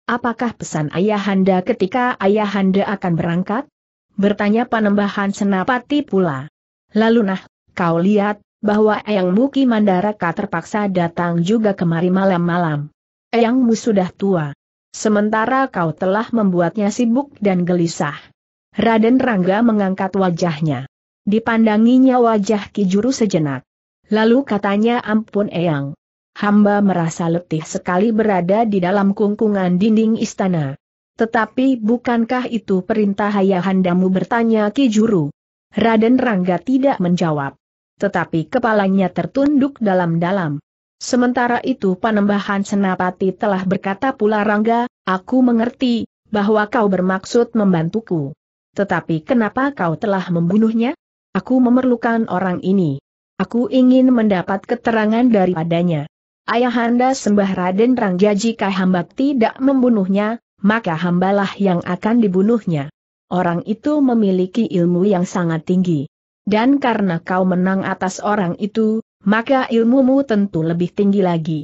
Apakah pesan ayahanda ketika ayahanda akan berangkat? Bertanya panembahan senapati pula. Lalu nah, kau lihat, bahwa Eyang Muki Mandaraka terpaksa datang juga kemari malam-malam. Eyangmu sudah tua. Sementara kau telah membuatnya sibuk dan gelisah. Raden Rangga mengangkat wajahnya. Dipandanginya wajah Kijuru sejenak. Lalu katanya ampun Eyang. Hamba merasa letih sekali berada di dalam kungkungan dinding istana. Tetapi bukankah itu perintah ayahandamu bertanya Kijuru? Raden Rangga tidak menjawab tetapi kepalanya tertunduk dalam-dalam. Sementara itu panembahan Senapati telah berkata pula Rangga, aku mengerti, bahwa kau bermaksud membantuku. Tetapi kenapa kau telah membunuhnya? Aku memerlukan orang ini. Aku ingin mendapat keterangan daripadanya. Ayahanda sembah Raden Rangga jika hamba tidak membunuhnya, maka hambalah yang akan dibunuhnya. Orang itu memiliki ilmu yang sangat tinggi. Dan karena kau menang atas orang itu, maka ilmumu tentu lebih tinggi lagi.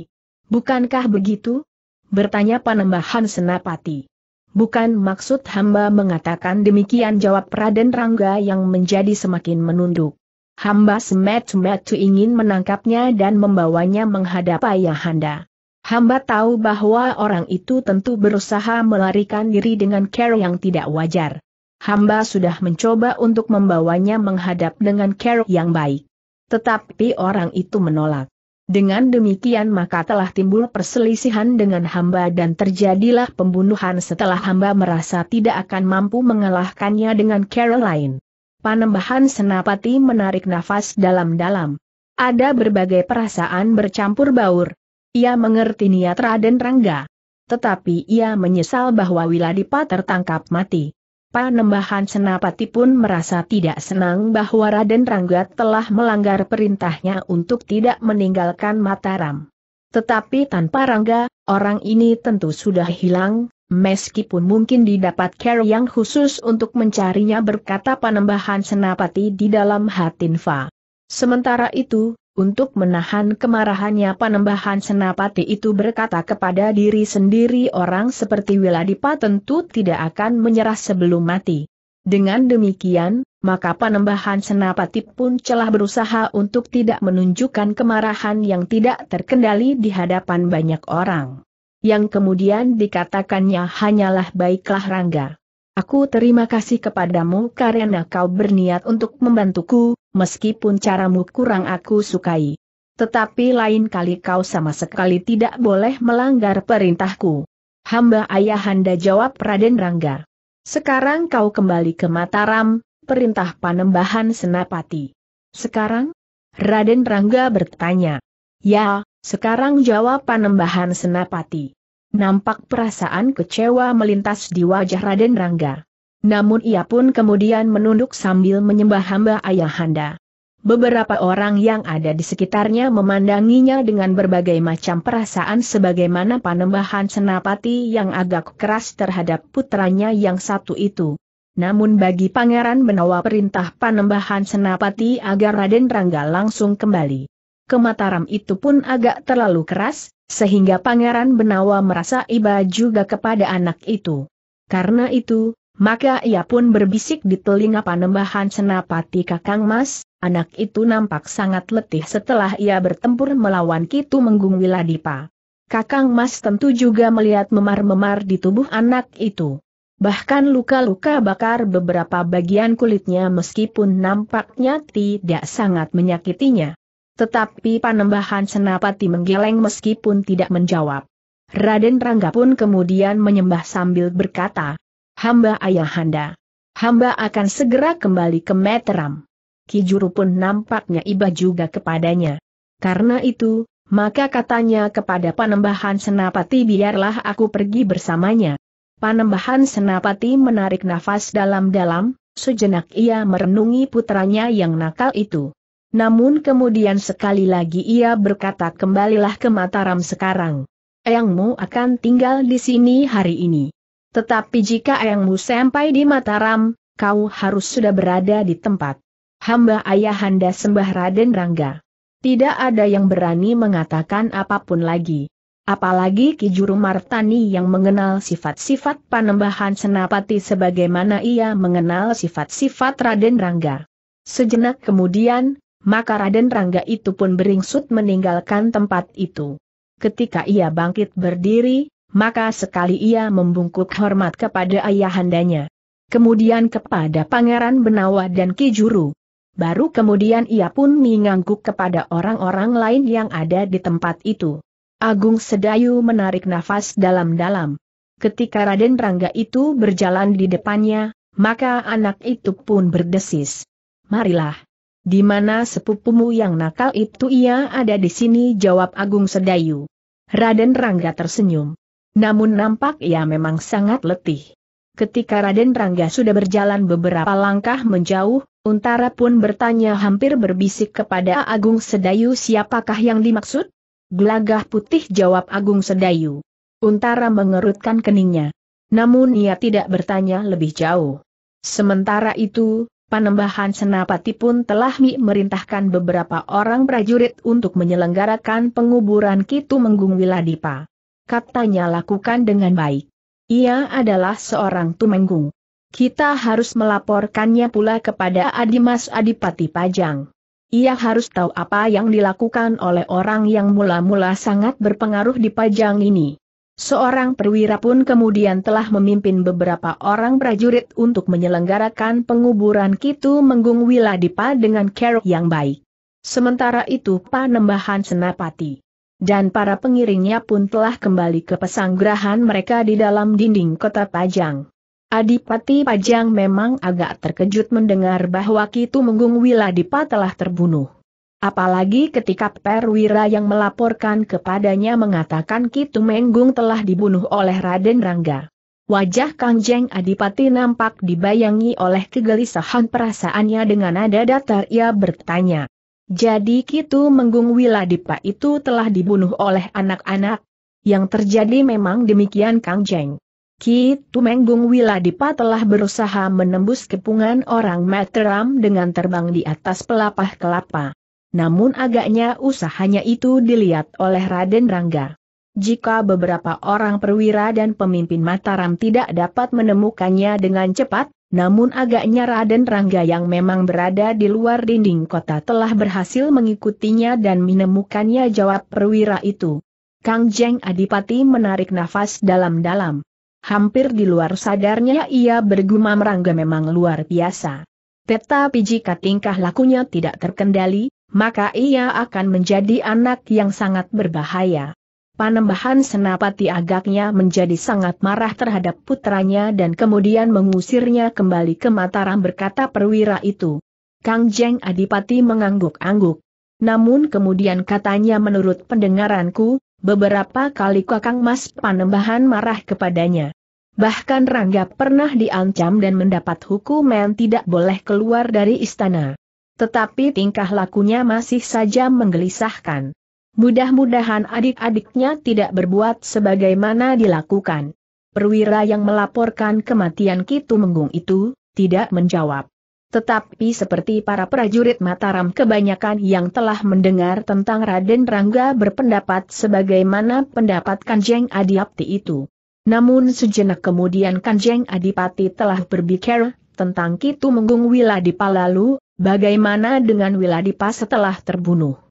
Bukankah begitu? Bertanya Panembahan Senapati. Bukan maksud hamba mengatakan demikian jawab Raden Rangga yang menjadi semakin menunduk. Hamba semet-metu ingin menangkapnya dan membawanya menghadap Ayahanda. Hamba tahu bahwa orang itu tentu berusaha melarikan diri dengan care yang tidak wajar hamba sudah mencoba untuk membawanya menghadap dengan care yang baik. Tetapi orang itu menolak. Dengan demikian maka telah timbul perselisihan dengan hamba dan terjadilah pembunuhan setelah hamba merasa tidak akan mampu mengalahkannya dengan lain. Panembahan Senapati menarik nafas dalam-dalam. Ada berbagai perasaan bercampur baur. Ia mengerti niat Raden Rangga. Tetapi ia menyesal bahwa Wiladipa tertangkap mati. Panembahan Senapati pun merasa tidak senang bahwa Raden Rangga telah melanggar perintahnya untuk tidak meninggalkan Mataram. Tetapi tanpa Rangga, orang ini tentu sudah hilang, meskipun mungkin didapat care yang khusus untuk mencarinya berkata Panembahan Senapati di dalam hati Nfa. Sementara itu, untuk menahan kemarahannya Panembahan senapati itu berkata kepada diri sendiri orang seperti Wiladipa tentu tidak akan menyerah sebelum mati. Dengan demikian, maka Panembahan senapati pun celah berusaha untuk tidak menunjukkan kemarahan yang tidak terkendali di hadapan banyak orang. Yang kemudian dikatakannya hanyalah baiklah Rangga. Aku terima kasih kepadamu karena kau berniat untuk membantuku, meskipun caramu kurang aku sukai. Tetapi lain kali kau sama sekali tidak boleh melanggar perintahku. Hamba ayahanda jawab Raden Rangga. Sekarang kau kembali ke Mataram, perintah panembahan senapati. Sekarang? Raden Rangga bertanya. Ya, sekarang jawab panembahan senapati. Nampak perasaan kecewa melintas di wajah Raden Rangga. Namun ia pun kemudian menunduk sambil menyembah hamba ayahanda. Beberapa orang yang ada di sekitarnya memandanginya dengan berbagai macam perasaan sebagaimana panembahan senapati yang agak keras terhadap putranya yang satu itu. Namun bagi Pangeran menawa perintah panembahan senapati agar Raden Rangga langsung kembali. Kemataram itu pun agak terlalu keras, sehingga Pangeran Benawa merasa iba juga kepada anak itu. Karena itu, maka ia pun berbisik di telinga panembahan senapati Kakang Mas, anak itu nampak sangat letih setelah ia bertempur melawan Kitu Menggung Wiladipa. Kakang Mas tentu juga melihat memar-memar di tubuh anak itu. Bahkan luka-luka bakar beberapa bagian kulitnya meskipun nampaknya tidak sangat menyakitinya. Tetapi panembahan senapati menggeleng meskipun tidak menjawab. Raden Rangga pun kemudian menyembah sambil berkata, hamba ayahanda. Hamba akan segera kembali ke meteram. Kijuru pun nampaknya iba juga kepadanya. Karena itu, maka katanya kepada Panembahan Senapati biarlah aku pergi bersamanya. Panembahan Senapati menarik nafas dalam-dalam, sejenak ia merenungi putranya yang nakal itu. Namun kemudian sekali lagi ia berkata kembalilah ke Mataram sekarang. Eyangmu akan tinggal di sini hari ini. Tetapi jika ayahmu sampai di Mataram, kau harus sudah berada di tempat. Hamba ayahanda sembah Raden Rangga. Tidak ada yang berani mengatakan apapun lagi. Apalagi Ki Juru Martani yang mengenal sifat-sifat panembahan Senapati sebagaimana ia mengenal sifat-sifat Raden Rangga. Sejenak kemudian, maka Raden Rangga itu pun beringsut meninggalkan tempat itu. Ketika ia bangkit berdiri, maka sekali ia membungkuk hormat kepada ayahandanya. Kemudian kepada Pangeran Benawa dan Kijuru. Baru kemudian ia pun mengangguk kepada orang-orang lain yang ada di tempat itu. Agung Sedayu menarik nafas dalam-dalam. Ketika Raden Rangga itu berjalan di depannya, maka anak itu pun berdesis. Marilah. Di mana sepupumu yang nakal itu ia ada di sini jawab Agung Sedayu. Raden Rangga tersenyum. Namun nampak ia memang sangat letih. Ketika Raden Rangga sudah berjalan beberapa langkah menjauh, Untara pun bertanya hampir berbisik kepada Agung Sedayu siapakah yang dimaksud? Gelagah putih jawab Agung Sedayu. Untara mengerutkan keningnya. Namun ia tidak bertanya lebih jauh. Sementara itu, Panembahan Senapati pun telah merintahkan beberapa orang prajurit untuk menyelenggarakan penguburan Kitu Menggung Wiladipa katanya lakukan dengan baik. Ia adalah seorang tumenggung. Kita harus melaporkannya pula kepada Adimas Adipati Pajang. Ia harus tahu apa yang dilakukan oleh orang yang mula-mula sangat berpengaruh di Pajang ini. Seorang perwira pun kemudian telah memimpin beberapa orang prajurit untuk menyelenggarakan penguburan Kitu Menggung Wiladipa dengan kerok yang baik. Sementara itu panembahan Senapati dan para pengiringnya pun telah kembali ke pesanggrahan mereka di dalam dinding kota Pajang. Adipati Pajang memang agak terkejut mendengar bahwa Kitu Menggung Wiladipa telah terbunuh. Apalagi ketika perwira yang melaporkan kepadanya mengatakan Kitu Menggung telah dibunuh oleh Raden Rangga. Wajah Kangjeng Adipati nampak dibayangi oleh kegelisahan perasaannya dengan nada datar ia bertanya. Jadi Kitu Menggung Wiladipa itu telah dibunuh oleh anak-anak. Yang terjadi memang demikian Kang Jeng. Kitu Menggung Wiladipa telah berusaha menembus kepungan orang Mataram dengan terbang di atas pelapah kelapa. Namun agaknya usahanya itu dilihat oleh Raden Rangga. Jika beberapa orang perwira dan pemimpin Mataram tidak dapat menemukannya dengan cepat, namun agaknya Raden Rangga yang memang berada di luar dinding kota telah berhasil mengikutinya dan menemukannya jawab perwira itu. Kang Jeng Adipati menarik nafas dalam-dalam. Hampir di luar sadarnya ia bergumam Rangga memang luar biasa. Tetapi jika tingkah lakunya tidak terkendali, maka ia akan menjadi anak yang sangat berbahaya. Panembahan Senapati agaknya menjadi sangat marah terhadap putranya dan kemudian mengusirnya kembali ke Mataram berkata perwira itu. Kang Jeng Adipati mengangguk-angguk. Namun kemudian katanya menurut pendengaranku, beberapa kali Kakang Mas Panembahan marah kepadanya. Bahkan Rangga pernah diancam dan mendapat hukuman tidak boleh keluar dari istana. Tetapi tingkah lakunya masih saja menggelisahkan. Mudah-mudahan adik-adiknya tidak berbuat sebagaimana dilakukan. Perwira yang melaporkan kematian Kitu Menggung itu, tidak menjawab. Tetapi seperti para prajurit Mataram kebanyakan yang telah mendengar tentang Raden Rangga berpendapat sebagaimana pendapat Kanjeng Adiapti itu. Namun sejenak kemudian Kanjeng Adipati telah berbicara tentang Kitu Menggung Wiladipa lalu, bagaimana dengan Wiladipa setelah terbunuh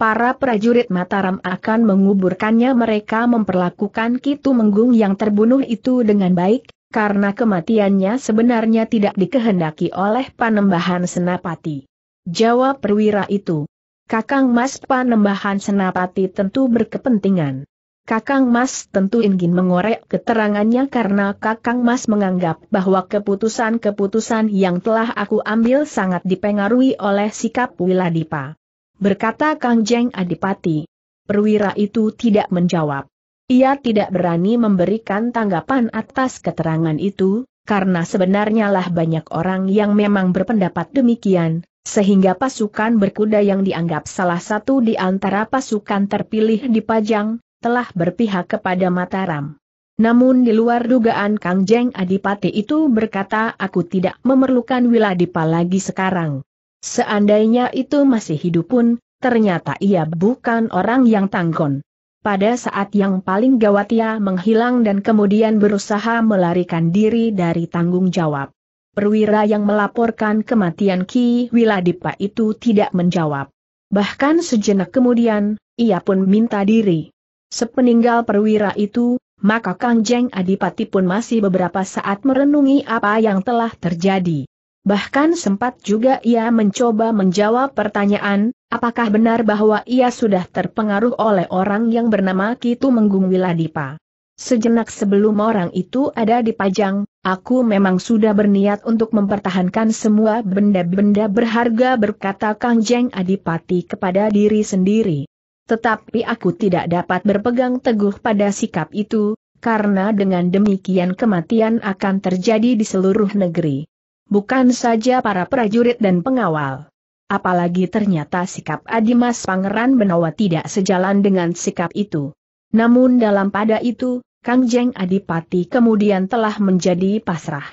para prajurit Mataram akan menguburkannya mereka memperlakukan Kitu Menggung yang terbunuh itu dengan baik, karena kematiannya sebenarnya tidak dikehendaki oleh Panembahan Senapati. Jawab perwira itu. Kakang Mas Panembahan Senapati tentu berkepentingan. Kakang Mas tentu ingin mengorek keterangannya karena Kakang Mas menganggap bahwa keputusan-keputusan yang telah aku ambil sangat dipengaruhi oleh sikap Wiladipa berkata Kang Jeng Adipati. Perwira itu tidak menjawab. Ia tidak berani memberikan tanggapan atas keterangan itu, karena sebenarnya lah banyak orang yang memang berpendapat demikian, sehingga pasukan berkuda yang dianggap salah satu di antara pasukan terpilih di Pajang, telah berpihak kepada Mataram. Namun di luar dugaan Kang Jeng Adipati itu berkata aku tidak memerlukan Wiladipa lagi sekarang. Seandainya itu masih hidup pun, ternyata ia bukan orang yang tanggon. Pada saat yang paling gawat ia menghilang dan kemudian berusaha melarikan diri dari tanggung jawab. Perwira yang melaporkan kematian Ki Wiladipa itu tidak menjawab. Bahkan sejenak kemudian, ia pun minta diri. Sepeninggal perwira itu, maka Kang Adipati pun masih beberapa saat merenungi apa yang telah terjadi. Bahkan sempat juga ia mencoba menjawab pertanyaan, apakah benar bahwa ia sudah terpengaruh oleh orang yang bernama Kitu Menggung Wiladipa. Sejenak sebelum orang itu ada di Pajang, aku memang sudah berniat untuk mempertahankan semua benda-benda berharga berkata Kang Jeng Adipati kepada diri sendiri. Tetapi aku tidak dapat berpegang teguh pada sikap itu, karena dengan demikian kematian akan terjadi di seluruh negeri bukan saja para prajurit dan pengawal. Apalagi ternyata sikap Adimas Pangeran Benawa tidak sejalan dengan sikap itu. Namun dalam pada itu, Kang Jeng Adipati kemudian telah menjadi pasrah.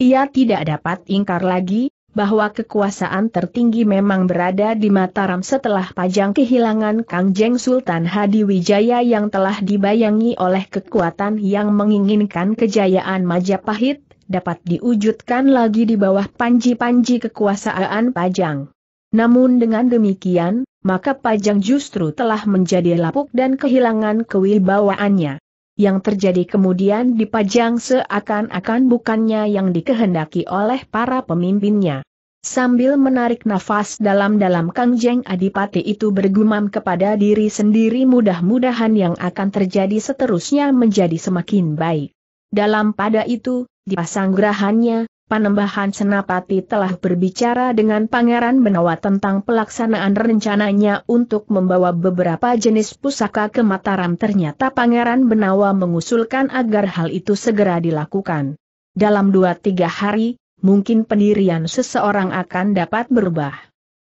Ia tidak dapat ingkar lagi, bahwa kekuasaan tertinggi memang berada di Mataram setelah Pajang kehilangan Kang Jeng Sultan Hadi Wijaya yang telah dibayangi oleh kekuatan yang menginginkan kejayaan Majapahit, dapat diwujudkan lagi di bawah panji-panji kekuasaan Pajang. Namun dengan demikian, maka Pajang justru telah menjadi lapuk dan kehilangan kewibawaannya. Yang terjadi kemudian di Pajang seakan-akan bukannya yang dikehendaki oleh para pemimpinnya. Sambil menarik nafas dalam-dalam Kang Jeng Adipati itu bergumam kepada diri sendiri mudah-mudahan yang akan terjadi seterusnya menjadi semakin baik. Dalam pada itu, di pasanggrahannya, Panembahan Senapati telah berbicara dengan Pangeran Benawa tentang pelaksanaan rencananya untuk membawa beberapa jenis pusaka ke Mataram. Ternyata Pangeran Benawa mengusulkan agar hal itu segera dilakukan. Dalam dua tiga hari, mungkin pendirian seseorang akan dapat berubah.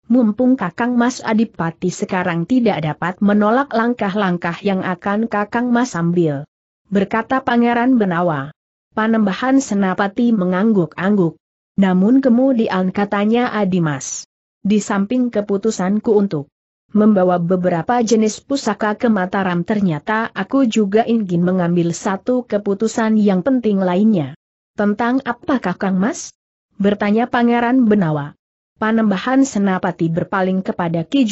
Mumpung Kakang Mas Adipati sekarang tidak dapat menolak langkah-langkah yang akan Kakang Mas ambil berkata Pangeran Benawa. Panembahan Senapati mengangguk-angguk. Namun kemudian katanya Adimas. Di samping keputusanku untuk membawa beberapa jenis pusaka ke Mataram ternyata aku juga ingin mengambil satu keputusan yang penting lainnya. Tentang apakah Kang Mas? Bertanya Pangeran Benawa. Panembahan Senapati berpaling kepada Ki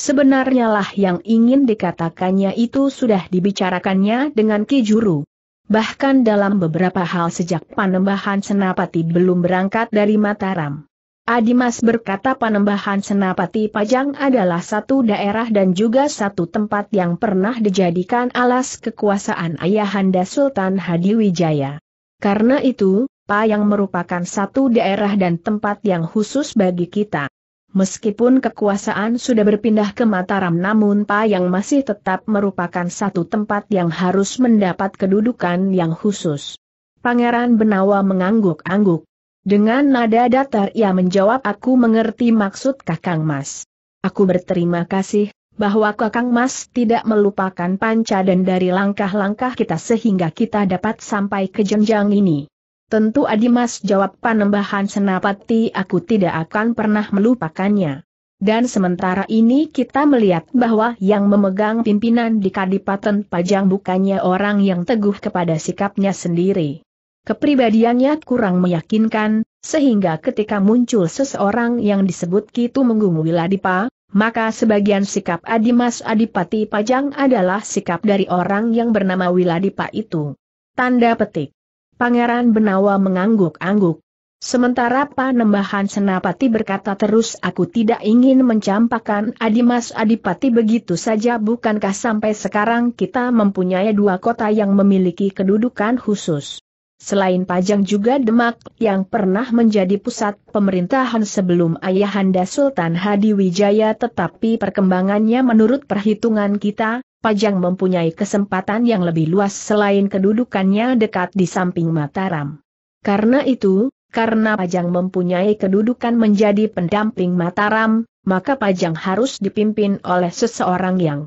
Sebenarnya lah yang ingin dikatakannya itu sudah dibicarakannya dengan Ki Juru. Bahkan dalam beberapa hal sejak panembahan Senapati belum berangkat dari Mataram. Adimas berkata panembahan Senapati Pajang adalah satu daerah dan juga satu tempat yang pernah dijadikan alas kekuasaan Ayahanda Sultan Hadiwijaya. Karena itu, Payang merupakan satu daerah dan tempat yang khusus bagi kita. Meskipun kekuasaan sudah berpindah ke Mataram namun Payang masih tetap merupakan satu tempat yang harus mendapat kedudukan yang khusus. Pangeran Benawa mengangguk-angguk. Dengan nada datar ia menjawab aku mengerti maksud Kakang Mas. Aku berterima kasih, bahwa Kakang Mas tidak melupakan panca dan dari langkah-langkah kita sehingga kita dapat sampai ke jenjang ini. Tentu Adimas jawab panembahan senapati aku tidak akan pernah melupakannya. Dan sementara ini kita melihat bahwa yang memegang pimpinan di Kadipaten Pajang bukannya orang yang teguh kepada sikapnya sendiri. Kepribadiannya kurang meyakinkan, sehingga ketika muncul seseorang yang disebut Kitu Menggungu Wiladipa, maka sebagian sikap Adimas Adipati Pajang adalah sikap dari orang yang bernama Wiladipa itu. Tanda petik. Pangeran Benawa mengangguk-angguk. Sementara Panembahan Senapati berkata terus aku tidak ingin mencampakkan Adimas Adipati begitu saja bukankah sampai sekarang kita mempunyai dua kota yang memiliki kedudukan khusus. Selain Pajang juga Demak yang pernah menjadi pusat pemerintahan sebelum Ayahanda Sultan Hadiwijaya. tetapi perkembangannya menurut perhitungan kita, Pajang mempunyai kesempatan yang lebih luas selain kedudukannya dekat di samping Mataram. Karena itu, karena Pajang mempunyai kedudukan menjadi pendamping Mataram, maka Pajang harus dipimpin oleh seseorang yang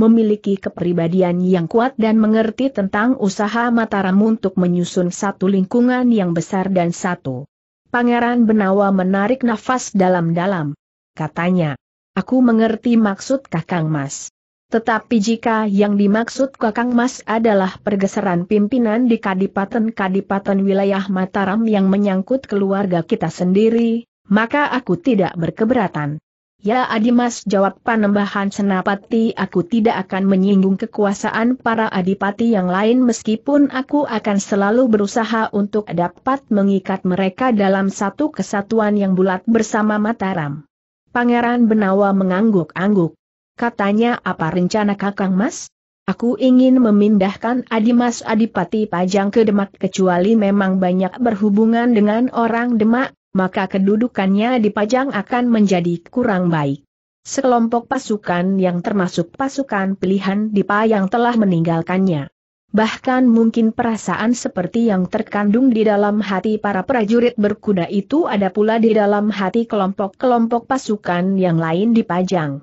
memiliki kepribadian yang kuat dan mengerti tentang usaha Mataram untuk menyusun satu lingkungan yang besar dan satu. Pangeran Benawa menarik nafas dalam-dalam. Katanya, aku mengerti maksud Kakang Mas. Tetapi jika yang dimaksud Kakang Mas adalah pergeseran pimpinan di kadipaten-kadipaten wilayah Mataram yang menyangkut keluarga kita sendiri, maka aku tidak berkeberatan. Ya Adimas jawab panembahan senapati aku tidak akan menyinggung kekuasaan para adipati yang lain meskipun aku akan selalu berusaha untuk dapat mengikat mereka dalam satu kesatuan yang bulat bersama Mataram. Pangeran Benawa mengangguk-angguk katanya apa rencana kakang mas? Aku ingin memindahkan Adimas Adipati Pajang ke Demak kecuali memang banyak berhubungan dengan orang Demak, maka kedudukannya di Pajang akan menjadi kurang baik. Sekelompok pasukan yang termasuk pasukan pilihan di Pajang telah meninggalkannya. Bahkan mungkin perasaan seperti yang terkandung di dalam hati para prajurit berkuda itu ada pula di dalam hati kelompok-kelompok pasukan yang lain di Pajang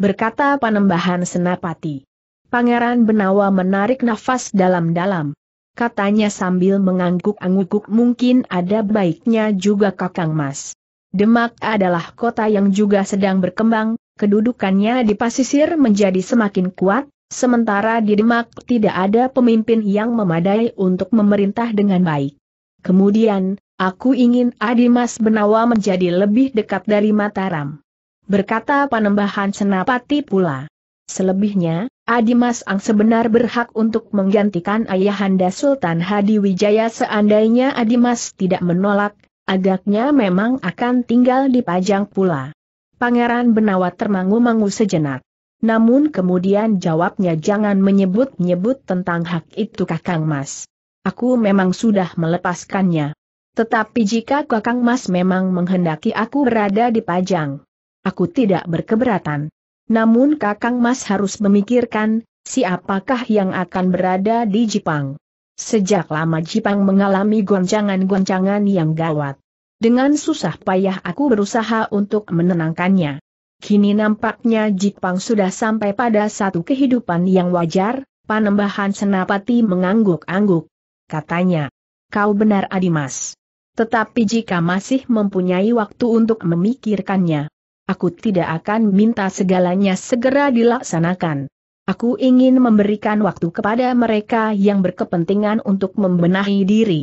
berkata Panembahan Senapati. Pangeran Benawa menarik nafas dalam-dalam. Katanya sambil mengangguk-angguk mungkin ada baiknya juga Kakang Mas. Demak adalah kota yang juga sedang berkembang, kedudukannya di pasisir menjadi semakin kuat, sementara di Demak tidak ada pemimpin yang memadai untuk memerintah dengan baik. Kemudian, aku ingin Adimas Benawa menjadi lebih dekat dari Mataram berkata Panembahan Senapati pula. Selebihnya, Adimas Mas Ang sebenar berhak untuk menggantikan ayahanda Sultan Hadi Wijaya seandainya Adimas tidak menolak, agaknya memang akan tinggal di Pajang pula. Pangeran Benawa termangu-mangu sejenak. Namun kemudian jawabnya jangan menyebut-nyebut tentang hak itu Kakang Mas. Aku memang sudah melepaskannya. Tetapi jika Kakang Mas memang menghendaki aku berada di Pajang, Aku tidak berkeberatan. Namun Kakang Mas harus memikirkan, siapakah yang akan berada di Jipang. Sejak lama Jipang mengalami goncangan-goncangan yang gawat. Dengan susah payah aku berusaha untuk menenangkannya. Kini nampaknya Jipang sudah sampai pada satu kehidupan yang wajar, Panembahan Senapati mengangguk-angguk. Katanya, kau benar Adimas. Tetapi jika masih mempunyai waktu untuk memikirkannya, aku tidak akan minta segalanya segera dilaksanakan. Aku ingin memberikan waktu kepada mereka yang berkepentingan untuk membenahi diri.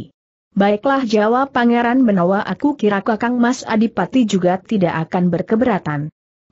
Baiklah jawab Pangeran Benawa aku kira Kakang Mas Adipati juga tidak akan berkeberatan.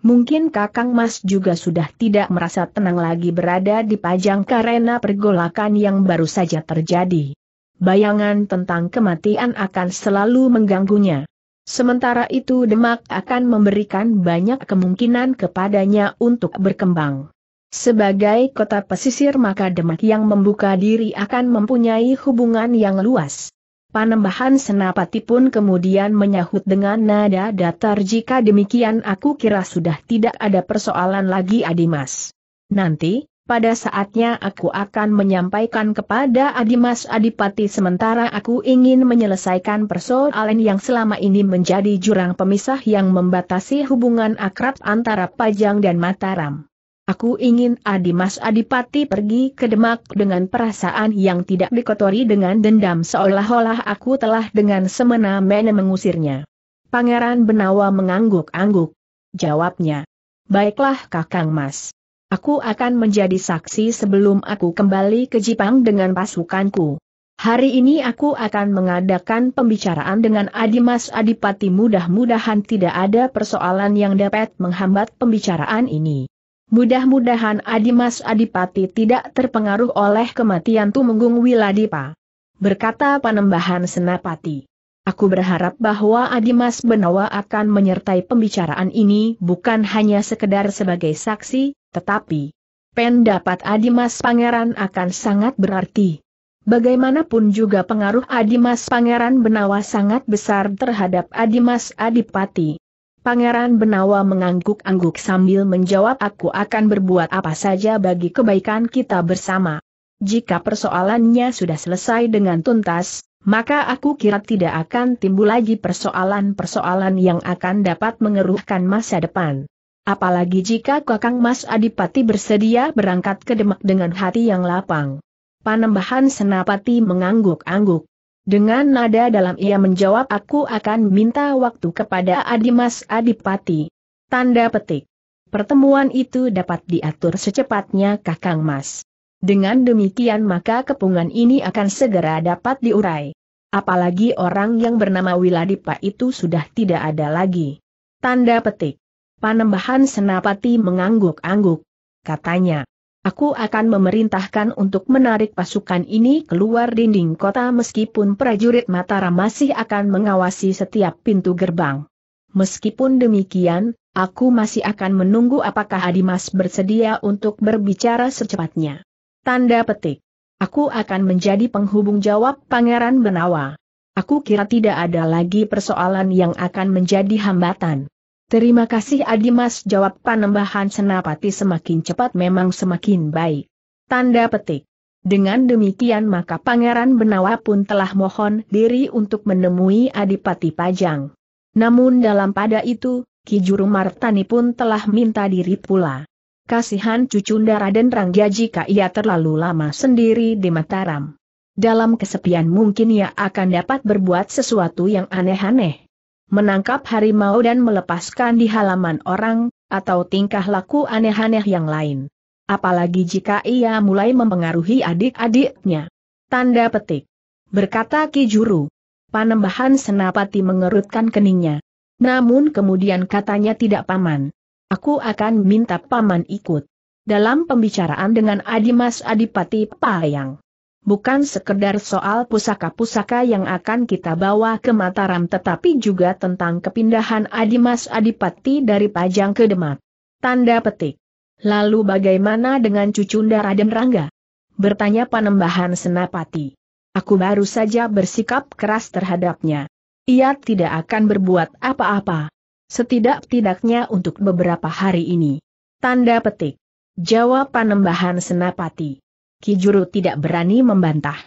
Mungkin Kakang Mas juga sudah tidak merasa tenang lagi berada di Pajang karena pergolakan yang baru saja terjadi. Bayangan tentang kematian akan selalu mengganggunya. Sementara itu Demak akan memberikan banyak kemungkinan kepadanya untuk berkembang. Sebagai kota pesisir maka Demak yang membuka diri akan mempunyai hubungan yang luas. Panembahan Senapati pun kemudian menyahut dengan nada datar jika demikian aku kira sudah tidak ada persoalan lagi Adimas. Nanti, pada saatnya aku akan menyampaikan kepada Adimas Adipati sementara aku ingin menyelesaikan persoalan yang selama ini menjadi jurang pemisah yang membatasi hubungan akrab antara Pajang dan Mataram. Aku ingin Adimas Adipati pergi ke Demak dengan perasaan yang tidak dikotori dengan dendam seolah-olah aku telah dengan semena-mena mengusirnya. Pangeran Benawa mengangguk-angguk. Jawabnya. Baiklah kakang mas. Aku akan menjadi saksi sebelum aku kembali ke Jepang dengan pasukanku. Hari ini aku akan mengadakan pembicaraan dengan Adimas Adipati mudah-mudahan tidak ada persoalan yang dapat menghambat pembicaraan ini. Mudah-mudahan Adimas Adipati tidak terpengaruh oleh kematian Tumenggung Wiladipa. Berkata Panembahan Senapati. Aku berharap bahwa Adimas Benawa akan menyertai pembicaraan ini bukan hanya sekedar sebagai saksi, tetapi, pendapat Adimas Pangeran akan sangat berarti. Bagaimanapun juga pengaruh Adimas Pangeran Benawa sangat besar terhadap Adimas Adipati. Pangeran Benawa mengangguk-angguk sambil menjawab aku akan berbuat apa saja bagi kebaikan kita bersama. Jika persoalannya sudah selesai dengan tuntas, maka aku kira tidak akan timbul lagi persoalan-persoalan yang akan dapat mengeruhkan masa depan. Apalagi jika Kakang Mas Adipati bersedia berangkat ke Demak dengan hati yang lapang. Panembahan Senapati mengangguk-angguk. Dengan nada dalam ia menjawab aku akan minta waktu kepada Adimas Adipati. Tanda petik. Pertemuan itu dapat diatur secepatnya Kakang Mas. Dengan demikian maka kepungan ini akan segera dapat diurai. Apalagi orang yang bernama Wiladipa itu sudah tidak ada lagi. Tanda petik. Panembahan Senapati mengangguk-angguk. Katanya, Aku akan memerintahkan untuk menarik pasukan ini keluar dinding kota meskipun prajurit Mataram masih akan mengawasi setiap pintu gerbang. Meskipun demikian, aku masih akan menunggu apakah Adimas bersedia untuk berbicara secepatnya. Tanda petik. Aku akan menjadi penghubung jawab Pangeran Benawa. Aku kira tidak ada lagi persoalan yang akan menjadi hambatan. Terima kasih Adimas jawab panembahan senapati semakin cepat memang semakin baik. Tanda petik. Dengan demikian maka Pangeran Benawa pun telah mohon diri untuk menemui Adipati Pajang. Namun dalam pada itu, Ki Juru Martani pun telah minta diri pula. Kasihan Cucunda Raden Rangga jika ia terlalu lama sendiri di Mataram. Dalam kesepian mungkin ia akan dapat berbuat sesuatu yang aneh-aneh menangkap harimau dan melepaskan di halaman orang, atau tingkah laku aneh-aneh yang lain. Apalagi jika ia mulai mempengaruhi adik-adiknya. Tanda petik. Berkata Ki Juru. Panembahan Senapati mengerutkan keningnya. Namun kemudian katanya tidak paman. Aku akan minta paman ikut. Dalam pembicaraan dengan Adimas Adipati Payang bukan sekedar soal pusaka-pusaka yang akan kita bawa ke Mataram tetapi juga tentang kepindahan Adimas Adipati dari Pajang ke Demak. Tanda petik. Lalu bagaimana dengan Cucunda Raden Rangga? Bertanya Panembahan Senapati. Aku baru saja bersikap keras terhadapnya. Ia tidak akan berbuat apa-apa. Setidak-tidaknya untuk beberapa hari ini. Tanda petik. Jawab Panembahan Senapati. Kijuru tidak berani membantah.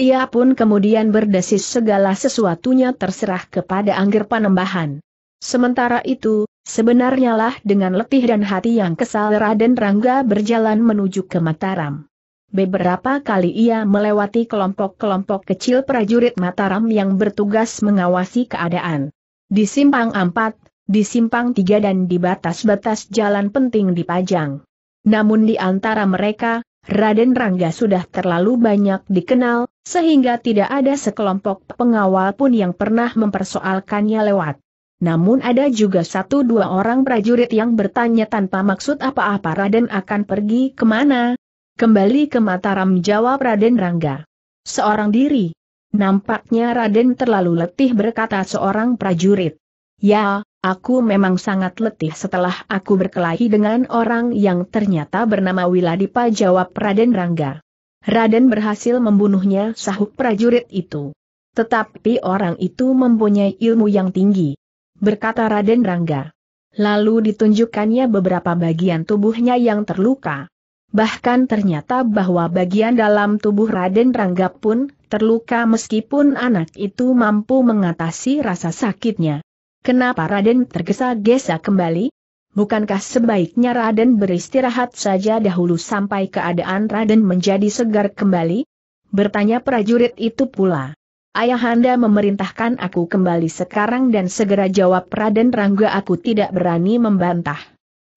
Ia pun kemudian berdesis segala sesuatunya terserah kepada Angger Panembahan. Sementara itu, sebenarnya lah dengan letih dan hati yang kesal Raden Rangga berjalan menuju ke Mataram. Beberapa kali ia melewati kelompok-kelompok kecil prajurit Mataram yang bertugas mengawasi keadaan. Di simpang empat, di simpang tiga dan di batas-batas jalan penting di Pajang. Namun di antara mereka, Raden Rangga sudah terlalu banyak dikenal, sehingga tidak ada sekelompok pengawal pun yang pernah mempersoalkannya lewat. Namun ada juga satu dua orang prajurit yang bertanya tanpa maksud apa-apa Raden akan pergi kemana. Kembali ke Mataram jawab Raden Rangga. Seorang diri. Nampaknya Raden terlalu letih berkata seorang prajurit. Ya, Aku memang sangat letih setelah aku berkelahi dengan orang yang ternyata bernama Wiladipa jawab Raden Rangga. Raden berhasil membunuhnya sahuk prajurit itu. Tetapi orang itu mempunyai ilmu yang tinggi. Berkata Raden Rangga. Lalu ditunjukkannya beberapa bagian tubuhnya yang terluka. Bahkan ternyata bahwa bagian dalam tubuh Raden Rangga pun terluka meskipun anak itu mampu mengatasi rasa sakitnya. Kenapa Raden tergesa-gesa kembali? Bukankah sebaiknya Raden beristirahat saja dahulu sampai keadaan Raden menjadi segar kembali? Bertanya prajurit itu pula. Ayahanda memerintahkan aku kembali sekarang dan segera jawab Raden Rangga aku tidak berani membantah.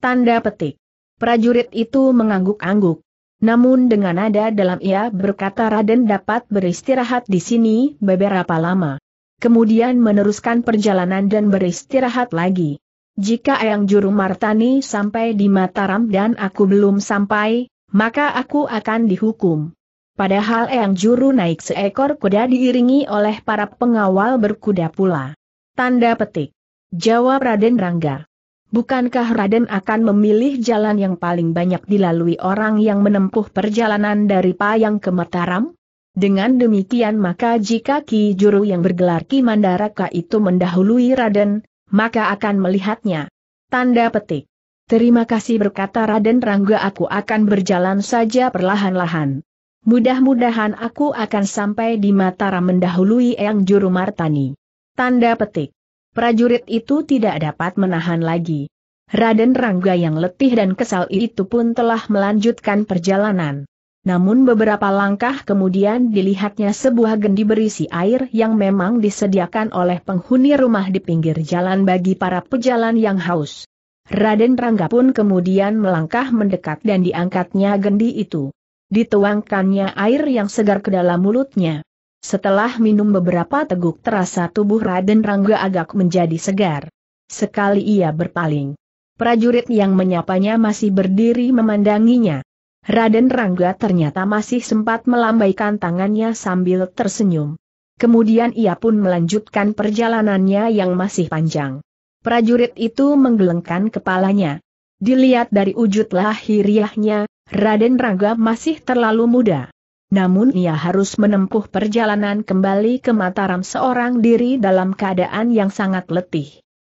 Tanda petik. Prajurit itu mengangguk-angguk. Namun dengan nada dalam ia berkata Raden dapat beristirahat di sini beberapa lama kemudian meneruskan perjalanan dan beristirahat lagi. Jika Eyang Juru Martani sampai di Mataram dan aku belum sampai, maka aku akan dihukum. Padahal Eyang Juru naik seekor kuda diiringi oleh para pengawal berkuda pula. Tanda petik. Jawab Raden Rangga. Bukankah Raden akan memilih jalan yang paling banyak dilalui orang yang menempuh perjalanan dari Payang ke Mataram? Dengan demikian maka jika Ki Juru yang bergelar Ki Mandaraka itu mendahului Raden, maka akan melihatnya. Tanda petik. Terima kasih berkata Raden Rangga aku akan berjalan saja perlahan-lahan. Mudah-mudahan aku akan sampai di Mataram mendahului Eyang Juru Martani. Tanda petik. Prajurit itu tidak dapat menahan lagi. Raden Rangga yang letih dan kesal itu pun telah melanjutkan perjalanan. Namun beberapa langkah kemudian dilihatnya sebuah gendi berisi air yang memang disediakan oleh penghuni rumah di pinggir jalan bagi para pejalan yang haus. Raden Rangga pun kemudian melangkah mendekat dan diangkatnya gendi itu. Dituangkannya air yang segar ke dalam mulutnya. Setelah minum beberapa teguk terasa tubuh Raden Rangga agak menjadi segar. Sekali ia berpaling. Prajurit yang menyapanya masih berdiri memandanginya. Raden Rangga ternyata masih sempat melambaikan tangannya sambil tersenyum. Kemudian ia pun melanjutkan perjalanannya yang masih panjang. Prajurit itu menggelengkan kepalanya. Dilihat dari wujud lahiriahnya, Raden Rangga masih terlalu muda. Namun ia harus menempuh perjalanan kembali ke Mataram seorang diri dalam keadaan yang sangat letih.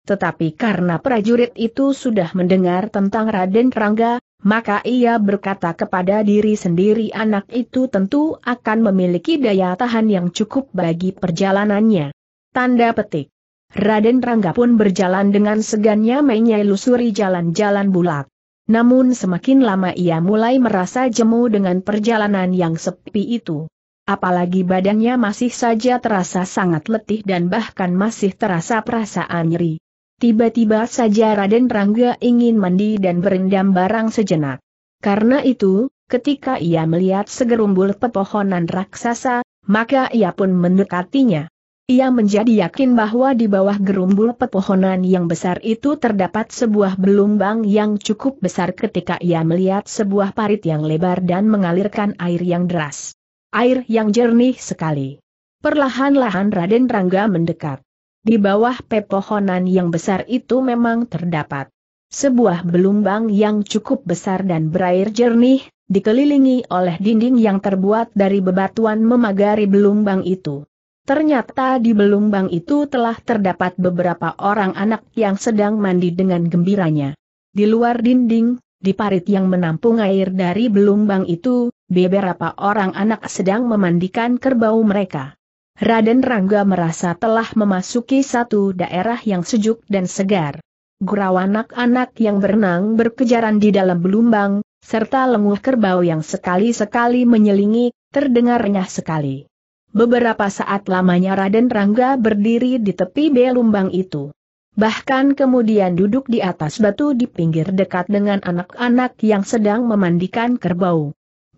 Tetapi karena prajurit itu sudah mendengar tentang Raden Rangga, maka ia berkata kepada diri sendiri anak itu tentu akan memiliki daya tahan yang cukup bagi perjalanannya. Tanda petik. Raden Rangga pun berjalan dengan segannya menyelusuri jalan-jalan bulat. Namun semakin lama ia mulai merasa jemu dengan perjalanan yang sepi itu. Apalagi badannya masih saja terasa sangat letih dan bahkan masih terasa perasaan nyeri. Tiba-tiba saja Raden Rangga ingin mandi dan berendam barang sejenak. Karena itu, ketika ia melihat segerumbul pepohonan raksasa, maka ia pun mendekatinya. Ia menjadi yakin bahwa di bawah gerumbul pepohonan yang besar itu terdapat sebuah belumbang yang cukup besar ketika ia melihat sebuah parit yang lebar dan mengalirkan air yang deras. Air yang jernih sekali. Perlahan-lahan Raden Rangga mendekat. Di bawah pepohonan yang besar itu memang terdapat sebuah belumbang yang cukup besar dan berair jernih, dikelilingi oleh dinding yang terbuat dari bebatuan memagari belumbang itu. Ternyata di belumbang itu telah terdapat beberapa orang anak yang sedang mandi dengan gembiranya. Di luar dinding, di parit yang menampung air dari belumbang itu, beberapa orang anak sedang memandikan kerbau mereka. Raden Rangga merasa telah memasuki satu daerah yang sejuk dan segar. Gurau anak-anak yang berenang berkejaran di dalam belumbang, serta lenguh kerbau yang sekali-sekali menyelingi, terdengar renyah sekali. Beberapa saat lamanya Raden Rangga berdiri di tepi belumbang itu. Bahkan kemudian duduk di atas batu di pinggir dekat dengan anak-anak yang sedang memandikan kerbau.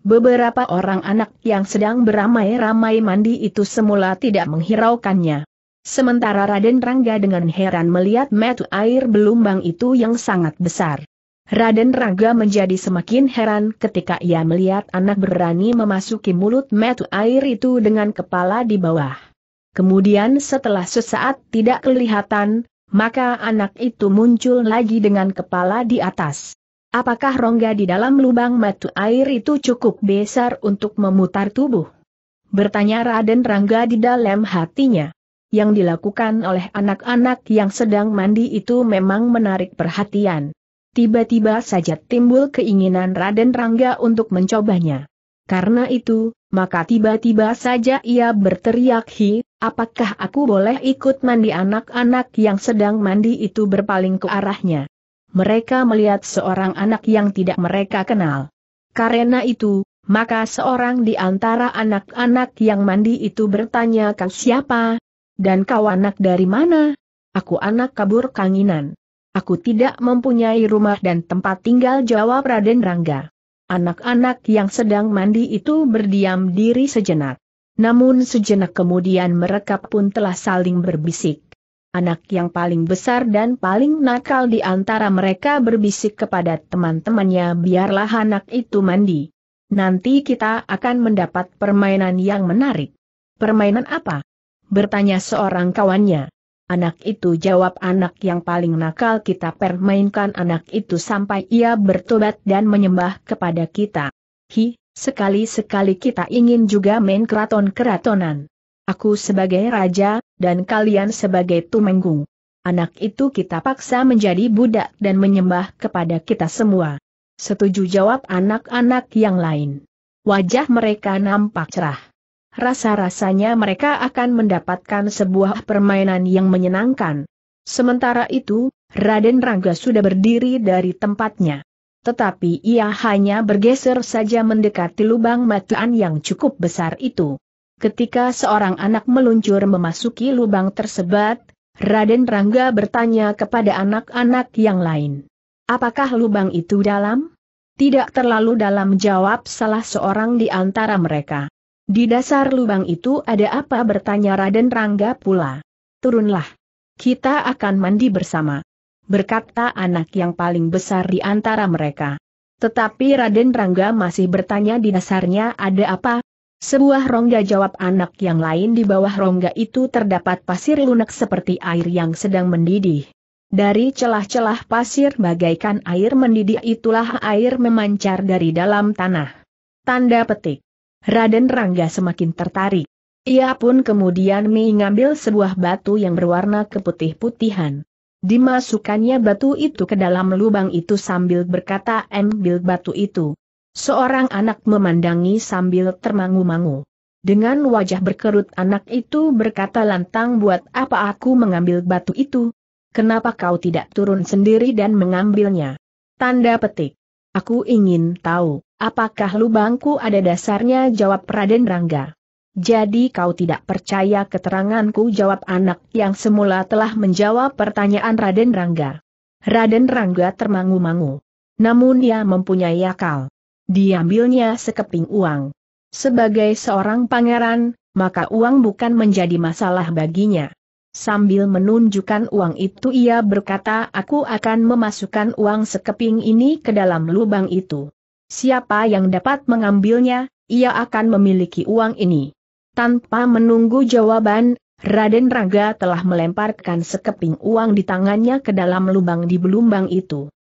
Beberapa orang anak yang sedang beramai-ramai mandi itu semula tidak menghiraukannya. Sementara Raden Rangga dengan heran melihat metu air belumbang itu yang sangat besar. Raden Rangga menjadi semakin heran ketika ia melihat anak berani memasuki mulut metu air itu dengan kepala di bawah. Kemudian setelah sesaat tidak kelihatan, maka anak itu muncul lagi dengan kepala di atas. Apakah rongga di dalam lubang mata air itu cukup besar untuk memutar tubuh? Bertanya Raden Rangga di dalam hatinya. Yang dilakukan oleh anak-anak yang sedang mandi itu memang menarik perhatian. Tiba-tiba saja timbul keinginan Raden Rangga untuk mencobanya. Karena itu, maka tiba-tiba saja ia berteriak hi, apakah aku boleh ikut mandi anak-anak yang sedang mandi itu berpaling ke arahnya mereka melihat seorang anak yang tidak mereka kenal. Karena itu, maka seorang di antara anak-anak yang mandi itu bertanya kau siapa? Dan kau anak dari mana? Aku anak kabur kanginan. Aku tidak mempunyai rumah dan tempat tinggal jawab Raden Rangga. Anak-anak yang sedang mandi itu berdiam diri sejenak. Namun sejenak kemudian mereka pun telah saling berbisik. Anak yang paling besar dan paling nakal di antara mereka berbisik kepada teman-temannya biarlah anak itu mandi. Nanti kita akan mendapat permainan yang menarik. Permainan apa? Bertanya seorang kawannya. Anak itu jawab anak yang paling nakal kita permainkan anak itu sampai ia bertobat dan menyembah kepada kita. Hi, sekali-sekali kita ingin juga main keraton-keratonan. Aku sebagai raja, dan kalian sebagai tumenggung. Anak itu kita paksa menjadi budak dan menyembah kepada kita semua. Setuju jawab anak-anak yang lain. Wajah mereka nampak cerah. Rasa-rasanya mereka akan mendapatkan sebuah permainan yang menyenangkan. Sementara itu, Raden Rangga sudah berdiri dari tempatnya. Tetapi ia hanya bergeser saja mendekati lubang matuan yang cukup besar itu ketika seorang anak meluncur memasuki lubang tersebut, Raden Rangga bertanya kepada anak-anak yang lain. Apakah lubang itu dalam? Tidak terlalu dalam jawab salah seorang di antara mereka. Di dasar lubang itu ada apa bertanya Raden Rangga pula. Turunlah. Kita akan mandi bersama. Berkata anak yang paling besar di antara mereka. Tetapi Raden Rangga masih bertanya di dasarnya ada apa, sebuah rongga jawab anak yang lain di bawah rongga itu terdapat pasir lunak seperti air yang sedang mendidih. Dari celah-celah pasir bagaikan air mendidih itulah air memancar dari dalam tanah. Tanda petik. Raden Rangga semakin tertarik. Ia pun kemudian mengambil sebuah batu yang berwarna keputih-putihan. Dimasukkannya batu itu ke dalam lubang itu sambil berkata ambil batu itu. Seorang anak memandangi sambil termangu-mangu. Dengan wajah berkerut anak itu berkata lantang buat apa aku mengambil batu itu? Kenapa kau tidak turun sendiri dan mengambilnya? Tanda petik. Aku ingin tahu, apakah lubangku ada dasarnya jawab Raden Rangga. Jadi kau tidak percaya keteranganku jawab anak yang semula telah menjawab pertanyaan Raden Rangga. Raden Rangga termangu-mangu. Namun ia mempunyai akal. Diambilnya sekeping uang. Sebagai seorang pangeran, maka uang bukan menjadi masalah baginya. Sambil menunjukkan uang itu ia berkata aku akan memasukkan uang sekeping ini ke dalam lubang itu. Siapa yang dapat mengambilnya, ia akan memiliki uang ini. Tanpa menunggu jawaban, Raden Raga telah melemparkan sekeping uang di tangannya ke dalam lubang di belumbang itu.